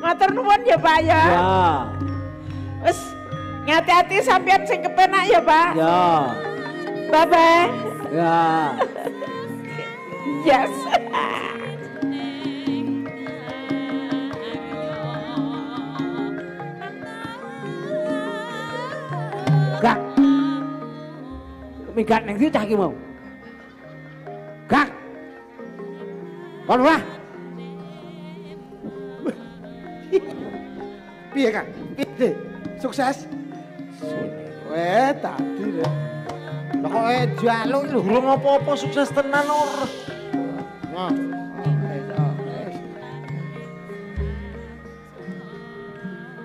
D: Matur nuwun ya, Pak ya. Ya. Wis ngati-hati sampean sing kepenak ya, Pak. Ya. Bye bye.
B: Yeah.
D: yes. Kak. Minggat
A: neng sih cah mau. Kak. Kon wah. Piye Kak? Piye? Sukses. Weh, tadi deh. Lah kok eh jaluk lho. Durung apa-apa sukses tenan or. Nah.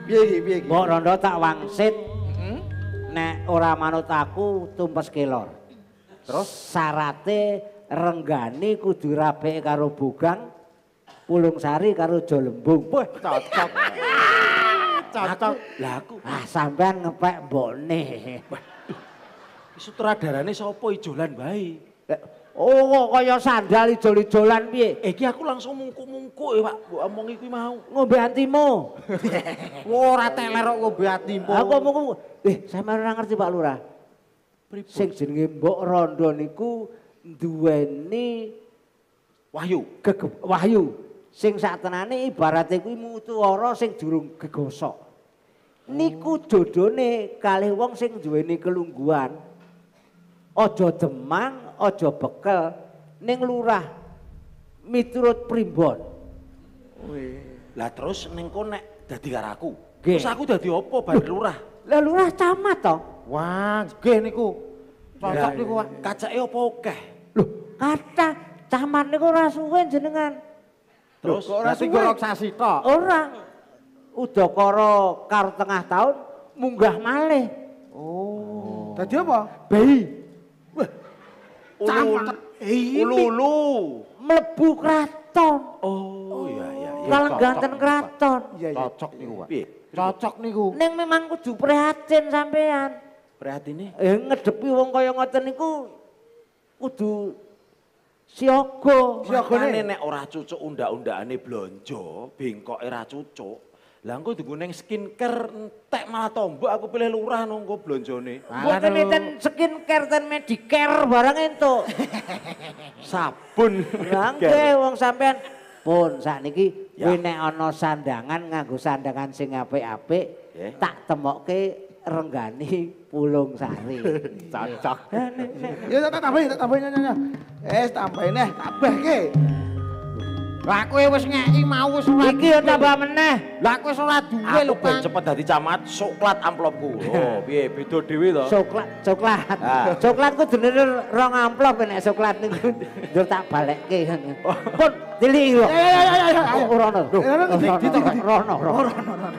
A: Piye iki piye iki? Mbok Rondo tak wangsit. Mm Nek ora manut aku tumpes kelor. Terus syarate renggani kudu rapek karo bugang pulung sari karo jolembung. Wah, cocok. cocok. Laku. aku. Ah, sampean ngepek mbokne. Sutradarane sapa ijolan bae. Eh, oh, kaya sandal ijol-ijolan piye? Eh, iki aku langsung
D: mungku mungku ya eh, Pak. Mbok omong iki mau.
A: Ngombe antimu. Ora teler kok ngombe antimu. Aku omong Eh, sampeyan ora ngerti Pak Lurah. Pripun? Sing jenenge Mbok Rondo niku duweni wahyu, Gege... wahyu. Sing saktenane ibarate kuwi mutuara sing durung gegosok. Niku jodone kalih wong sing duweni kelungguhan ojo demang, ojo bekel, neng lurah miturut primbon. Lah terus neng konek dadi karaku. Gih. Terus aku dadi apa bar lurah? Lah lurah camat toh. Wah, nggih niku. Ya, Cocok ya, niku, Pak. Ya. Kacake apa akeh? Lho, kata camat niku ora suwe jenengan. Terus kok ora tiga raksasi tok. Ora. Udakara karo tengah tahun munggah malih. Oh. Dadi apa? Bayi. Ulu, ulu, ulu. Mlebu kraton. Oh, iya, iya. iya. kalau ganteng kraton. Iya, iya. Cocok nih Pak. Cocok niku. Ning memang kudu prihatin sampean. nih? Eh ngedepi wong kaya ngoten niku kudu siaga. Siagane nek ora cucuk unda undakane blonjo, bengkoke ora cucuk. Lah engko nduweneng skincare entek malah tombok aku pilih lurah nunggu blonjone. Mboten enten skincare ten medicare barang ento. Sabun. Lah nggih wong sampean pun sakniki kuwi nek ana sandangan nganggo sandangan sing apik-apik yeah. tak temokke renggani pulung sari. Cocok. Ya tak tambahin, eh, tak tambahin. Eh, tambahin eh, tambah ke. Lah kowe wis ngeki mau wis ora iki ya tambah meneh. Lah kowe wis ora duwe lho cepet dadi camat soklat amplopku. Oh, piye beda dhewe to? Soklat, coklat. Coklat ku jenenge rong amplop nek soklat niku. Ndur tak balekke. Pun dilih yo. Ya ya ya ya ora ono. Ora ono. Ora ono.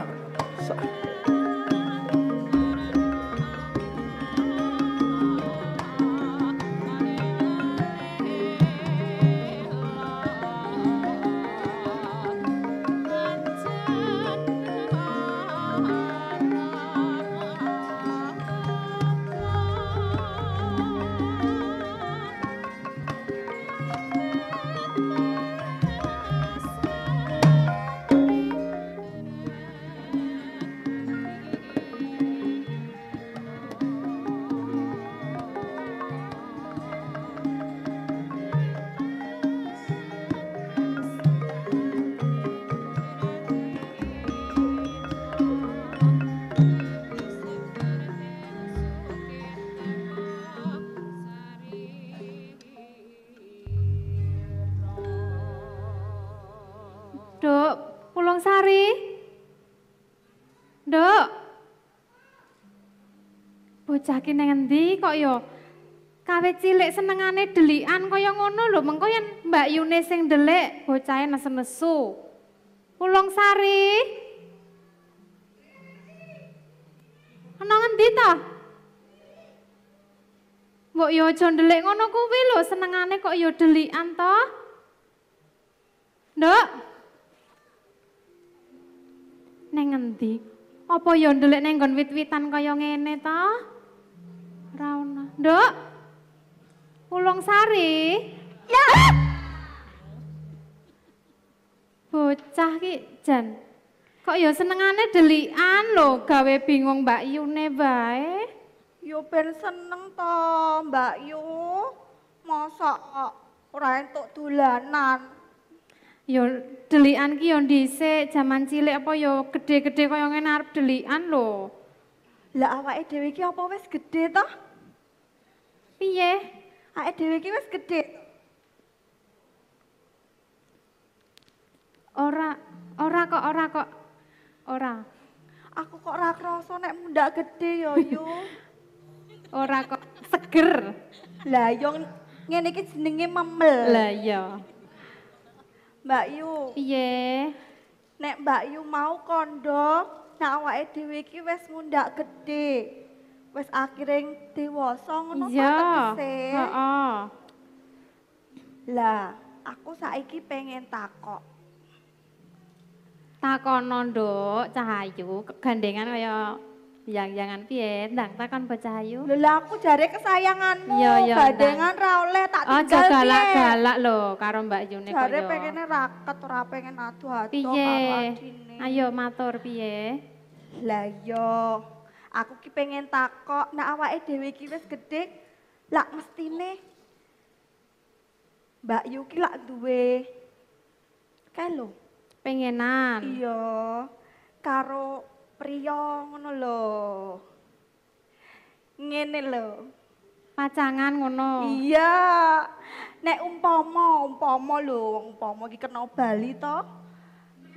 E: bocahke nang kok ya kawit cilik senengane delikan kaya ngono lho mengko yen Mbak Yune sing delik bocahe nesu-nesu Pulung Sari Ana ngendi ta Mbok yo aja delik ngono kuwi lho senengane kok ya delikan ta Nduk Neng ngendi? Apa ya ndelik neng nggon wit-witan kaya ngene ta? Rauna. Dok. Ulong sari. Ya. Bocah ki jan. Kok ya senengane delian lo gawe bingung Mbak Yune bae. Yo ben seneng to Mbak Yu. Masa ora entuk dolanan. Yo delian ki yo dhisik jaman cilik apa yo gede-gede kaya ngene arep delian lho. Lah awake dhewe iki apa wis gede toh? piye? Ae dhewe iki wis gedhe. Ora, ora kok, ora kok. Ora. Aku kok ora
C: krasa nek mundak gedhe yo yo. ora kok seger. Lah yo ngene iki jenenge memel. Lah iya. Mbak Yu. Piye? Nek Mbak Yu mau kondo, nek awake dhewe iki wis mundak gedhe. wis akhirnya dewasa ngono yeah. Uh
E: -uh. Lah,
C: aku saiki pengen takok.
E: Takono, Nduk, Cahayu, kegandengan kaya yang-yangan piye? Ndang takon Mbok Cahayu. Lho, aku jare kesayanganmu. Yo, iya, yo, iya, gandengan ra oleh tak oh, tinggal. Aja galak-galak lho karo Mbak Yune kaya. Jare pengene raket
C: ora pengen adu-adu karo
E: Ayo matur piye? Lah yo,
C: iya. pengen takok nak awake dhewe iki wis gedhe lak mestine Mbak Yuki lak duwe
E: kelo pengenan
C: iya karo priya ngono lho ngene lho pacangan ngono iya nek umpama umpama lho wong umpama iki kena Bali to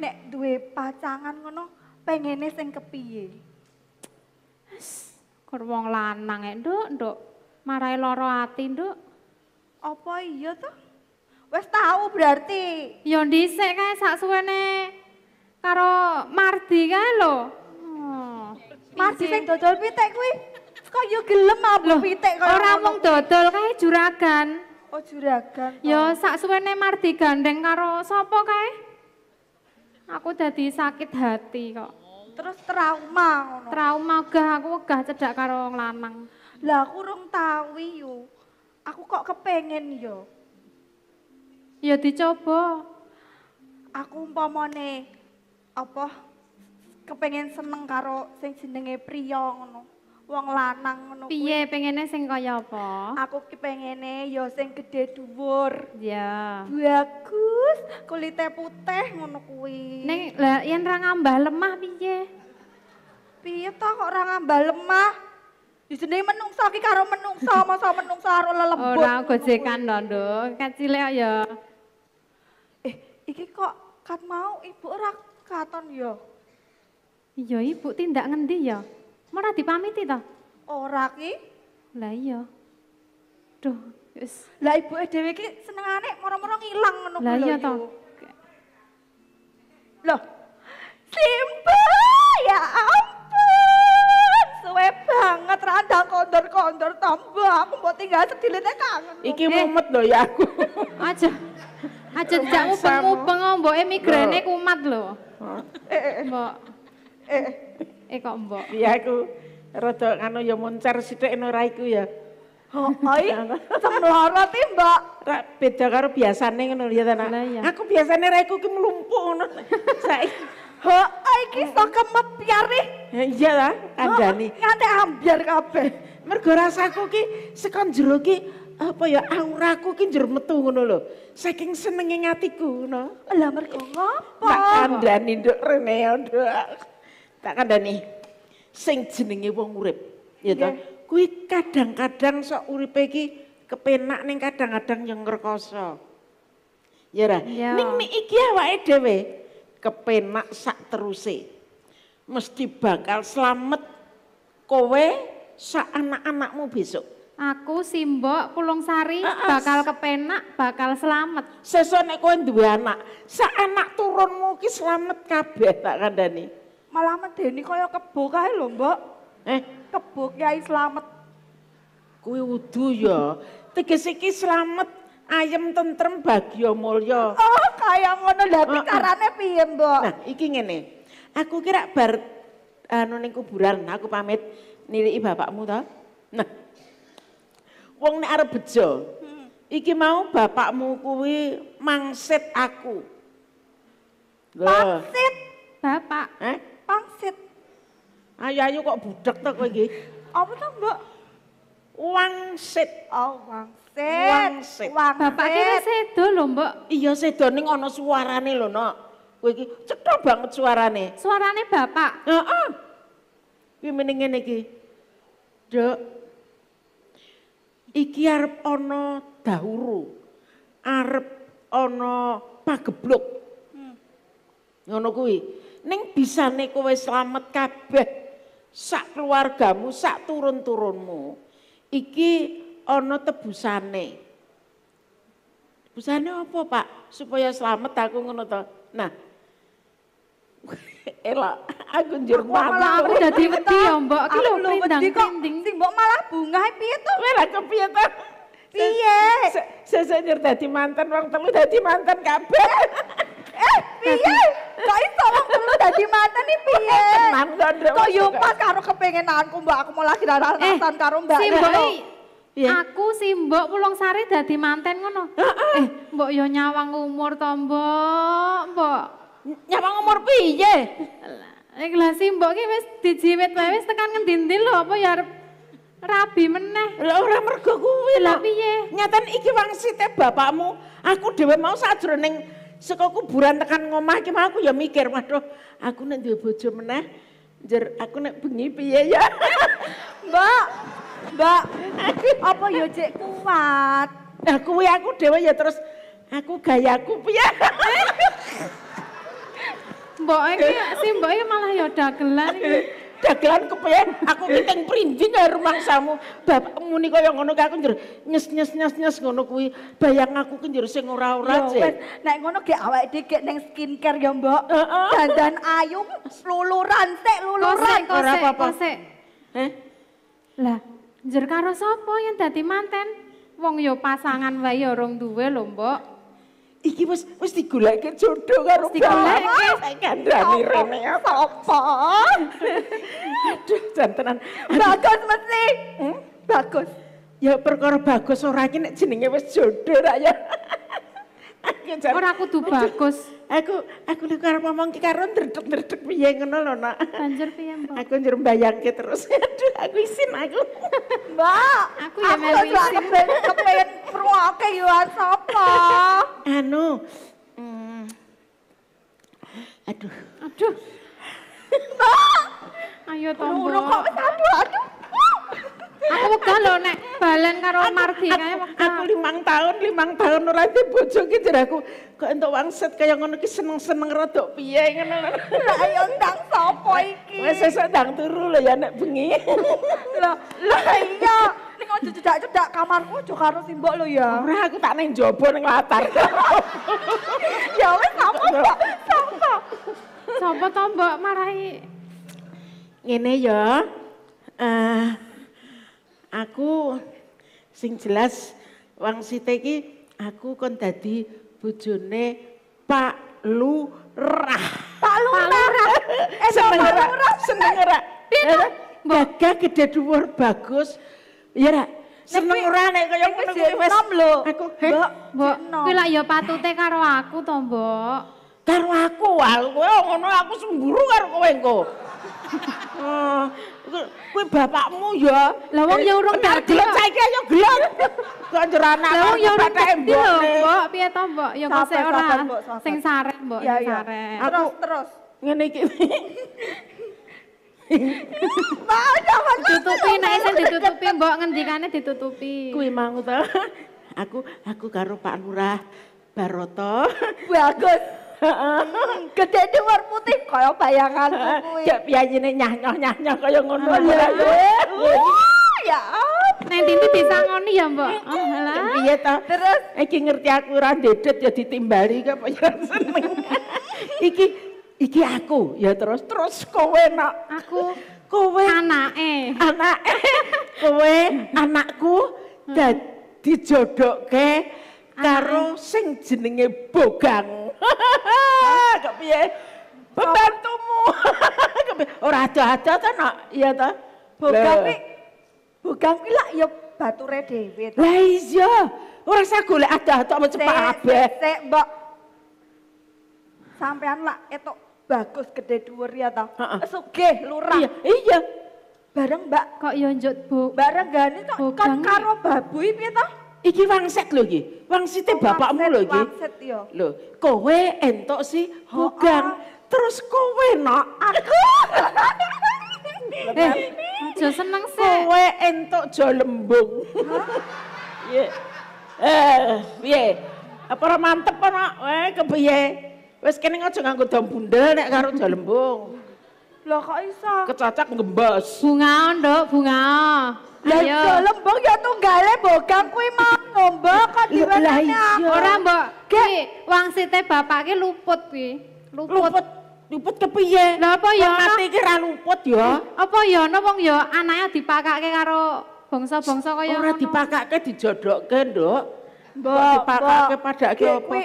C: nek duwe pacangan ngono pengene sing kepiye
E: Mas, kur wong lanang e, Nduk, Nduk. Marai loro ati, Nduk.
C: Apa iya to?
E: Wes tahu berarti. Ya dhisik kae sak suwene karo Mardi kae lho. Oh. Mardi sing dodol pitik kuwi. Kok yo gelem apa pitik kok. Ora mung dodol kae juragan.
C: Oh juragan. Ya
E: sak suwene Mardi gandeng karo sapa kae? Aku jadi sakit hati kok. terus trauma ngono. Trauma gak aku wegah cedak karo wong Lah aku rung tau Aku kok kepengen yo. Ya dicoba.
C: Aku umpamane apa kepengen seneng karo sing jenenge priya ngono.
E: wong lanang ngono kuwi. Piye pengene sing kaya apa? Aku ki
C: pengene ya sing gede dhuwur.
E: Iya.
C: Bagus, kulite putih ngono kuwi. Ning lah yen ra ngambah lemah piye? Piye to kok ra ngambah lemah? sini menungso ki karo menungso, masa menungso karo lelembut. Ora gojekan
E: to Nduk. Kacile ya.
C: Eh, iki
E: kok kat
C: mau ibu ora katon ya?
E: Iya, ibu tindak ngendi ya? Ora dipamiti to? Ora ki. Lah iya. Duh, wis. Lah ibuke dhewe ki senengane moro-moro ngilang ngono kuwi Lah iya toh.
C: Loh. simple ya ampun. Suwe banget randang kondor-kondor tambah aku mau tinggal sedilene
D: kangen. Iki mumet loh ya aku.
E: Aja. Aja dijak mubeng-mubeng mboke migrene kumat lho. Eh, eh, eh.
D: Mbok. Eh. Eh kok mbok? Iya aku rada anu ya moncer sithik ora iku ya. Oh, oi, semloro ti, Mbak. Ra beda karo biasane ngono ya ta, Nak. Iya. Aku biasane ra iku ki mlumpuk ngono. Saiki Hoi iki sok ya, ya Iya ta, kandhani. Nganti ambyar kabeh. Mergo rasaku ki sekon jero ki apa ya auraku ki njur metu ngono lho. Saking senenge atiku ngono. Lah mergo ngopo? Tak kandhani nduk rene nduk tak nih sing jenenge wong urip ya gitu. yeah. Iya. kuwi kadang-kadang sok uripe iki kepenak ning kadang-kadang yang ngrekoso ya ra yeah. ning iki awake dhewe kepenak sak teruse mesti bakal selamat kowe sak anak-anakmu besok Aku Simbok Pulung Sari uh, uh, bakal kepenak, bakal selamat. Sesuk nek kowe duwe anak, sak anak turunmu ki selamat kabeh tak nih. Malah medeni kaya kebo kae lho, Mbok. Eh, kebo Kiai Slamet. Kuwi wudu ya. Teges iki slamet, ayem tentrem bagya mulya. Oh, kaya ngono lha uh, carane piye, Mbok? Nah, iki ngene. Aku kira bar anu ning kuburan, aku pamit niliki bapakmu ta. Nah. Wong nek arep bejo, hmm. iki mau bapakmu kuwi mangsit aku. Mangsit bapak. Eh? Pangsit. Ayu-ayu kok budek tak kowe Apa to, Mbak? Wangsit. Oh, wangsit. Wangsit. wangsit. Bapak kene sedo lho, Mbak. Iya, sedo ning ono suarane loh, Nok. Kowe iki cetha banget suarane. Suarane Bapak. Heeh. Kuwi meneng ngene iki. Dok. Iki arep ono dahuru. Arep ono pagebluk. Hmm. Ngono kuwi. Neng bisa bisane kowe selamat kabeh sak keluargamu, sak turun-turunmu. Iki ono tebusane. Tebusane apa, Pak? Supaya selamat aku ngono to. Nah. Elok, aku njur malah aku udah wedi ya, Mbok. Aku lho prindang-prinding. Sing mbok malah bunga piye to? Wis lah piye to? Piye? Sesuk dadi mantan wong telu dadi mantan kabeh eh piye kok iso wong telu dadi manten nih piye kok yo pas
C: karo
E: kepengenanku mbak aku mau lagi rarasan eh, karo mbak Simboi Aku si Mbok sari dadi manten ngono. Eh, Mbok yo nyawang umur to, Mbok. Mbok. Nyawang umur piye? Eh, lah si Mbok ki wis dijiwit wae
D: wis tekan ngendi-endi lho apa ya rabi meneh. Lah ora mergo kuwi lho. Lah piye? Nyaten iki wangsite bapakmu. Aku dhewe mau sajroning Saka kuburan tekan ngomah iki aku ya mikir, waduh, aku nek duwe bojo meneh jer aku nek bengi piye ya. Mbak, Mbak, apa ya cek kuat? Nah kuwi aku dhewe ya terus aku gayaku piye. Mbok iki si mbok malah ya dagelan iki dagelan kepen aku eh. ngenteng prinjing karo samu bapak muni kaya ngono aku njero nyes nyes nyes nyes ngono kuwi bayang aku ki njero sing ora-ora ya sih nek ngono ge awak dhewe ge ning skincare ya mbok dandan ayu luluran sik luluran ora apa-apa
E: eh lah njero karo sapa yang dadi manten wong yo ya pasangan wae ya rong duwe lho mbok Iki wis wis
D: digoleke jodoh
E: karo Saya kandhani rene
D: apa? Aduh jan jantanan. Bagus mesti. Hmm? Bagus. Ya perkara bagus ora iki nek jenenge wis jodoh ra ya. Ora kudu bagus aku aku nek arep ngomong ki karo ndredeg-ndredeg piye ngono lho nak. Banjur piye, Mbok? Aku njur mbayangke terus. Aduh, aku isin aku. Mbak, aku ya melu isin. Aku kepen kepen ruwake yo sapa? Anu. Mm.
E: Aduh. Aduh. Mbak. Ayo tombol.
D: Aduh, aduh. Aku wegah lho nek balen karo Margi kae Aku limang tahun, limang tahun ora di bojo ki aku kok entuk wangset kaya ngono ki seneng-seneng rodok piye ngono lho. Lah ya ndang sapa
B: iki? Wes sesuk
D: ndang turu lho
C: ya nek bengi. Lho, lho iya. Ning ojo cedak-cedak kamarku ojo karo
D: simbok lho ya. Ora aku tak ning jaba ning latar. ya wes sapa, Mbak? Sapa? Sapa to, Mbak marahi? Ngene ya. Eh Aku sing jelas Wang Siteki, aku kon dadi bojone Pak Lurah. Pak Lurah. Eh seneng ora? Seneng ora? Eh, gagah gede dhuwur bagus. Ya ra. Seneng ora nek kaya ngono kuwi wis. Aku Mbok, Mbok, kuwi lak
E: ya patute karo aku to, Mbok.
D: Karo aku, wal kowe ngono aku semburu karo kowe engko. Oh, Kuwi bapakmu ya. Lah wong ya urung dadi. Gelem saiki ya gelem. Kok jeranak Lah wong ya urung dadi lho, Mbok.
E: Piye to, Mbok? Ya kok sik ora sing saret, Mbok, iya, ya, saret. Terus terus. Ngene iki. Ya ditutupi nek sing ditutupi, Mbok ngendikane ditutupi. Kuwi
D: mau to. Aku aku karo Pak Lurah Baroto. Bagus. Gede di war putih kaya bayangan kuwi. Ya piyayine nyah-nyah-nyah kaya ngono ya. Ya Neng Tinti bisa ngoni ya Mbak. Oh alah. Piye ta? Terus iki ngerti aku ora dedet ya ditimbali kok ya seneng. iki iki aku ya terus terus kowe nak. Aku kowe Anak eh kowe anakku hmm. dadi ke karo sing jenenge bogang. Kok piye? Pembantumu. Ora ada-ada ta nak, iya ta? Bogang kuwi bogang kuwi lak ya bature dhewe ta. Lah iya, ora usah golek ada-ada mau cepak abeh. Sik, Mbok.
C: Sampean lak etok bagus gede dhuwur ya ta. Sugih lurah. Iya, iya.
D: Bareng Mbak kok yo iya, njuk Bu. Bareng gane kok kan karo babu piye ta? Iki wangset lho iki. Wangsite oh, bapakmu lho iki. Wangsit yo. Iya. Lho, kowe entuk si Hogan. Terus kowe nak aku.
B: eh, jo
D: seneng sih. Kowe entuk jo lembung. Iya. Eh, piye? Apa mantep ana? Eh, kepiye? Wis kene aja nganggo dom bundel nek karo jo lembung lah kok iso? Kecacak ngembas. Bunga nduk, bunga. Lah iya
E: lembok ya tunggale
D: bogang kuwi mau
E: ngombok kok diwenehne orang iya. Ora mbok. Ki wangsite bapak ki luput kuwi. Luput. Luput. Luput kepiye? Lah apa ya ana? Mati ki ra luput ya. Apa ya ana wong ya anake dipakake karo bangsa-bangsa kaya ora
D: dipakake dijodokke, Nduk. Mbok dipakake padake apa?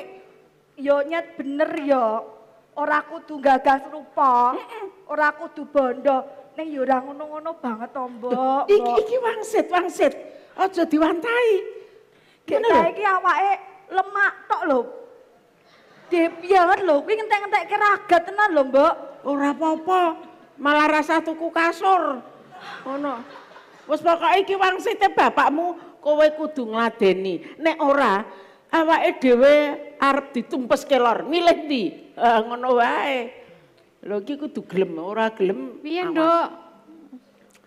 E: Yo ya nyet bener yo. Ya.
D: Ora
C: kudu gagas
D: rupa. Eh, eh ora kudu bondo. Ning ya ora
C: ngono-ngono banget to,
D: Mbok. Iki iki wangsit, wangsit. Aja diwantai. Kita iki awake lemak tok lho. Depianget iya lho, kuwi ngentek-ngentekke ragat tenan lho, Mbok. Ora apa-apa. Malah rasa tuku kasur. Ngono. Wis pokoke iki wangsite bapakmu kowe kudu ngladeni. Nek ora, awake dhewe arep ditumpes kelor. Milih ndi? Uh, ngono wae. Lho iki kudu gelem, ora gelem. Piye, Nduk?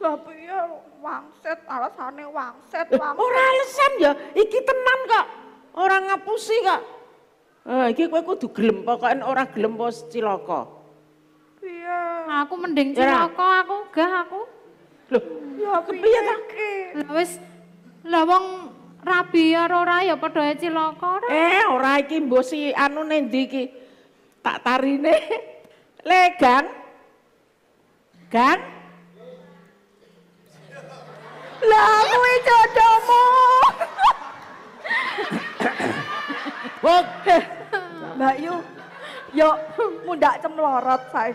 C: Lah piye wangset alasane wangset, wangset. Ora alesem, ya,
D: iki tenan kok. Ora ngapusi kok. Eh, iki kowe kudu gelem, pokoke ora gelem wis cilaka. Piye? aku mending cilaka aku, gah aku.
E: Loh, ya kepiye ta? Lah wis lah wong ora
D: ora ya padha cilaka. Eh, ora iki mbok si anu ndi iki. Tak tarine. legang gang lah kuwi jodohmu
C: Wong. Mbak Yu yo muda cemlorot saya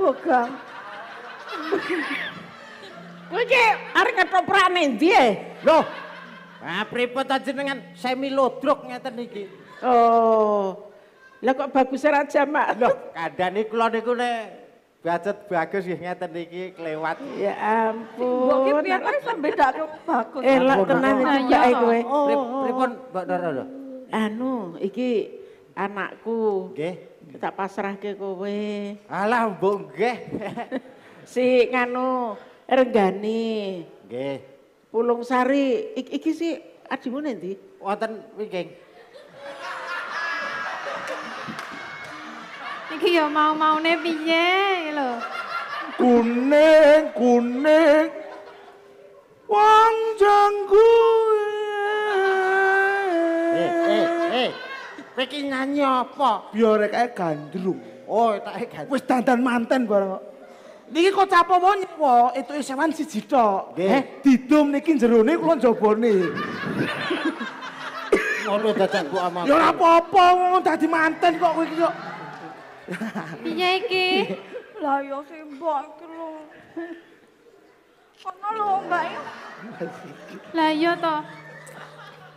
C: Bogang
A: Kuwi ki arek ketoprak nang ndi eh? Loh. Ah pripun ta jenengan semi lodrok ngeten iki?
D: Oh. Lah kok
A: bagus raja mak? Loh, kandhane kula niku nek bacet bagus nggih ngeten iki
D: kelewat. Ya ampun. Mbok ki piye kok iso bedakno bagus. Eh, lak tenan iki mbak kowe. Oh, oh, oh. Pripun Mbak Dara lho? Anu, iki anakku. Nggih. Tak pasrahke kowe. Alah, mbok nggih. si nganu Renggani. Nggih. Pulung Sari iki, iki sih adimu nanti. Wonten wingking.
E: iki ya mau-maune piye lho.
D: Kuning kuning wong janggu.
A: Eh eh eh. nyanyi apa? Biar kek gandrung. Oh, tak gandrung. Wis dandan manten bareng kok. Niki kok capo mau nyewa, itu isewan siji tok. Eh, didum niki jerone kula jabone. Ngono dadak kok aman. Ya ora apa-apa, ngono dadi manten kok kowe iki
B: Piye
C: iki? Lah ya simbok iki lho.
E: Ono lho Mbak. Lah iya to.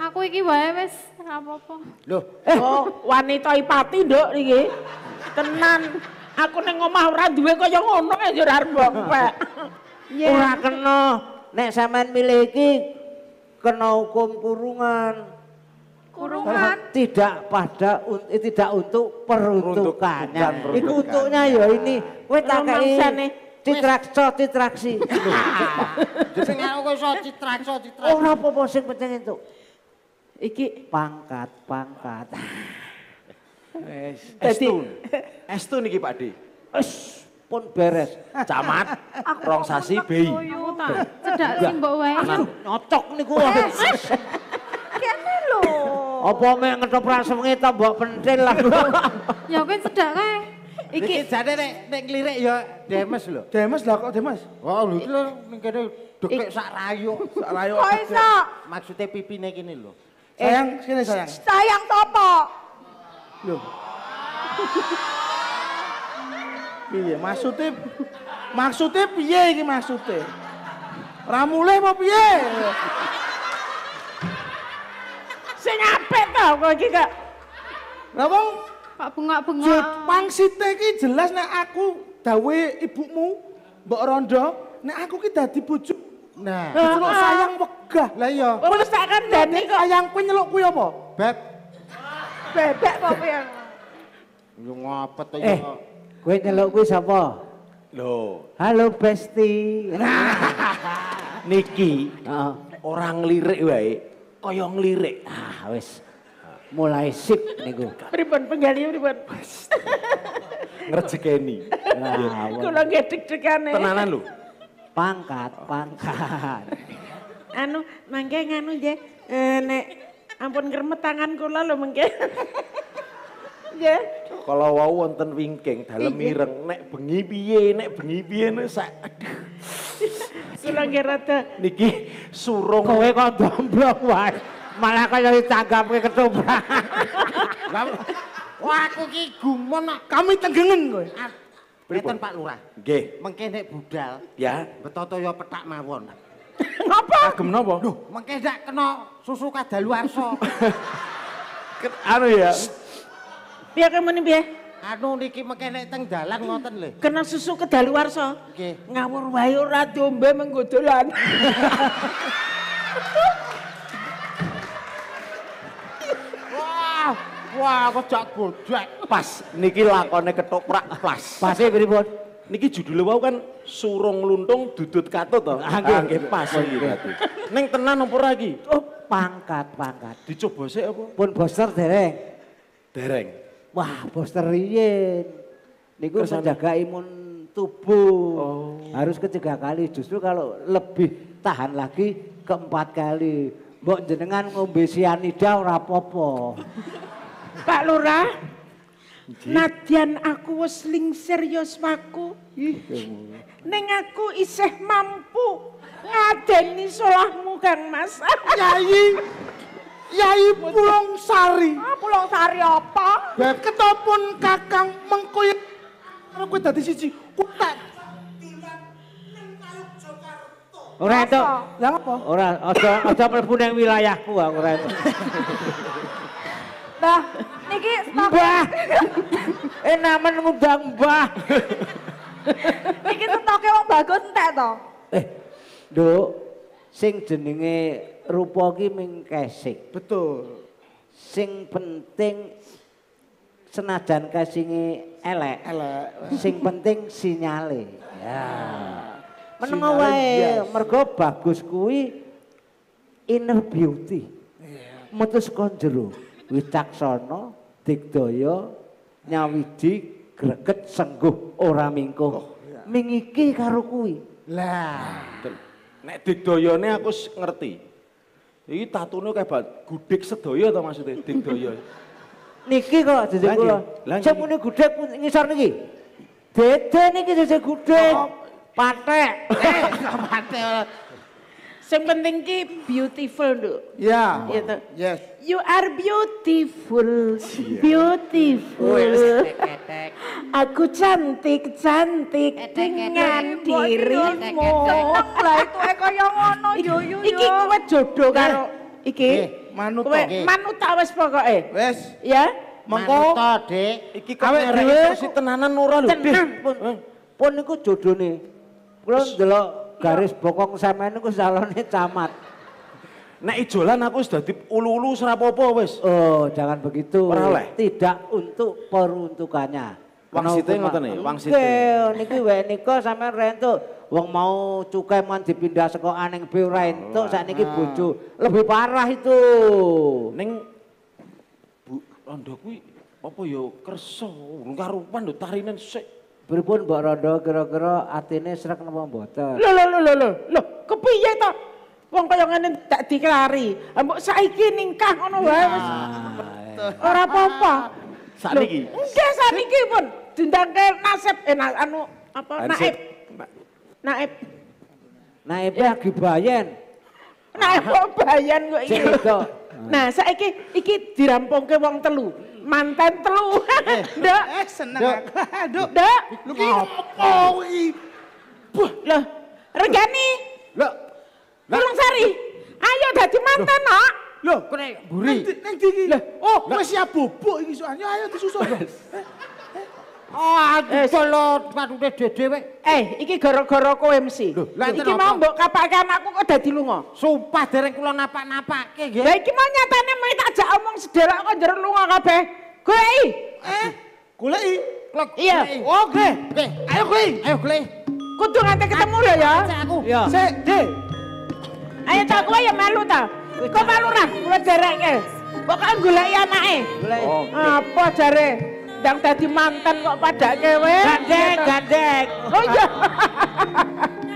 E: Aku iki wae wis apa-apa.
D: Loh, eh. wanita ipati nduk iki. Tenan. Aku ning omah ora duwe kaya ngono ya ora arep mbok. Ora kena. Nek sampean milih iki kena hukum
A: kurungan. kurungan Tidak pada eh, tidak untuk peruntukan. itu untuknya ya ini kowe tak kei citrakso citraksi. Sing aku kowe iso citrakso citraksi. Ora apa-apa sing penting itu Iki pangkat, pangkat. Wes, estun. Estun niki Pak Di. Wes, pun beres. Camat, rong sasi bayi.
D: Cedak sing mbok wae. Nyocok niku. Kene
A: apa mek ngetoprak sewengi ta mbok pentil lah. Ya kuwi cedak kae. Iki jane nek nek klirik ya demes lho. Demes lah kok demes. Oh lho iki lho ning kene dekek sak rayo, sak rayo. Kok iso? Maksude pipine kene lho. Eh, sayang, sini sayang.
C: Sayang topo?
A: Lho. Piye maksude? Maksude piye iki maksude? Ramule apa piye? Sing
E: apik tau, kowe iki kok. Lah wong kok
A: bengok-bengok. Pangsite iki jelas nek aku dawe ibumu Mbok Rondo, nek aku ki
B: dadi bojo. Nah, diceluk ah, ah. sayang
A: wegah. Lah iya. Wis tak kandhani kok. Sayang kuwi nyeluk kuwi apa? Beb. Bebek apa kuwi? Ya. Yo ngapet to eh, Kowe nyeluk kuwi sapa? Lho. Halo Besti. Niki. Heeh. Orang lirik wae
D: oyong lirik
A: Ah wes Mulai sip niku.
D: ribuan penggali ribuan
A: Ngrejekeni. ini iya. kalau
D: nggih deg-degane. Tenanan
A: lu Pangkat, oh. pangkat.
D: anu, mangke nganu je nek ampun germet tangan kula lho mengke.
A: Kalau wau wonten wingking dalam mireng, nek bengi piye, nek bengi piye nek sak
D: Sulangi rata.
A: Niki surung. Kowe kok domblong wae. Malah kok jadi tanggapke ketoprak.
D: Lah aku ki
A: gumun nak kami tenggengen kowe. Beton ah, Pak Lurah. Nggih. Mengke nek budal. Ya. Betoto yo petak mawon. Ngapa? Agem napa? Duh,
D: mengke dak kena susu kadaluarsa.
A: anu ya.
D: Piye kemen piye? Anu niki mekene teng dalan ngoten lho. Kena susu kedaluwarsa. Nggih. Okay. Ngawur wae ora diombe menggo dolan. wah, wah kejak gojek. Pas
A: niki lakone ketoprak pas. Pas e pripun? Niki judule wau kan surung luntung dudut katut to. Ah, ah, nggih, pas oh, iki iya, berarti. Ning tenan apa ora iki? Oh, pangkat-pangkat. Dicoba sik apa? Pun boster dereng. Dereng. Wah, poster riyen. Niku menjaga imun tubuh. Oh. Harus ketiga kali. Justru kalau lebih tahan lagi keempat kali. Mbok jenengan ngombe sianida ora apa
D: Pak Lurah, Nadian aku wis serius ya waku. Ya ning aku isih mampu ngadeni solahmu Kang Mas. Yayi. Yai Pulong Sari. Ah, Pulong Sari apa? Bek ketopun
A: kakang mengkoyak. Karena gue tadi siji, kutek. Orang itu, yang apa? Orang, ada ada perpun yang wilayahku,
B: orang itu.
C: Nah, Niki, Mbah. eh, namen ngundang Mbah. Niki, stoknya mau bagus, entah, toh. Eh,
A: Duh, sing jenenge rupa ki ming Betul. Sing penting senajan kasinge elek. Elek. Sing penting sinyale. Ya. Menengo wae mergo bagus kuwi inner beauty. Yeah. Mutus konjero wicaksana digdaya nyawidi greget sengguh ora mingkuh. Oh, iya. Mingiki karo kuwi.
B: Lah.
A: Nek digdoyone aku ngerti. Iki tatune kayak bat gudeg sedaya ta maksudnya dik Niki kok jejak kula. Jam muni
D: gudeg ngisor niki. Dede niki jejak gudeg. Patek. Eh, patek. Yang penting ki beautiful dulu.
A: Ya. Gitu.
D: Yes. You are beautiful, iya. beautiful. Aku cantik cantik dengan dirimu. Lah itu kaya ngono yo yo. Iki kowe jodoh karo iki. Manut kowe. Manut ta wis pokoke. Wis. Ya. Mengko Dek. Iki kowe dhewe tenanan ora lho. Tenan
A: pun. Pun niku jodone. Kula ndelok garis bokong semen niku calonnya camat. Nek ijolan aku sudah di ulu-ulu serapopo wis. Oh, jangan begitu. Peroleh. Tidak untuk peruntukannya. Wangsite ngoten ya, nggih, wangsite. Nggih, oh, niki wae nika sampean rento Wong mau cukai mau dipindah saka A biu rento saat entuk sakniki Lebih parah itu. neng Bu anda kui apa ya kersa, karupan lho tarinen sik. Pripun Mbok Rondo kira-kira atine srek napa mboten?
D: Lho lho lho lho lho, kepiye to? Wong kaya ngene tak dikelari. Mbok saiki ningkah ngono wae ya. wis. Ora apa-apa. Saniki. Enggak saniki pun dindangke nasib eh anu apa naib. Naib. Naib e lagi bayen. Naib kok bayen kok iki. Nah, saiki iki dirampungke wong telu manten telu. Eh, eh, Dek. Eh seneng aku. Aduh. Dek. Lu ki opo iki? Loh, Regani. Loh. Tulung sari. Ayo dadi manten, Nok. Loh, kene buri. Nang ndi iki? Loh, oh, wis ya bubuk iki soalnya ayo disusul, Bro. Aduh pelot patute dewe. Eh, iki gara-gara kowe mesti. Iki mau mbok kapake anakku kok dadi lunga. Sumpah dereng kula napak-napake nggih. Lah iki mau nyatane mau tak ajak omong sederek kok jero lunga kabeh. Goleki. Eh, goleki. Klok. Iya. Oke. Oke. Oh, eh. Ayo goleki. Ayo goleki. Kudu nganti ketemu lho ya. aku. Sik, iya. D. Ayo tak kowe ya melu ta. Kok melu ra? Kula dereke. Pokoke goleki anake. Goleki. Apa jare? ndang tadi mantan kok pada kewe. Gandeng, gitu. gandeng. Oh iya.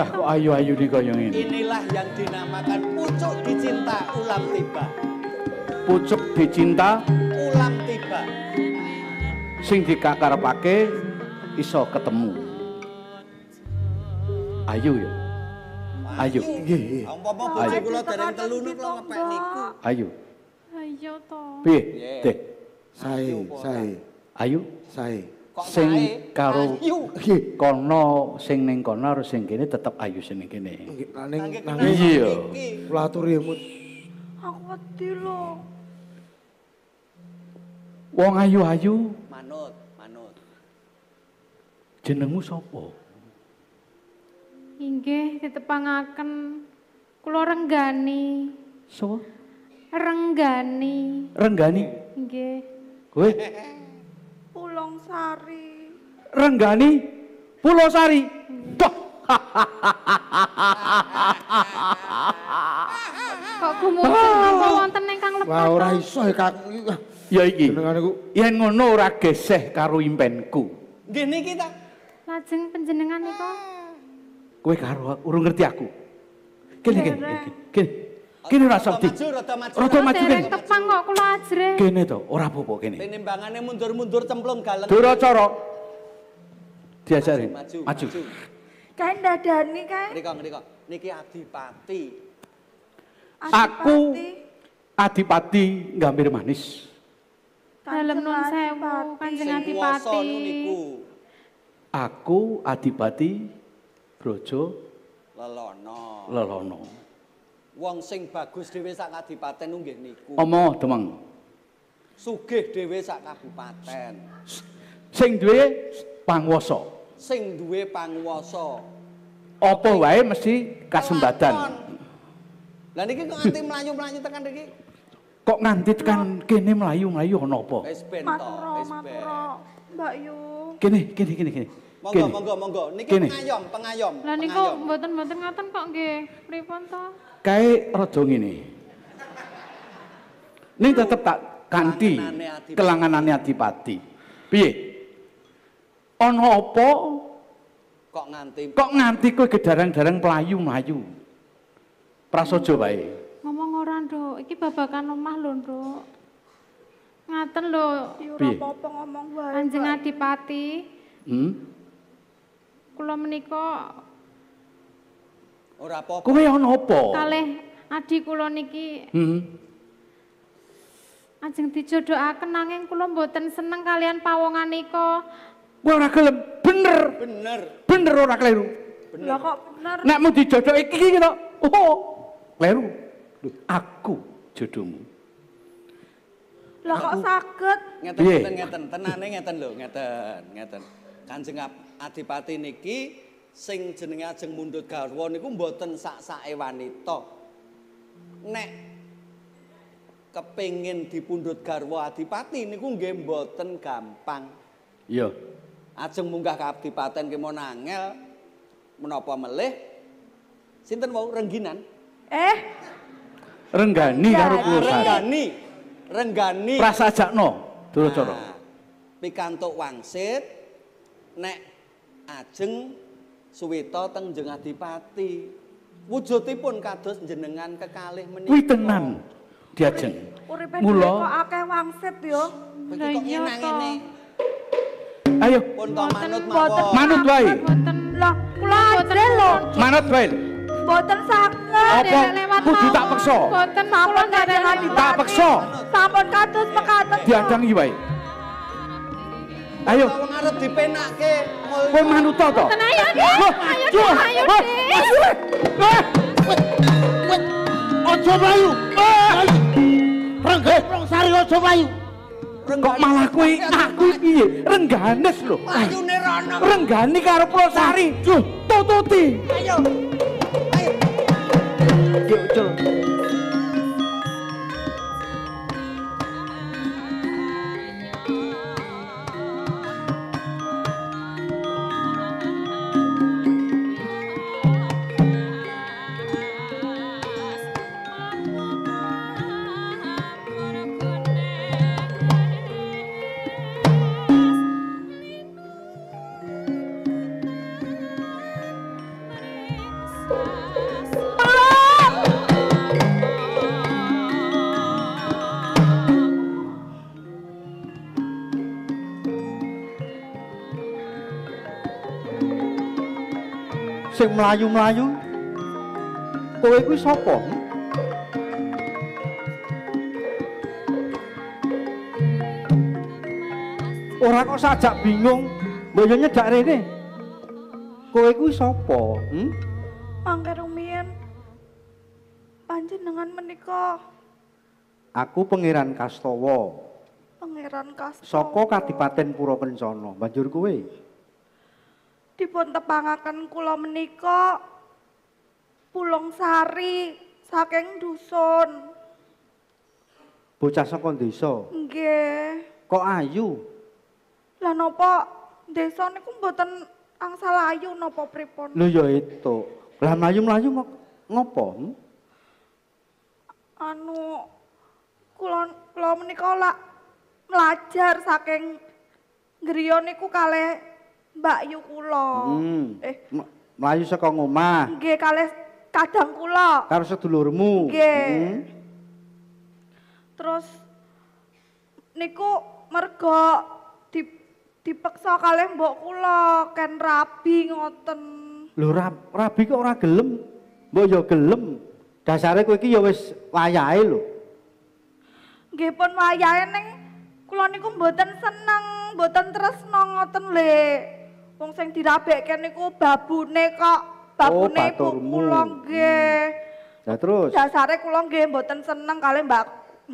A: bocah kok ayu-ayu nih kaya ngene. Inilah yang dinamakan pucuk dicinta ulam tiba. Pucuk dicinta ulam tiba. Sing dikakarepake iso ketemu. Ayu ya. Ayu. Iya, iya. ayu. nggih. Umpama bojo kula dereng telu niku ngepek niku. Ayu.
E: Ayo to. Piye? Teh. Iya.
A: Sae, sae. Ayu, sae sing karo nggih kono sing ning kono karo sing kene tetep ayu sing ning kene. Nggih, nang iya. Kula aturi Aku wedi lho. Wong ayu-ayu. Manut, manut. Jenengmu sapa?
E: Inggih, ditepangaken kula Renggani. Sapa? Renggani. Renggani? Inggih.
A: Kowe? Pulau Sari. Renggani Pulau Sari. Hmm.
E: Kok kumuh wonten ning Kang Lepat. Wah, ora iso Kang.
A: Ya iki. Yen ngono ora geseh karo impenku.
E: Nggih niki ta. Lajeng panjenengan niku.
A: Kowe karo urung ngerti aku. Kene kene. Kene. Kene ora sakti. Rada
E: maju kene. Tepang kok kula ajre.
A: Kene to, ora apa-apa kene. Penimbangane mundur-mundur templung galeng. Duracara. Diajari. Maju. Maju. Kae ndadani kae. Mriko, mriko. Niki adipati. adipati. Aku Adipati Gambir Manis.
E: Dalem nun sewu Kanjeng Adipati.
A: Aku Adipati Brojo Lelono. Lelono. wong sing bagus dhewe sak kabupaten nggih niku. Omo demeng? Sugih dhewe sak kabupaten. Sing duwe panguwasa. Sing duwe panguwasa. Apa wae mesti kasembadan. Lah niki kok nganti mlayu-mlayu tekan iki? Kok nganti tekan kene mlayu-mlayu ana apa? Wis ben to,
E: wis Mbak Yu.
A: Kene, kene, kene, kene. Monggo, monggo, monggo. Niki pengayom,
E: pengayom. Lah niku mboten-mboten ngaten kok nggih. Pripun to?
A: kae rada ngene. Ning tetep tak kanthi kelanganane Adipati. Piye? Ana apa kok nganti kok nganti kowe gedarang-darang pelayu-mlayu? Prasaja wae.
E: Ngomong ora, Nduk. Iki babakan omah lho, Nduk. Ngaten lho. Ora apa-apa ngomong wae. Anjeng Adipati. Hmm? Kula menika
A: Ora apa-apa. Kowe ana apa? Kalih
E: adi kula niki. Heeh. Hmm. Ajeng dijodohaken nanging kula mboten seneng kalian pawongan nika.
A: Kowe ora gelem, bener. Bener. Bener ora kleru.
E: Bener. Lah kok bener? Nek mau dijodoh iki
A: gitu. Oh, kleru. Duh, aku jodohmu. Lah kok saged? Ngeten ngeten ngeten tenane ngeten lho, ngeten ngeten. Kanjeng Adipati niki sing jeneng ajeng mundut garwa niku mboten sak-sake wanita. Nek kepengin dipundhut garwa adipati niku nggih mboten gampang. Yo. Ajeng munggah kadipaten ki monangel menapa melih sinten wau rengginan? Eh. Renggani karo kulo. Renggani. Renggani. Prasajakno Durocara. Nah, pikantuk wangsit nek ajeng suwita teng adipati wujudipun kados jenengan kekalih menika kuwi
B: tenan diajeng
A: mula kok akeh wangsit yo ayo pun to
C: manut mawon manut wae lah kula ajre lho manut wae boten sanget lewat
D: kudu tak peksa
C: boten sampun kadang tak peksa sampun kados mekaten diajeng
A: wae Ayo. Wong arep dipenakke. Kowe manut to? Ayo, ayo. Ayo, ayo. Wes. Wes. Aja mlayu. Rengga, rong sari aja mlayu. Kok malah kowe aku piye? Rengganes ayo Ayune rono. Renggani karo Pulau Sari. Duh,
D: ayo Ayo. Ayo. ayo ayo ayo cul.
A: sing mlayu-mlayu. Kowe kuwi sapa? Ora kok sajak bingung, mbok yo nyedak rene. Kowe kuwi sapa? Hmm?
C: Angger umien. Panjenengan menika.
A: Aku Pangeran Kastawa.
C: Pangeran Kastawa. Saka Kadipaten
A: Purakencana, banjur kowe.
C: dipun tepangaken kula menika pulong sari saking dusun
A: bocah saka desa
C: nggih
A: kok ayu
C: lah napa desa niku mboten angsal ayu napa pripun
A: lho ya itu lah mlayu mlayu ngopo hmm?
C: anu kula kula menika lak melajar saking griya niku kalih Mbak yu kula. Hmm. Eh,
A: mlayu saka omah.
C: Nggih, kalih kadang kula.
A: Karo sedulurmu. Nggih. Hmm.
C: Terus niku mergo di dipaksa kalih mbok kula ken rabi ngoten.
A: Lho rab, rabi kok ora gelem. Mbok ya gelem. Dasare kowe iki ya wis wayahe lho.
C: Nggih pun wayahe ning kula niku mboten seneng, mboten tresno ngoten lho. Wong sing dirabek kene ku babune kok.
A: Babune oh, ibu kula hmm.
C: nggih. terus dasare kula nggih mboten seneng kalih Mbak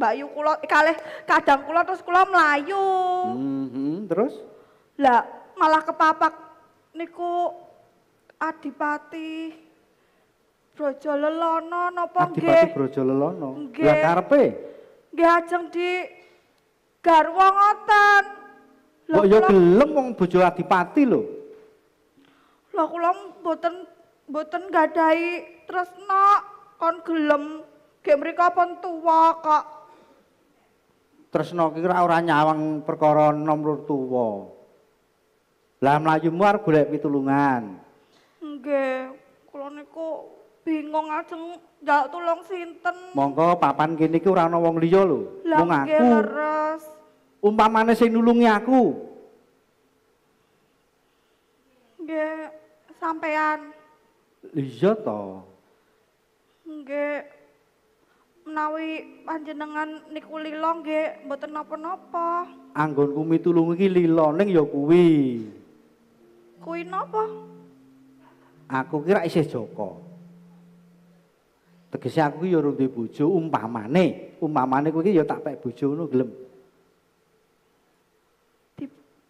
C: Mbak Yu kula kalih kadang kula terus kula mlayu.
A: Mm -hmm. terus?
C: Lah malah kepapak niku Adipati Brojolono napa nggih? Adipati
A: Brojolono. Lah karepe?
C: Nggih ajeng di garwa ngoten. Kok ya gelem
A: wong bojo Adipati lho.
C: Lho kula mboten mboten gadahi tresna kon gelem ge mriku pun tuwa kok.
A: Tresna ki ora ora nyawang perkara enom tuwa. Lah mlayu muar golek pitulungan.
C: Nggih, kula niku bingung ajeng ndak tulung sinten.
A: Monggo papan kene iki ora ana wong liya lho. Mung aku.
C: Leres.
A: Umpamane sing nulungi aku.
C: Nggih. sampean.
A: Iya to.
C: Nggih. Menawi panjenengan niku lila nggih mboten napa-napa.
A: Anggonku mitulung iki lila ning ya kuwi.
C: Kuwi napa?
A: Aku kira isih Joko. Tegese aku ki ya urung duwe bojo umpamane, umpamane kuwi ya tak pek bojo ngono gelem.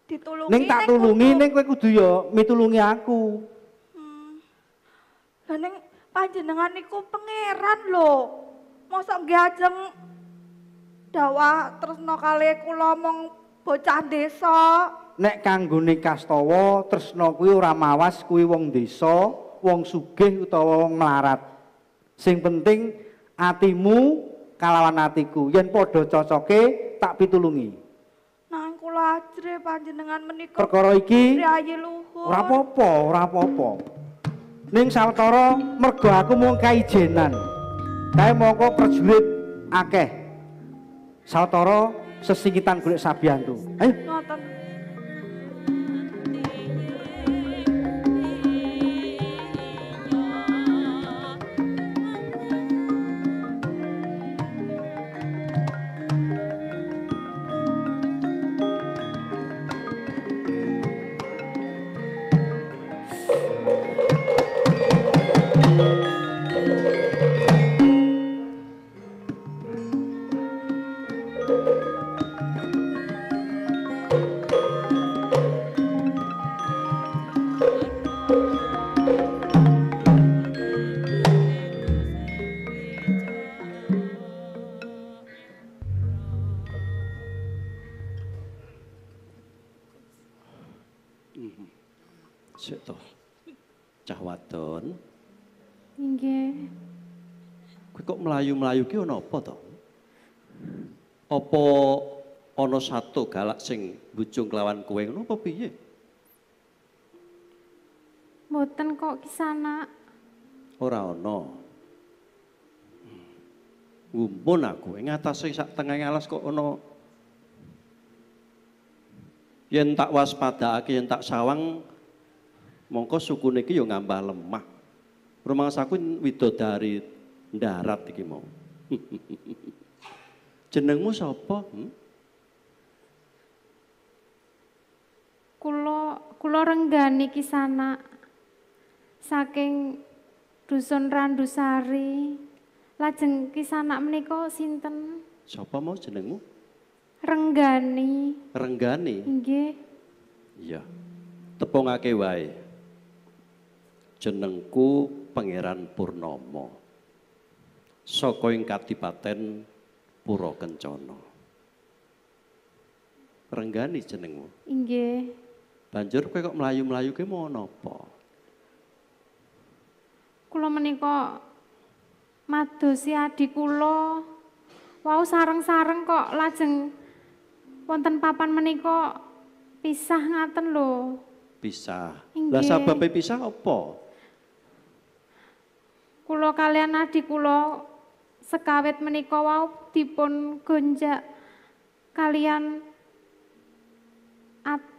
C: Ditulungi ning tak tulungi ning
A: kowe kudu ya mitulungi aku.
C: Neng panjenengan niku pangeran lho. Mosok nggih ajeng dawa tresna kali kula mong bocah desa.
A: Nek kanggone kastawa tresna kuwi ora mawas kuwi wong desa, wong sugih utawa wong melarat. Sing penting atimu kalawan atiku yen padha cocoke tak pitulungi.
C: Nang kula ajre panjenengan menika perkara iki priayi luhur. Ora
A: apa-apa, ora apa ning saltara mergo aku mung kaijenan kae mongko prajurit akeh saltara sesingitan golek sabiyantu ayo ngoten mlayu-mlayu ki ana apa to? Apa ono satu galak sing bujung kelawan kowe ngono apa piye?
E: Mboten kok kisana.
A: Ora ana. Ngumpun aku ing atase sak tengah alas kok ono, yen tak waspada aki yen tak sawang mongko suku niki yo ngambah lemah. Rumangsaku widodari darat iki mau. Jenengmu sapa? Hmm?
E: Kulo kulo renggani kisana saking dusun Randusari. Lajeng kisana menika sinten?
A: Sapa mau jenengmu?
E: Renggani.
A: Renggani? Nggih. Iya. Tepungake wae. Jenengku Pangeran Purnomo saka ing Kadipaten Purakencana. Renggani jenengmu.
E: Inggih.
A: Banjur kowe kok mlayu-mlayu ki mau napa?
E: Kula menika madosi adi kula. Wau sareng-sareng kok lajeng wonten papan menika pisah ngaten lho.
A: Pisah. Lah sababe pisah apa?
E: Kula kalian adik kula sekawet menika wau dipun gonjak kalian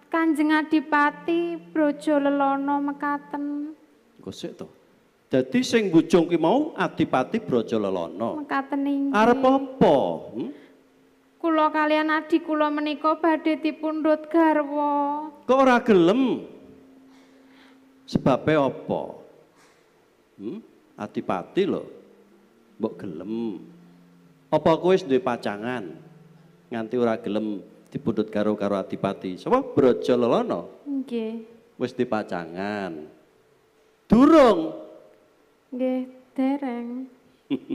E: Kanjeng Adipati Brojo Lelono mekaten.
A: Gosek to. Dadi sing bujung ki mau Adipati Brojo Lelono.
E: Mekaten inggih. Arep
A: apa? Hmm?
E: Kula kalian adi kula menika badhe dipundhut garwa.
A: Kok ora gelem? Sebabe apa? Hmm? Adipati lho. Mbok gelem. Apa kowe wis duwe pacangan? Nganti ora gelem dipundhut karo karo Adipati. Sapa Braja lelono? Nggih. Wis duwe pacangan. Durung.
E: Nggih, dereng.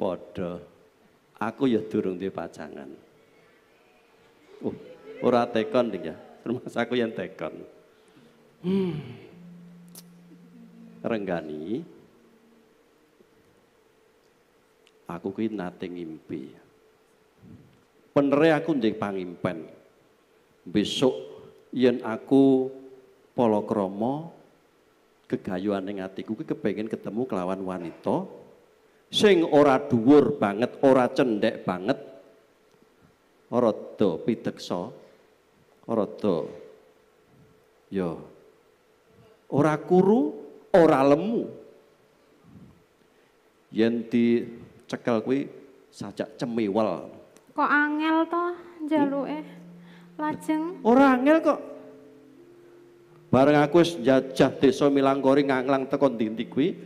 A: Padha. Aku ya durung duwe pacangan. Oh, ora tekon ya. Termasuk aku yang tekon. Hmm. Renggani, aku ki nate ngimpi. Penere aku ndek pangimpen. Besok yen aku polokromo kegayuan ning atiku ki kepengin ketemu kelawan wanita sing ora dhuwur banget, ora cendek banget. Rada pideksa, rada ya ora kuru, ora lemu. Yen di cekel kuwi sajak cemewel.
E: Kok angel to jalue, hmm? Lajeng
A: ora angel kok. Bareng aku wis njajah desa Milangkori nganglang teko ndi kuwi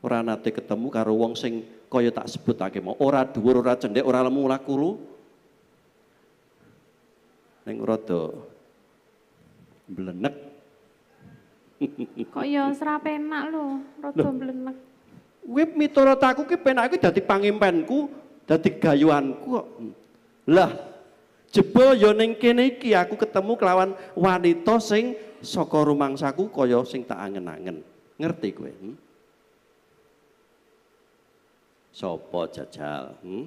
A: ora nate ketemu karo wong sing kaya tak sebutake mau ora dhuwur ora cendhek ora lemu ora kuru. Ning rada blenek. Kok ya
E: enak lho, rada blenek. Kuwi miturut aku ki
A: penak iki dadi pangimpenku, dadi gayuanku Lah, jebol ya ning kene iki aku ketemu kelawan wanita sing saka rumangsaku koyo sing tak angen-angen. Ngerti kowe? Hmm? Sopo jajal? Hmm?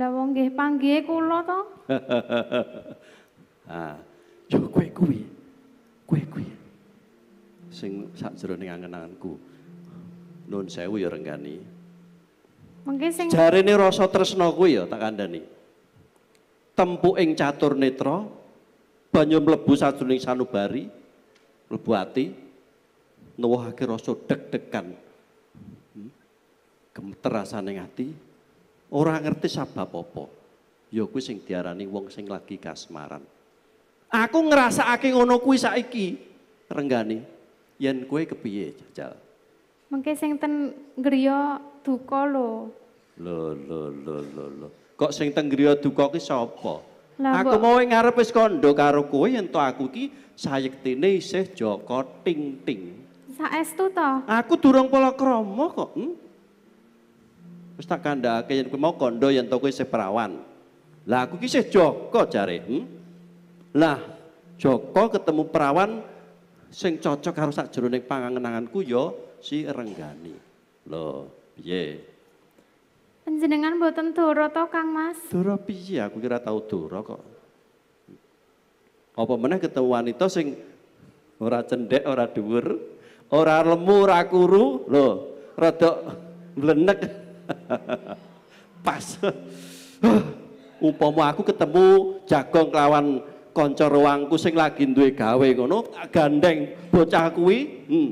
E: Lah wong nggih panggihe kula to.
A: ah, yo kowe kuwi. Kowe kuwi. Sing sakjroning angen-angenku nun sewu ya renggani.
E: Mungkin sing jarene
A: rasa tresno kuwi ya tak kandhani. Tempu ing catur netra banyu mlebu sajroning sanubari, mlebu ati nuwuhake rasa deg-degan. Hmm? Gemeter rasane ati, ora ngerti sabab apa. Ya kuwi sing diarani wong sing lagi kasmaran. Aku ngrasakake ngono kuwi saiki, renggani. Yen kue kepiye jajal?
E: Mengke sing ten griya duka lho.
A: Lho lho lho lho lho. Kok sing ten griya duka ki sapa? Aku mau ngarep wis kandha karo kowe yen to aku ki sayektine isih Joko Ting Ting. Saestu to? Aku durung palakrama kok. Hmm? Wis tak kandhake yen kowe mau kandha yen to kowe isih perawan. Lah aku ki isih Joko jare. Hmm? Lah Joko ketemu perawan sing cocok harus karo sajroning pangangenanganku ya si Renggani. Loh, piye?
E: Panjenengan boten dura to, Kang Mas? Dura
A: piye? Aku kira tahu dura kok. Apa meneh ketemu wanita sing ora cendek ora dhuwur, ora lemu, ora kuru, lho, rada blenek. Pas. Umpama aku ketemu Jagong kelawan kanca ruangku sing lagi duwe gawe ngono, gandeng bocah kuwi, hmm,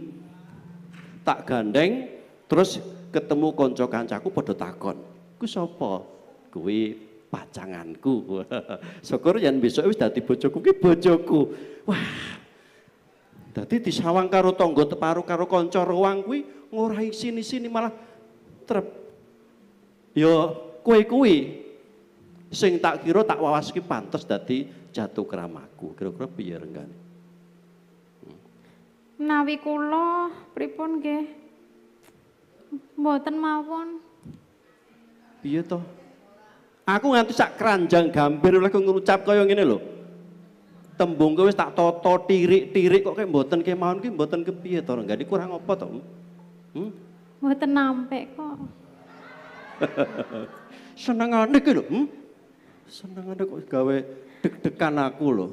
A: tak gandeng terus ketemu konco kancaku pada takon ku sopo kuwi pacanganku syukur yang besok wis dati bojoku ki bojoku wah dadi disawang karo tonggo, teparu karo konco ruang kuwi ngora sini-sini malah trep yo kue kuwi sing tak kira tak wawaski pantas dati jatuh keramaku kira-kira piye renggane
E: Nawi kula pripun nggih mboten mawon
A: piye to aku ngantuk sak keranjang gambir oleh ngucap kaya ngene lho tembung wis tak toto, tirik-tirik kok kaya mboten kaya mawon ki mboten kepiye to enggak iki kurang apa to hmm
E: mboten nampik kok
A: senengane ki lho hmm senengane kok gawe deg-degan aku lho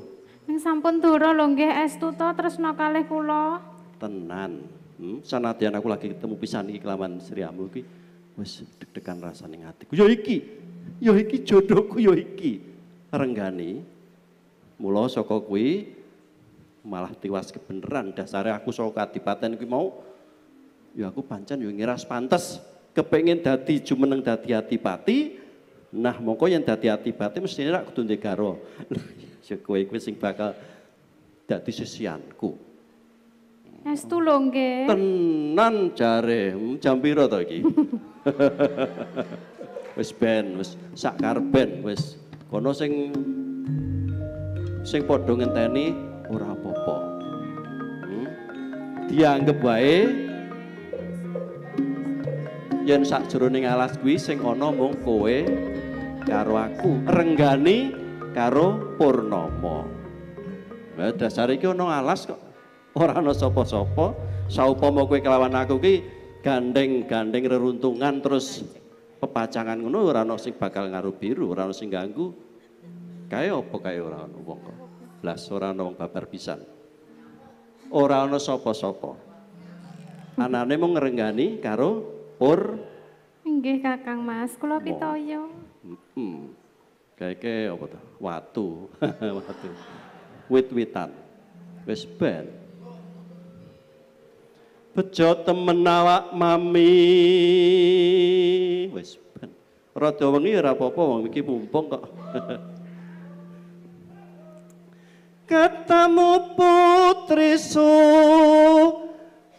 E: sampun dura lho nggih estu to tresna kalih kula.
A: Tenan. Hmm, sanadyan aku lagi ketemu pisan iki kelawan Sri Amu iki wis deg-degan rasane atiku. Ya iki. Ya iki jodohku ya iki. Renggani. Mula saka kuwi malah tiwas kebeneran dasare aku saka kadipaten kuwi mau ya aku pancen ya ngiras pantes kepengin dadi jumeneng dadi adipati nah mongko yang dadi adipati mesti ora kudu ndegaro kowe kuwi sing bakal dadi sisianku.
E: Estu lho nggih. Tenan
A: jare jam pira to iki? wis ben, wis sak ben, wis. Kono sing sing padha ngenteni ora apa-apa. Hmm? Dianggep wae yen sak jroning alas kuwi sing ana mung kowe karo aku. Renggani karo Purnomo. Nah, dasar iki ana alas kok ora ana sapa-sapa. Saupama kowe kelawan aku ki gandeng-gandeng reruntungan terus pepacangan ngono ora ana sing bakal ngaruh biru, ora ana sing ganggu. Kae apa kae ora ana wong kok. lah ora ana wong babar pisan. Ora ana sapa-sapa. Anane mung ngrenggani karo Pur
E: Nggih Kakang Mas, kula pitoyo.
A: Heeh. Kayaknya apa tuh? Watu. Watu. Wit-witan. Wis ben. Bejo temen awak mami. Wis ben. Rada wengi ora apa-apa wong iki mumpung kok. Ketemu putri su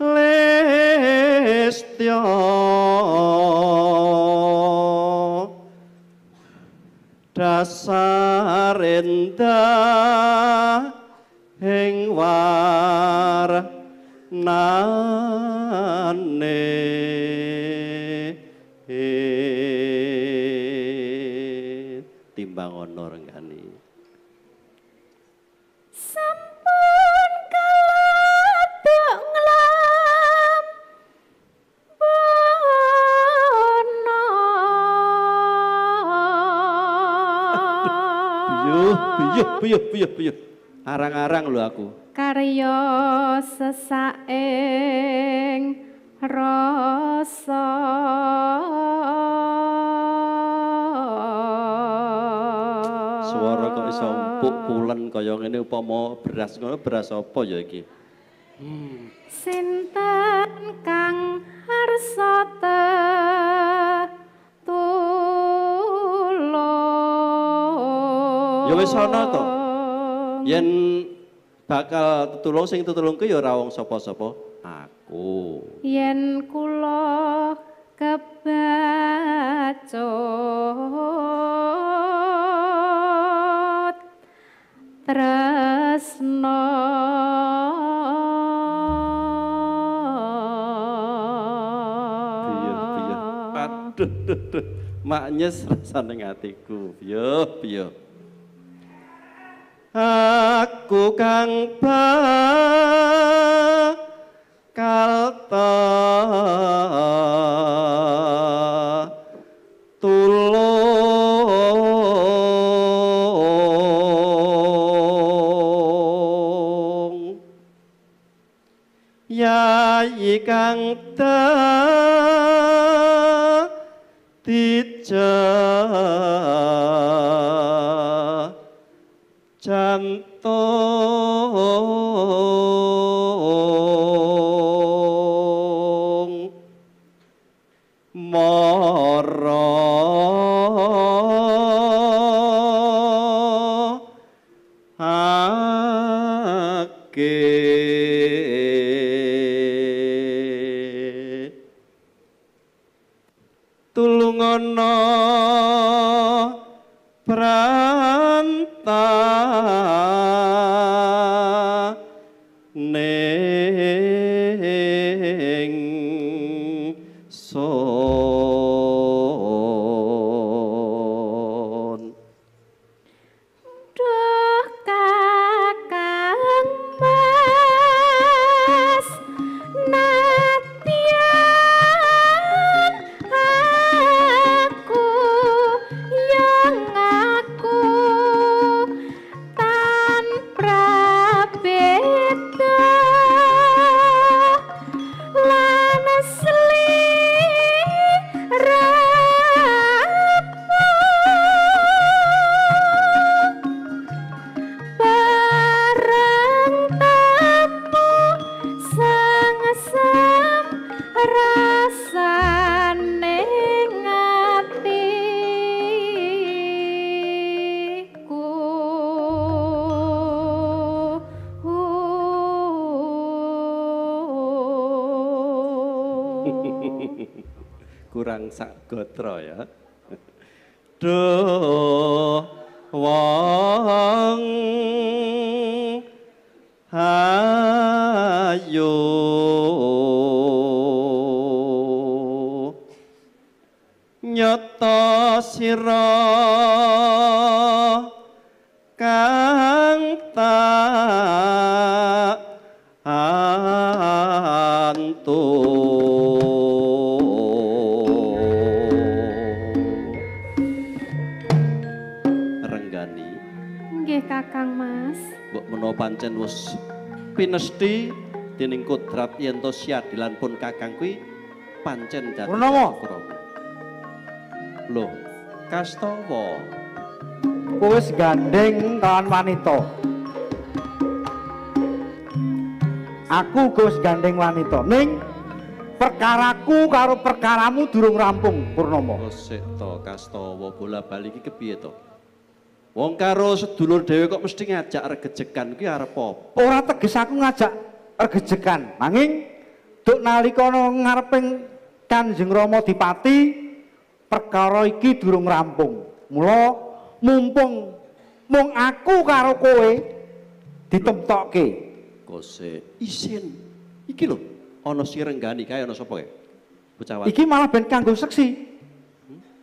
A: Lestion. dasar endah ing warnane. buyut buyut buyut arang-arang lho aku
E: Karyo sesaing rasa
B: suara kok
A: iso empuk pulen kaya ngene upama beras ngono beras apa ya iki
E: hmm. sinten kang harsa ten Ya wis ana to. Yen
A: bakal tetulung sing tetulungke ya ora wong sapa-sapa, aku.
E: Yen kula kebacot tresno
A: Duh, duh, duh. Maknya serasa nengatiku. aku kang bakal
B: tulung
A: Ya kang ta ngarep yen to siadilan pun kakang kuwi pancen dadi Purnomo. Loh. Kastawa. Wis gandeng kawan wanita. Aku Gus gandeng wanita. Ning perkaraku karo perkaramu durung rampung, Purnomo. Oh, sik to Kastawa bola-bali iki kepiye to? Wong karo sedulur dhewe kok mesti ngajak regejekan kuwi arep apa? Ora teges aku ngajak regejekan nanging duk nalika ngareping Kanjeng romo Dipati perkara iki durung rampung mula mumpung mung aku karo kowe ditemtokke kose isin iki lho ana sirenggani kae ana sapa kae bocah iki malah ben kanggo seksi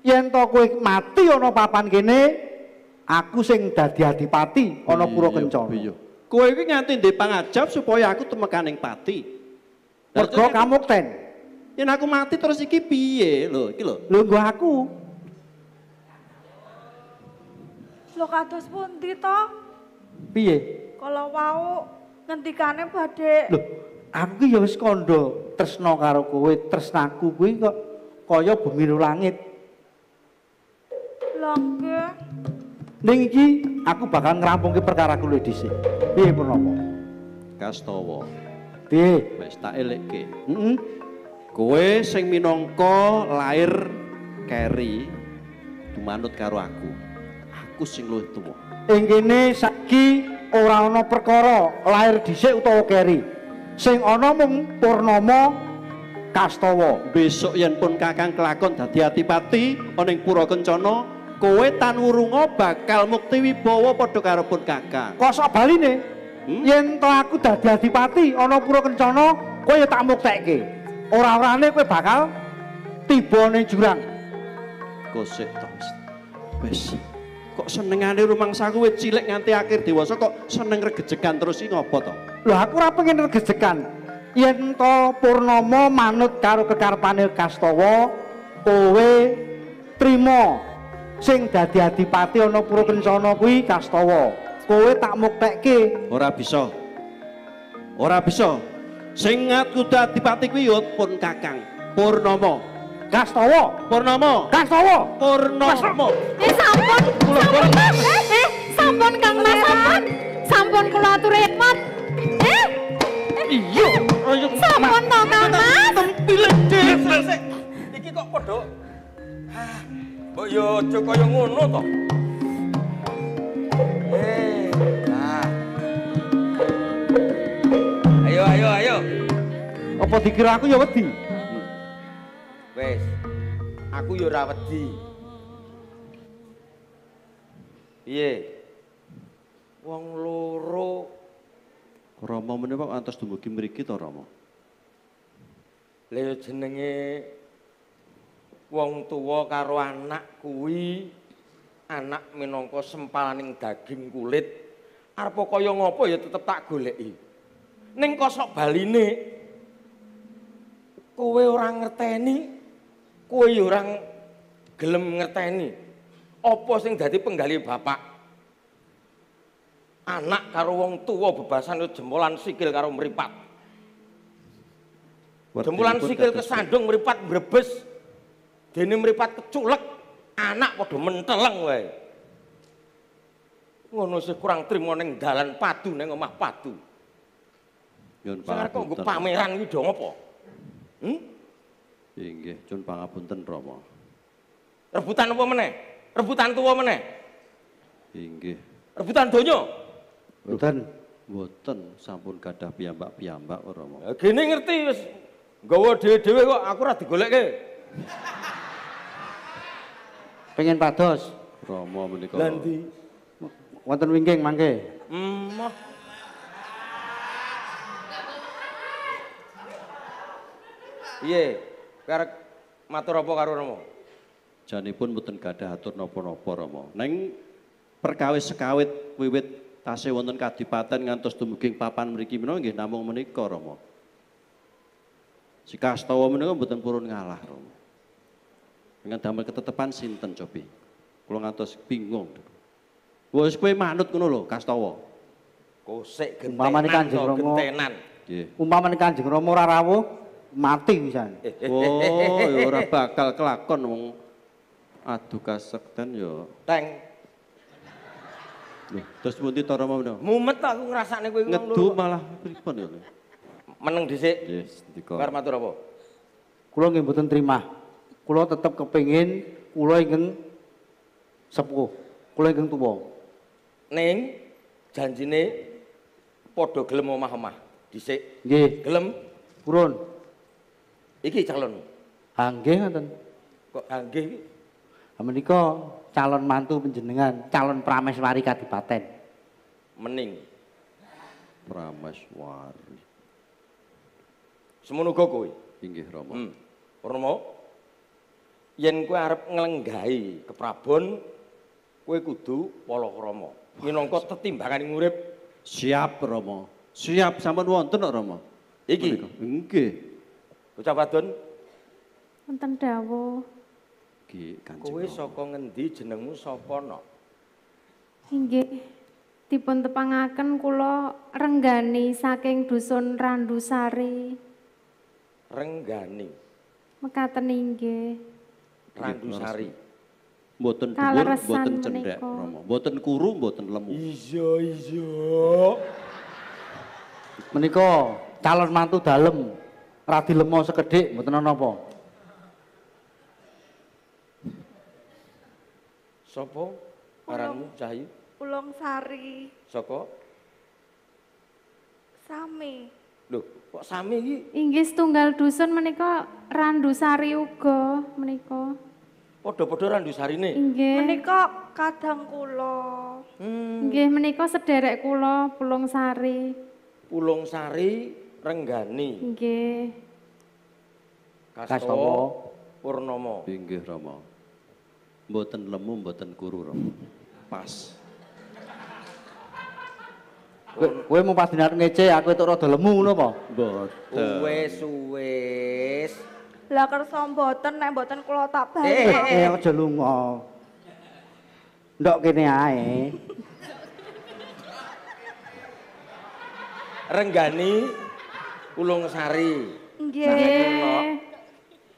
A: yen to kowe mati ana papan kene aku sing dadi adipati ana iya, Pura Kencana. Iya, iya. Kowe iki nganti ndek pangajap supaya aku temekaning pati. Mergo kamukten. Yen aku mati terus iki piye lho iki lho. Lho nggo aku.
C: Lho kados pundi to? Piye? Kala wau ngendikane badhe. Lho,
A: aku ki ya wis kandha tresna karo kowe, tresnaku kuwi kok kaya bumi langit. Lho Ning iki aku bakal ngrampungke perkara ku lho dhisik. Piye purnomo? Kastawa. Piye? Wis tak elekke. Heeh. Mm Kowe -hmm. sing minangka lair keri dumanut karo aku. Aku sing luwih tuwa. Ing kene saiki ora ana perkara lair dhisik utawa keri. Sing ana mung purnomo Kastawa. Besok yen pun Kakang kelakon dadi atipati ana ing pura kencana kowe tanwurunga bakal mukti wibowo padha karo kakak. kakang. Kosok baline. Hmm? Yen to aku dadi adipati ana pura kencana, kowe ya tak Orang-orang orane kowe bakal tibane jurang. Gosek tos wis. Kok seneng senengane rumang wis cilik nganti akhir dewasa kok seneng regejekan terus iki ngopo to? Lah aku rapengin pengen regejekan. Yento to Purnomo manut karo kekarepane Kastowo kowe Trimo. sing dadi adipati ana Purukencana kuwi Kastawa. Kowe tak muktekke. Ora bisa. Ora bisa. Sing aku adipati kuwi pun Kakang Purnama. Kastawa, Purnama. Kastawa, Purnama. Eh sampun. Sampun. Eh sampun Kang
F: Mas sampun. Sampun kula atur hikmat. Eh. Iya.
A: Sampun to Kang
B: Mas. Tempil dhewe. Iki kok padha.
A: Mbok yo aja kaya ngono to. Eh, ayo ayo ayo. Apa dikira aku ya wedi? Wes. Aku ya ora wedi. Piye? Wong loro Rama menapa antos dumugi mriki to Rama? Lha jenenge wong tuwa karo anak kuwi anak minangka sempalaning daging kulit arep kaya ngopo ya tetep tak goleki ning kosok baline kowe ora ngerteni kowe ya ora gelem ngerteni apa sing dadi penggali bapak anak karo wong tuwa bebasan jempolan sikil karo mripat jempolan sikil kesandung mripat brebes Dene mripat keculek, anak padha menteleng wae. Ngono sih kurang trimo ning dalan padu ning omah padu. Nyun pangapunten. Sing pameran iki dong, ngopo? Hm? Inggih, nyun pangapunten Rama. Rebutan apa meneh? Rebutan tuwa meneh? Inggih. Rebutan donya? Rebutan Mboten sampun gadah piyambak-piyambak Rama. Gene ngerti wis nggawa dhewe-dhewe kok aku ora digolekke. Pengen patos Romo menikah Lan wonten wingking mangke.
B: Emoh.
A: Piye? Karek matur apa karo Jani pun mboten gadah atur nopo nopo Romo Neng perkawis sekawit wiwit tasih wonten kadipaten ngantos dumugi papan mriki menawa nggih namung menika Romo Si Kastawa menika mboten purun ngalah Romo dengan damel ketetepan sinten cobi. Kulo ngatos bingung. Wes kowe manut kuno lho, Kastowo. Kosek gentenan. Umpamane Kanjeng Rama. Gentenan. Nggih. Kanjeng Rama ora mati bisa. Oh, ya ora bakal kelakon wong aduh kasekten yo. Ya. Teng. Loh, terus pundi to Rama menawa? Mumet aku ngrasakne kowe ngono. Ngedu malah pripun ya. Meneng dhisik. Yes, ndika. Karo matur apa? Kula nggih mboten trimah. Kulo tetap kepingin kulo ingin sepuh, kulo ingin Neng Ning janjine podo gelem omah-omah dhisik. g, Gelem purun. Iki calon. angge ah, nggih Kok angge? Ah, nggih Menika calon mantu penjenengan, calon prameswari kadipaten. Mening. Prameswari. Semono kowe. Inggih Rama. Hmm. Rama yen kue arep nglenggahi keprabon kue kudu palakrama. Minangka tetimbangan ngurip. Siap Rama. Siap sama wonten kok Rama. Iki. Nggih. Bocah wadon.
E: Wonten dawuh.
A: Kowe saka ngendi jenengmu Sopono.
E: Inggi, Nggih. Dipun tepangaken kula Renggani saking dusun Randusari.
A: Renggani.
E: Mekaten inggih.
A: Iya, Randusari. Mboten dhuwur, mboten cendhek Rama. Mboten kuru, mboten lemu. Iya, iya. Menika calon mantu dalem. Ra dilemo sekedhik mboten napa. Sapa? Karangmu Cahyu?
C: Ulung Sari. Sopo? Sami.
A: Loh, kok sami
E: iki? Inggih tunggal dusun menika Sari uga menika.
A: Podo-podo randu sari ini? Nge.
E: Menika kadang kulo. Hmm. Nge, menika sederek kulo, pulung sari.
A: Pulung sari, renggani. Nge. Kastowo, purnomo. Nge, Romo. Mboten lemu, mboten kuru, Romo. Pas. Kowe mau pas dinar ngece, aku itu rada lemu, lho, po. Mboten. Uwes, uwes.
C: Lah kersa mboten nek mboten kula tak bali. Eh, eh,
A: eh aja lunga. Ndok kene ae. Renggani Ulungsari.
C: Nggih.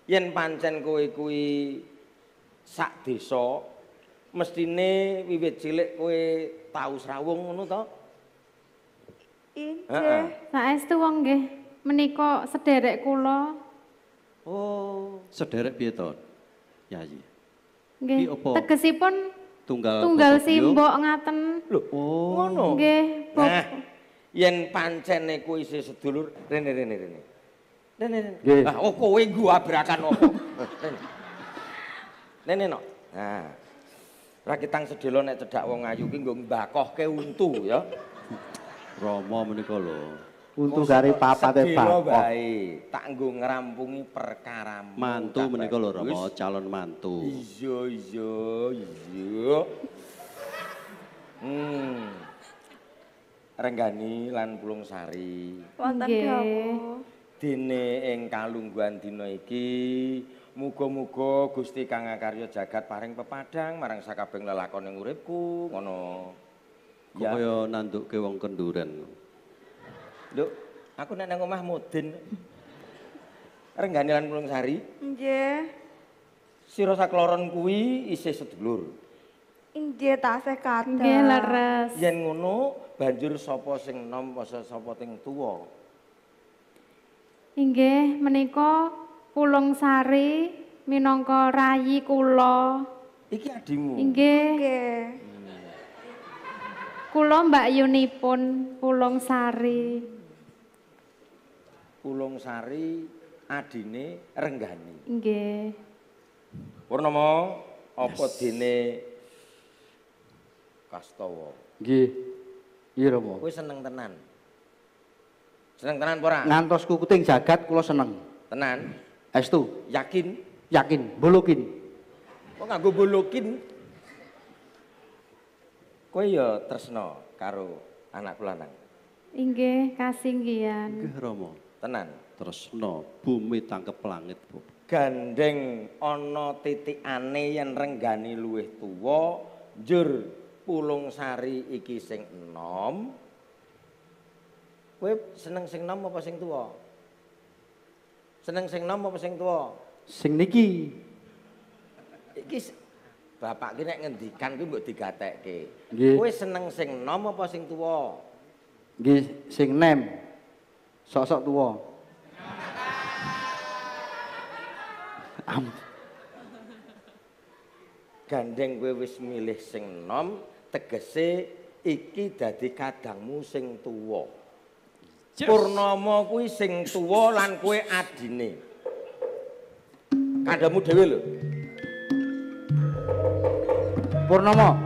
A: Yen pancen kowe kuwi sak desa mestine wiwit cilik kowe tau srawung ngono to? Nggih.
E: Saestu wong nggih. Menika sederek kula Oh,
A: Sederek piye to? Yayi.
E: Nggih. Tegesipun
A: tunggal tunggal simbok ngaten. Lho, oh. ngono. Nggih. Nah, eh, yen pancen niku isih sedulur rene rene rene.
E: Rene rene.
B: Nggih. Ah, oh
A: kowe nggo abrakan opo? Rene. Rene no. Nah. Rakitang sedelo nek cedak wong ayu ki nggo mbakohke untu ya. Rama menika lho.
B: untuk gari papa teh pak
A: tak gue ngerampungi perkara mantu meniko lo romo calon mantu iyo iyo iyo hmm Renggani lan Pulung Sari. Wonten dawuh. Dene ing kalungguhan dina iki muga-muga Gusti Kang Akarya jagat paring pepadang marang sakabeng lelakon ing uripku ngono. Kaya nandukke wong kenduren. Duk, aku nak nang omah mudin. Rengganilan pulung sari.
C: Nge.
A: Siro sakloron kuwi isih sedulur.
C: Nge, tak seh kata. Nge, laras.
A: Yen ngono, banjur sopo sing nom, poso sopo ting tuwo.
E: Nge, meniko pulung sari, minongko rayi kulo.
B: Iki adimu.
E: Nge. Nge. Kulo mbak Yuni pun pulung sari.
A: Ulung Sari adine Renggani. Nggih. Purnomo apa yes. dene Kastawa? Nggih. Iya, Rama. Kowe seneng tenan. Seneng tenan ora? Ngantos kukuting jagat kula seneng. Tenan. Estu, yakin? Yakin, bolokin. Kok nganggo bolokin? Kowe ya tresno karo anak kula nang.
E: Inggih, kasinggihan. Nggih,
A: Rama. Tenan. terus no bumi tangkep langit, Bu. Gandeng ono ana ane yang renggani luwih tuwo njur pulung sari iki sing enom. Kowe seneng sing enom apa sing tuwo, Seneng sing enom apa sing tuwo Sing niki. Iki bapak ki nek ngendikan ki mbok digatekke. Kowe seneng sing enom apa sing tuwo, Nggih, sing nem. sosok tua. Gandeng kowe wis milih sing enom, tegese iki dadi kadangmu sing tuwa. Yes. Purnama kuwi sing tuwa lan kowe adine. Kadangmu dhewe lho. Purnama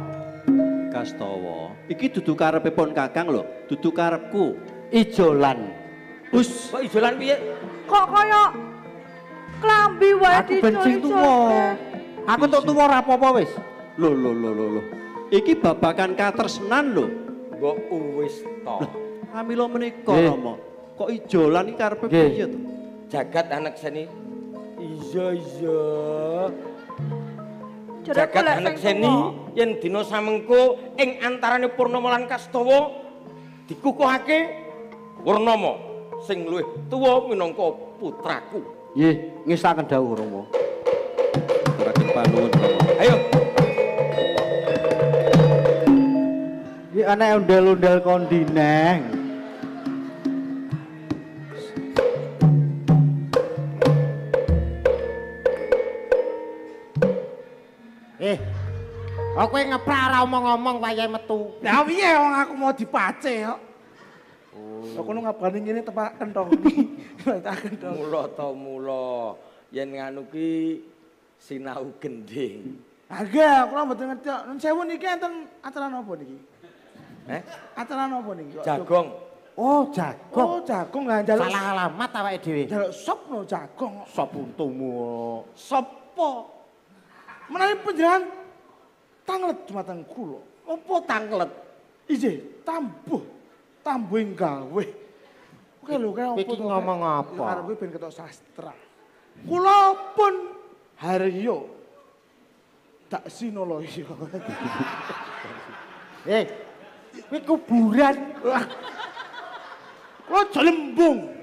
A: Kastawa, iki dudu karepe pon Kakang lho, dudu karepku ijolan. lan Us. Kok idolan piye?
C: Kok kaya klambi wae dicuri. Aku benci tuwa.
A: Aku tok tuwa ora apa-apa wis. Lho lho lho lho lho. Iki babakan katresnan lho. Mbok wis to. menika Rama. Kok ijolan iki karepe piye to? Jagat anak seni. Iya iya.
B: Jagat anak seni
A: yang dina samengko ing antaraning Purnama lan Kastawa dikukuhake Purnama. sing luwih tuwa minangka putraku. Nggih, ngisahaken dawuh Rama. Kagem panuwun. Ayo. Iki ana undel-undel Neng. Eh. Aku ngeprak ora omong-omong wayahe metu. Lah
B: piye wong aku
A: mau dipace kok. Hmm. Kok ngono ngabani ngene tepak to. Tepaken Mula to mula yen nganu ki sinau gending. Aga, kula mboten ngerti. Nun sewu niki enten acara napa niki? Eh, acara napa niki? Jagong. Oh, jagong. Oh, jagong lah jalu. Salah alamat awake dhewe. Jalu sop no jagong. Sop untumu. Sopo? Menawi panjenengan tanglet dumateng kula. Apa tanglet? Ije, tambuh. tambuhin gawe. Oke lho, kaya apa tuh? ngomong apa? Karena gue pengen ketok sastra. Kulo pun hario. Tak sinoloyo. Eh, gue kuburan. Kulo jelembung.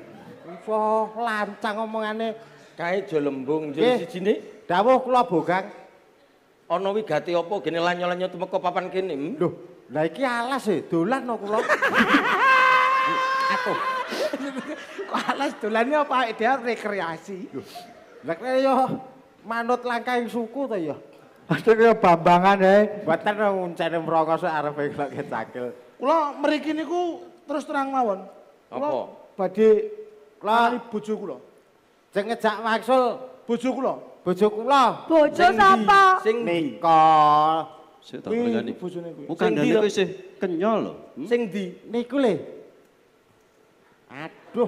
A: Kulo lancang ngomongannya. Kaya jelembung, jadi eh, si jini. Dawa kulo bogang. Ono wigati opo, gini lanyo-lanyo tumeko papan kini. Hmm? Loh, lah iki alas ya, e, dolan no Alas dolane apa dia rekreasi. Lek yo manut langkah yang suku to yo. Pasti kaya bambangan ya. Mboten ngunceni mrokoso arep e kok cakil. Kula mriki niku terus terang mawon. Apa? Badhe kali bojo kula. Sing ngejak maksul bojo kula. Bojo kula. Bojo sapa? Sing nika. Sik tak kancani. Bukan dene sih kenyal Sing di niku le. Duh,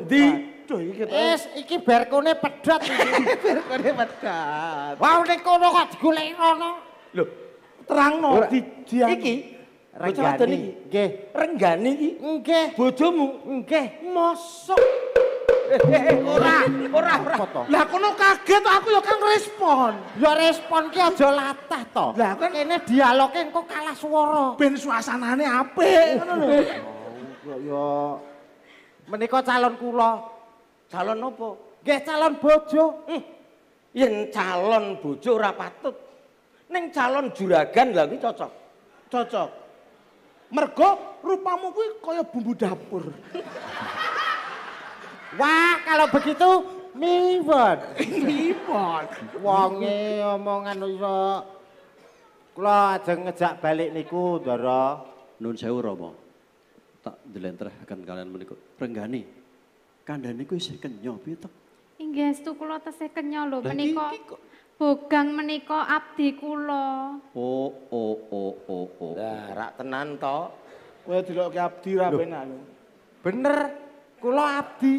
A: Duh, iki to. Es iki berkone pedhot iki. berkone pedhot. Wah, nek kono kok digolek ngono. Lho, terangno di dia. Iki
B: Renggani.
A: Nggih. Renggani iki. Nggih. Bojomu? Nggih. Mosok. ora, ora, ora. Lah kono kaget aku ya kang respon. Ya respon ki aja latah to. Lah kan kene dialoge engko kalah swara. Ben suasanane apik ngono lho. Ya menika calon kula. Calon nopo? Nggih calon bojo. Hm. Yen calon bojo ora patut. Ning calon juragan lha iki cocok. Cocok. Mergo rupamu kuwi kaya bumbu dapur. Wah, kalau begitu miwon. miwon. Wonge omongan iso kula ajeng ngejak balik niku, Ndara. Nun sewu, Rama. tak akan kalian menikah. Renggani, kandani ku isih kenyok piye
E: Inggih, stu kulo tesih kenyok lho menika. Bogang menika abdi
D: kulo.
A: Oh, oh, oh, oh, oh. Lah, rak tenan to. Kowe dilokke abdi ra penak lho. Bener,
D: kulo abdi.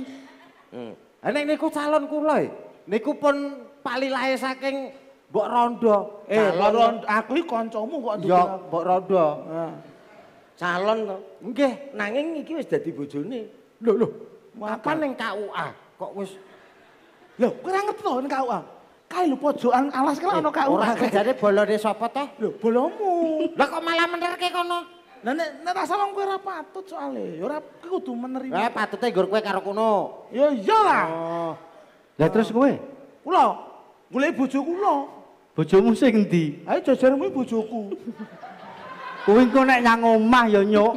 A: Hmm. Ha niku calon kulo, e. Niku pun palilahe saking Mbok Rondo. Eh, Rondo, aku iki kancamu kok. Ya, Mbok Rondo. Heeh. calon to. Nggih, nanging iki wis dadi bojone. Lho lho, apa ning KUA kok wis Lho, kowe ngerti to ning KUA? Kae lho pojokan alas kene ana KUA. Ora kerjane bolone sapa to? Lho, bolomu.
D: Lah kok malah menerke kono? Lah nek nek tak salah kowe ora
A: patut soalé, ya ora kudu menerima. Lah patute nggur kowe karo kono. Ya iyalah. Oh. Lah terus kowe? Kula mulai bojo kula. Bojomu sing endi? Ayo jajarmu bojoku. Wingku nek nang omah ya nyuk.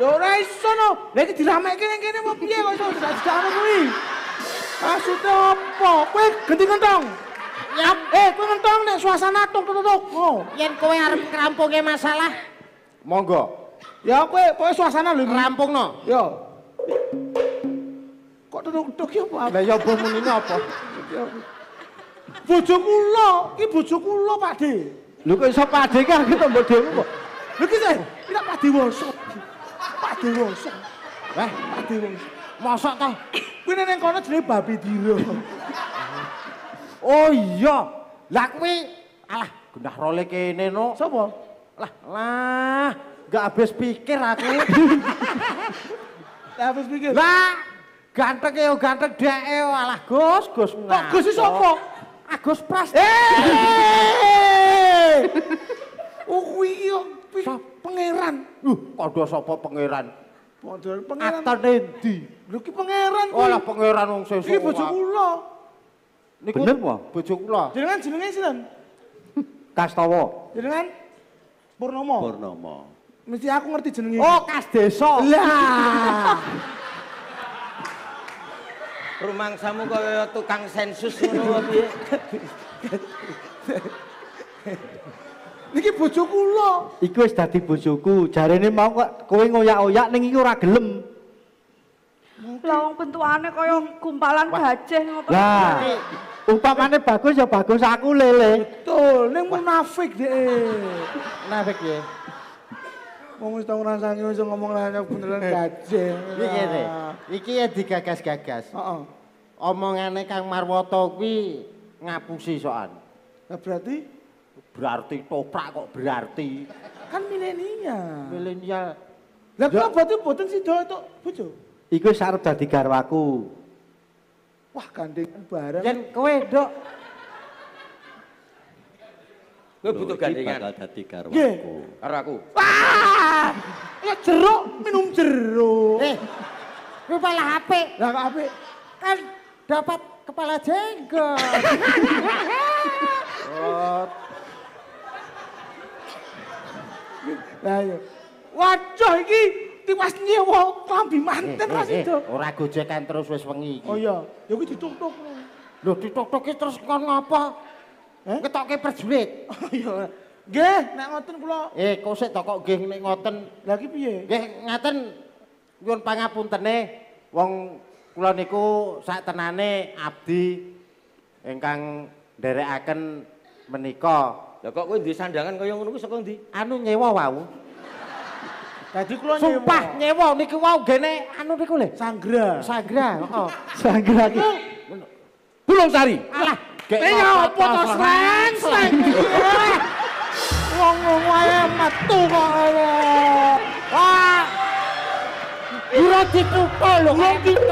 A: Lho ora iso no. Lah iki dirameke ning kene mau piye kok iso sadarane kuwi. Maksudnya apa? Kowe ganti kentong. Ya, eh kowe kentong nek suasana tok tok tok. Oh, yen kowe arep kerampungnya masalah. Monggo. Ya kowe pokoke suasana lho rampung no. Yo. Kok tok tok ya apa? Lah ya bo muni apa? Bojo kula, iki bojo kula, Pakde. Lho kok iso Pakde ka gitu mbok dhewe kok. Lho ki sih, tidak Pak woso. Pak woso. Wah, eh, Pak woso. Mosok ta? Kuwi ning kono jenenge babi dira. Oh iya. Lah kuwi alah gendah role kene no. Sopo? Lah, lah, gak habis pikir aku. Tak habis pikir. Lah, ganteng ya ganteng dek ya, alah Gus, Gus. Kok nah, Gus iso sapa? Agus Pras. Eh! Oh, kuwi Sapa pangeran? Lho, padha sapa pangeran? Padha pangeran. Atane ndi? Lho ki pangeran kuwi. Olah pangeran wong sesuk. Iki bojo kula. Niku bener po? Bojo kula. Jenengan jenenge sinten? Kastawa. Jenengan Purnomo. Purnomo. Mesti aku ngerti jenenge. Oh, Kasdesa. Lah. Rumangsamu kaya tukang sensus ngono piye? Niki bojoku lo. Iku wis dadi bojoku. Jarene mau kowe ngoyak-oyak ning iku ora gelem.
C: Lah wong bentukane kaya gumpalan gajah
A: ngoten. Lah. Upamane bagus ya bagus aku lele. Betul, ning munafik dhek. Munafik ya. Wong wis tau ngrasani wis ngomong lah ya beneran gajah. Iki ya. Iki ya digagas-gagas. Heeh. Omongane Kang Marwoto kuwi ngapusi soan. Lah berarti berarti toprak kok berarti. Kan milenial. Milenial. Lah ya. kok berarti boten sida itu bojo. Iku sarep dadi garwaku. Wah gandengan bareng. Yen kowe, Dok. Kowe butuh gandengan. Bakal dadi garwaku. Karo aku. Wah! Ya jeruk, minum jeruk. Eh. Kowe malah HP. Lah kok HP? Kan dapat kepala jenggot.
D: Oh.
B: Lah yo.
A: Wajah iki tiwas nyewa klambi manten eh, eh, Mas eh, itu. Ora gojekan terus wis wengi iki. Oh iya, yo iki ditutuk. Lho ditutuki terus kon ngapa? Eh? Ketoke perjurit. Oh iya. Nggih, nek ngoten kula. Eh, kok sik tok kok nggih nek ngoten. Lah iki piye? Nggih, ngaten nyuwun pangapuntene wong kula niku sak tenane abdi ingkang nderekaken menika Lah kok kowe duwe sandangan kaya ngono kuwi saka ndi? Anu nyewa wau. Tadi kula nyewa. Sumpah nyewa niki wau gene anu niku lho. Sanggra. Sanggra, heeh. Sanggra iki. Bulung sari. Alah, gek. Ya opo to sreng sreng. Wong wong wae metu kok ngono. Wah. Ora dipukul lho. Ngopo gitu.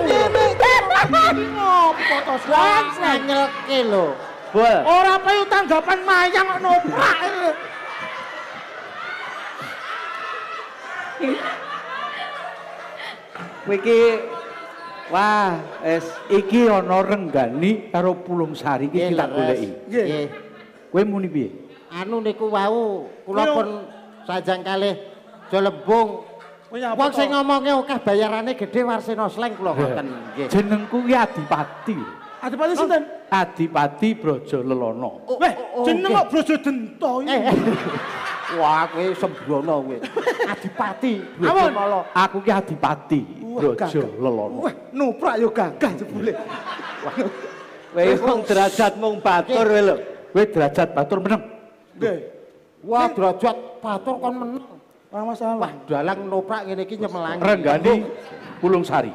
A: to sreng sreng nyelke lho. Bol. Ora payu tanggapan mayang kok noprak. Kuwi wah, es iki ana renggani karo pulung sari iki kita goleki. Nggih. Kowe muni piye? Anu niku wau kula pun sajang kalih jelembung. Oh, Wong sing ngomongke akeh bayarane gedhe Warsena Sleng kula ngoten. Nggih. Jenengku Adipati. Yeah. Adipati oh. sinten? Adipati oh, oh, eh, eh. Brojo Lelono. Weh, jeneng kok Brojo Dento iki. Wah, kowe sembrono kowe. Adipati Brojo Lelono. Aku ki Adipati Brojo Lelono. Weh, nuprak yo ya gagah jebule. Kowe wong derajat mung batur kowe lho. Kowe derajat batur meneng. Nggih. Wah, derajat batur kon meneng. Ora masalah. Wah, dalang noprak ngene iki nyemelangi. Renggani Pulung Sari.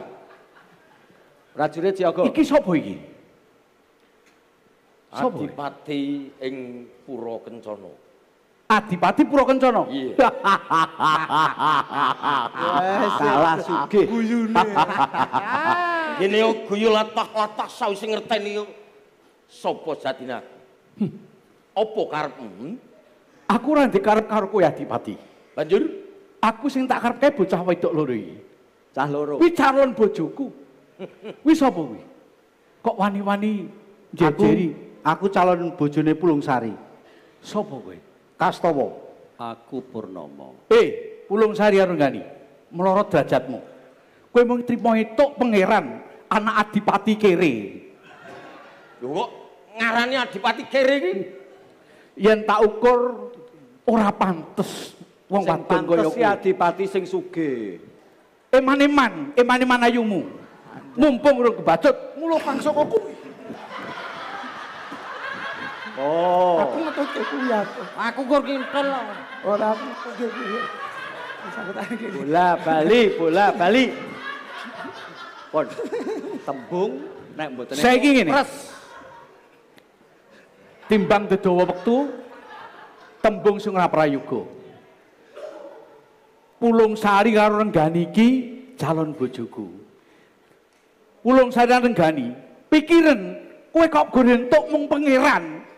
A: Prajurit siaga. Iki sapa iki? Adipati ing Pura Kencana. Adipati Pura Kencana? Iya. Salah sugih.
B: Guyune. Ngene yo guyu
A: latah-latah sawise ngerteni yo sapa jatine aku. Hmm. Apa karepmu? Hmm? Aku ora dikarep karo kowe ya, Adipati. Banjur aku sing tak karepke bocah wedok loro iki. Cah loro. Kuwi calon bojoku. Kuwi sapa kuwi? Kok wani-wani
B: jejeri?
A: Aku calon bojone Pulung Sari. Sopo kowe? Kastowo. Aku Purnomo. Eh, Pulung Sari Arunggani, melorot derajatmu. Kowe mung trimo itu pangeran anak Adipati Kere. Lho kok ngarani Adipati Kere iki? tak ukur ora pantes wong wadon kaya ya Adipati sing sugih. Eman-eman, eman-eman ayumu. Mumpung urung kebacut, mulo pang saka
B: Oh. Aku
D: metode kuyat.
A: Aku gor kintel. Ora aku kuyat. Bola Bali, bola Bali. Pon. Tembung nek mboten. Saiki ngene. Pres. Timbang dedowo wektu tembung sing ora prayoga. Pulung sari karo renggani iki calon bojoku. Pulung sari renggani pikiran kowe kok gorentuk mung pangeran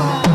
A: 아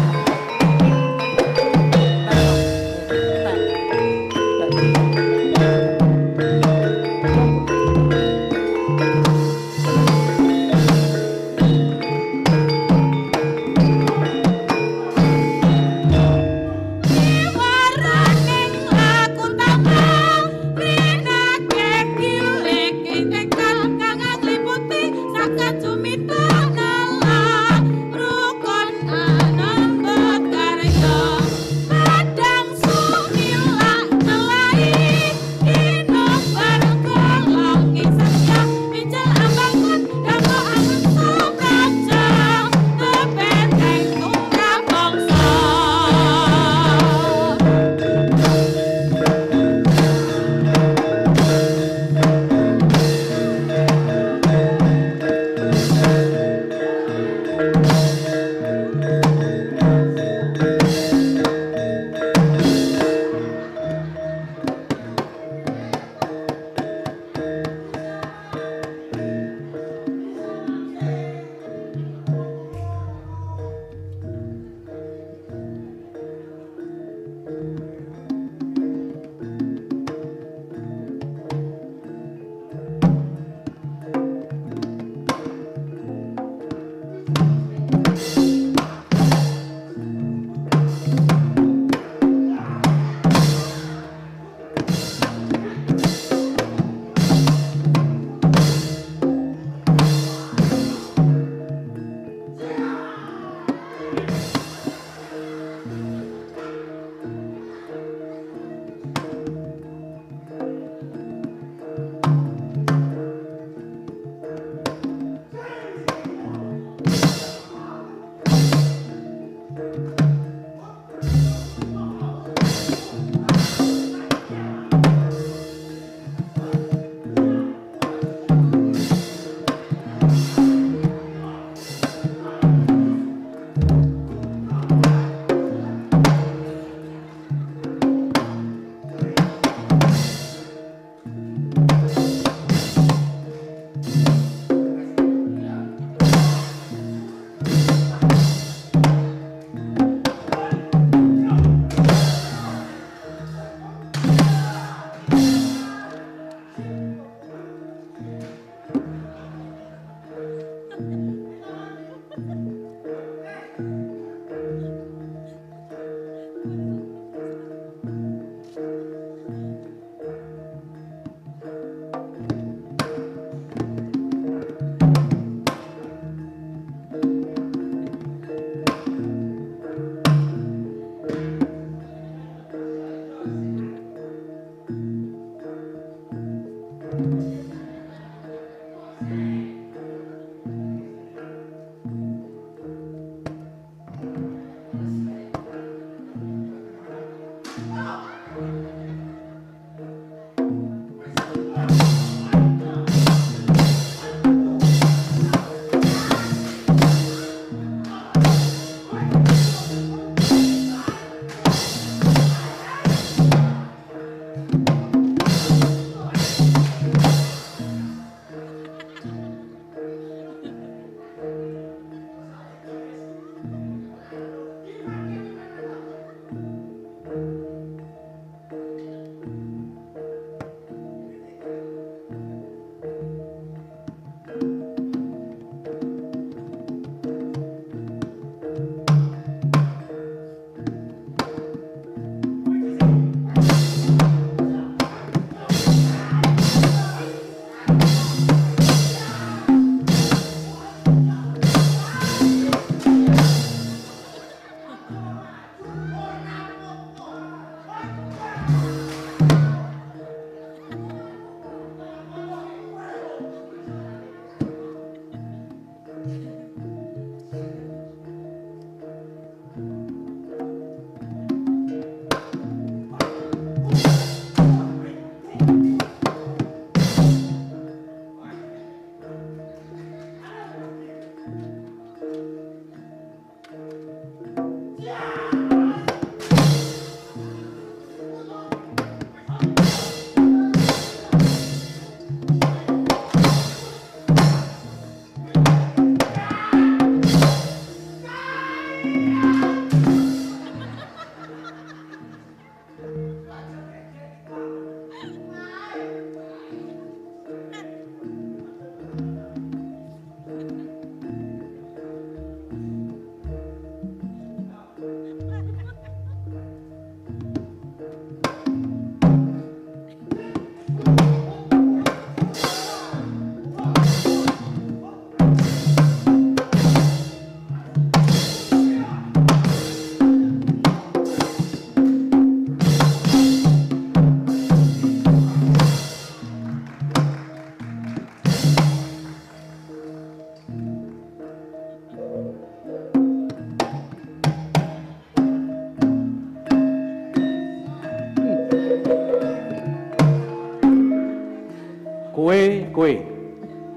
A: kowe.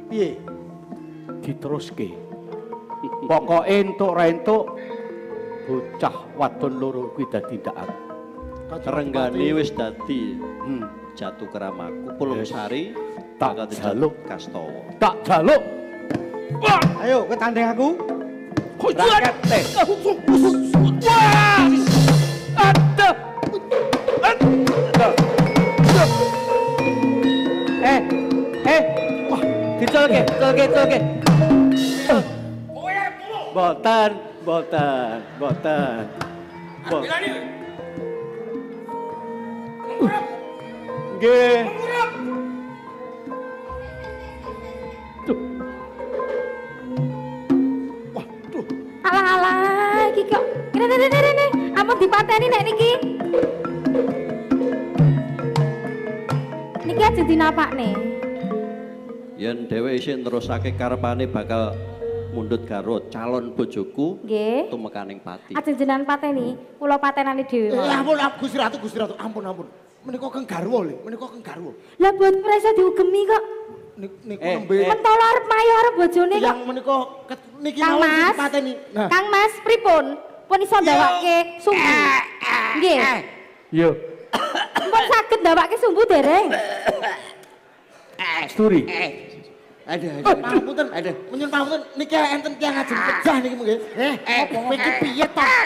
A: Piye? Diteruske. Pokoke entuk ra entuk bocah wadon loro kuwi dadi ndak. Renggane wis dadi. Hmm. Jatuh keramaku Pulung Sari tak jaluk Kastowo. Tak jaluk. Ayo ke tanding aku.
B: Kok Wah.
A: oke, oke, oke. Boten, boten, boten. Boten.
B: Nggih.
F: Alah-alah iki kok. Kene kene kene. Ampun dipateni nek niki. Niki aja dinapakne.
A: yen dhewe isih nerusake karepane bakal mundut garut calon bojoku tumekaning pati. Ajeng
F: jenengan pateni, hmm. kula patenane dhewe. Eh, ampun,
A: ampun Gusti Ratu, Gusti ampun ampun. Menika keng garwa lho, menika keng garwa. Lah buat presa diugemi kok. Niku eh, nembe. Eh. Mentol mayu arep bojone kok. Yang menika niki
F: mau pateni Kang Mas pripun? Pun iso ndawake sumbu. Eh, eh, Nggih. Yo. Pun saged ndawake sumbu dereng.
A: Eh, sturi. Aduh, aduh, aduh, eh, punten, aduh, punten, punten, niki enten tiang aja pecah niki mungkin. Eh, eh, mau mikir piye tak? Eh.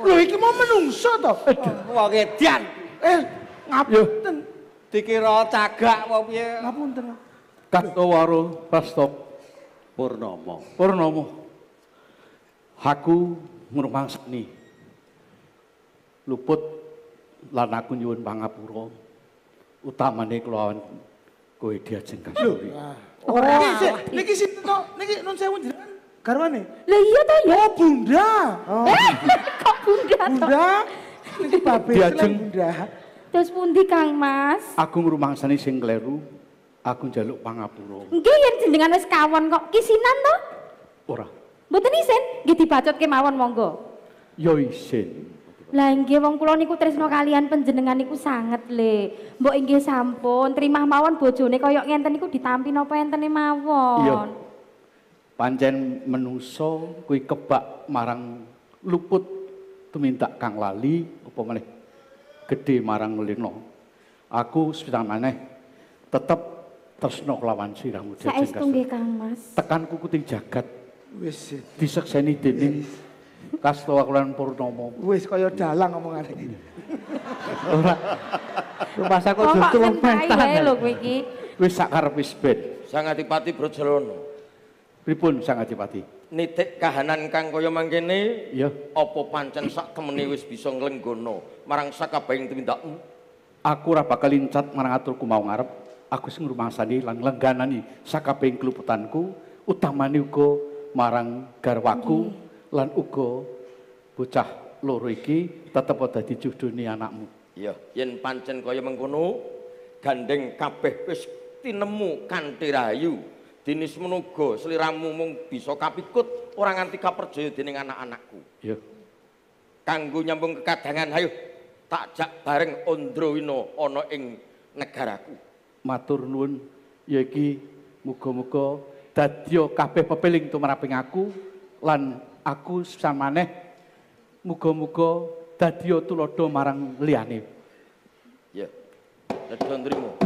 A: Lho iki mau menungso toh? Oh, aduh, mau kedian. Eh, ngapunten? Dikira cagak mau piye? Ngapunten? Kastowaro pastok, Purnomo. Purnomo. Haku ngurmang sakni. Luput lan aku nyuwun pangapura. Utamane kulawan
B: kowe diajeng
A: kasuri. Wah.
C: Ora. Oh, niki
A: sinten niki nun sewu jenengan garwane?
C: Lah iya ta ya. Oh, Bunda. Oh. Eh, kok Bunda to? Bunda.
F: Niki babe Diajeng. Bunda. Terus pundi Kang Mas?
A: Aku ngrumangsani sing kleru. Aku njaluk pangapura.
F: Nggih yen jenengan wis kawon kok kisinan to? Ora. Mboten isin, nggih dibacot kemawon monggo.
B: Ya isin.
F: Gitu. Lah nggih wong kula niku tresno kalian panjenengan niku sanget le. Mbok inggih sampun trimah mawon bojone kaya ngenten niku ditampi napa entene mawon. Iya.
A: Pancen menungso kuwi kebak marang luput tumintak Kang Lali apa meneh gedhe marang lino. Aku sepitang maneh tetep tresno kelawan siramu Saestu nggih Kang Mas. Tekan kukuting jagat wis disekseni dening yes. Kasto Kulon Purnomo. Wis kaya dalang omongane iki. Ora. Rumah kok justru wong mentan. lho kowe iki. Wis sak karepis ben. Sang Adipati Brojono. Pripun Sang Adipati? Nitik kahanan kang kaya mangkene ya apa pancen sak temene wis bisa nglenggono marang sakabehing tumindakmu? Aku ora bakal incat marang aturku mau ngarep. Aku sing ngrumangsani lan lengganani sakabehing kluputanku utamane uga marang garwaku. Okay lan uga bocah loro iki tetep dadi judune anakmu. Iya, yen pancen kaya mengkono gandeng kabeh wis tinemu kanthi rayu. Dinis menuga sliramu mung bisa kapikut ora nganti kaperjaya dening anak-anakku. Iya. Kanggo nyambung kekadangan, ayo takjak bareng ondroino ana ing negaraku. Matur nuwun, ya iki muga-muga dadya kabeh pepeling tumraping aku lan aku maneh muga-muga dadi tulodo marang liyane.
B: Ya. Dadha nrimo.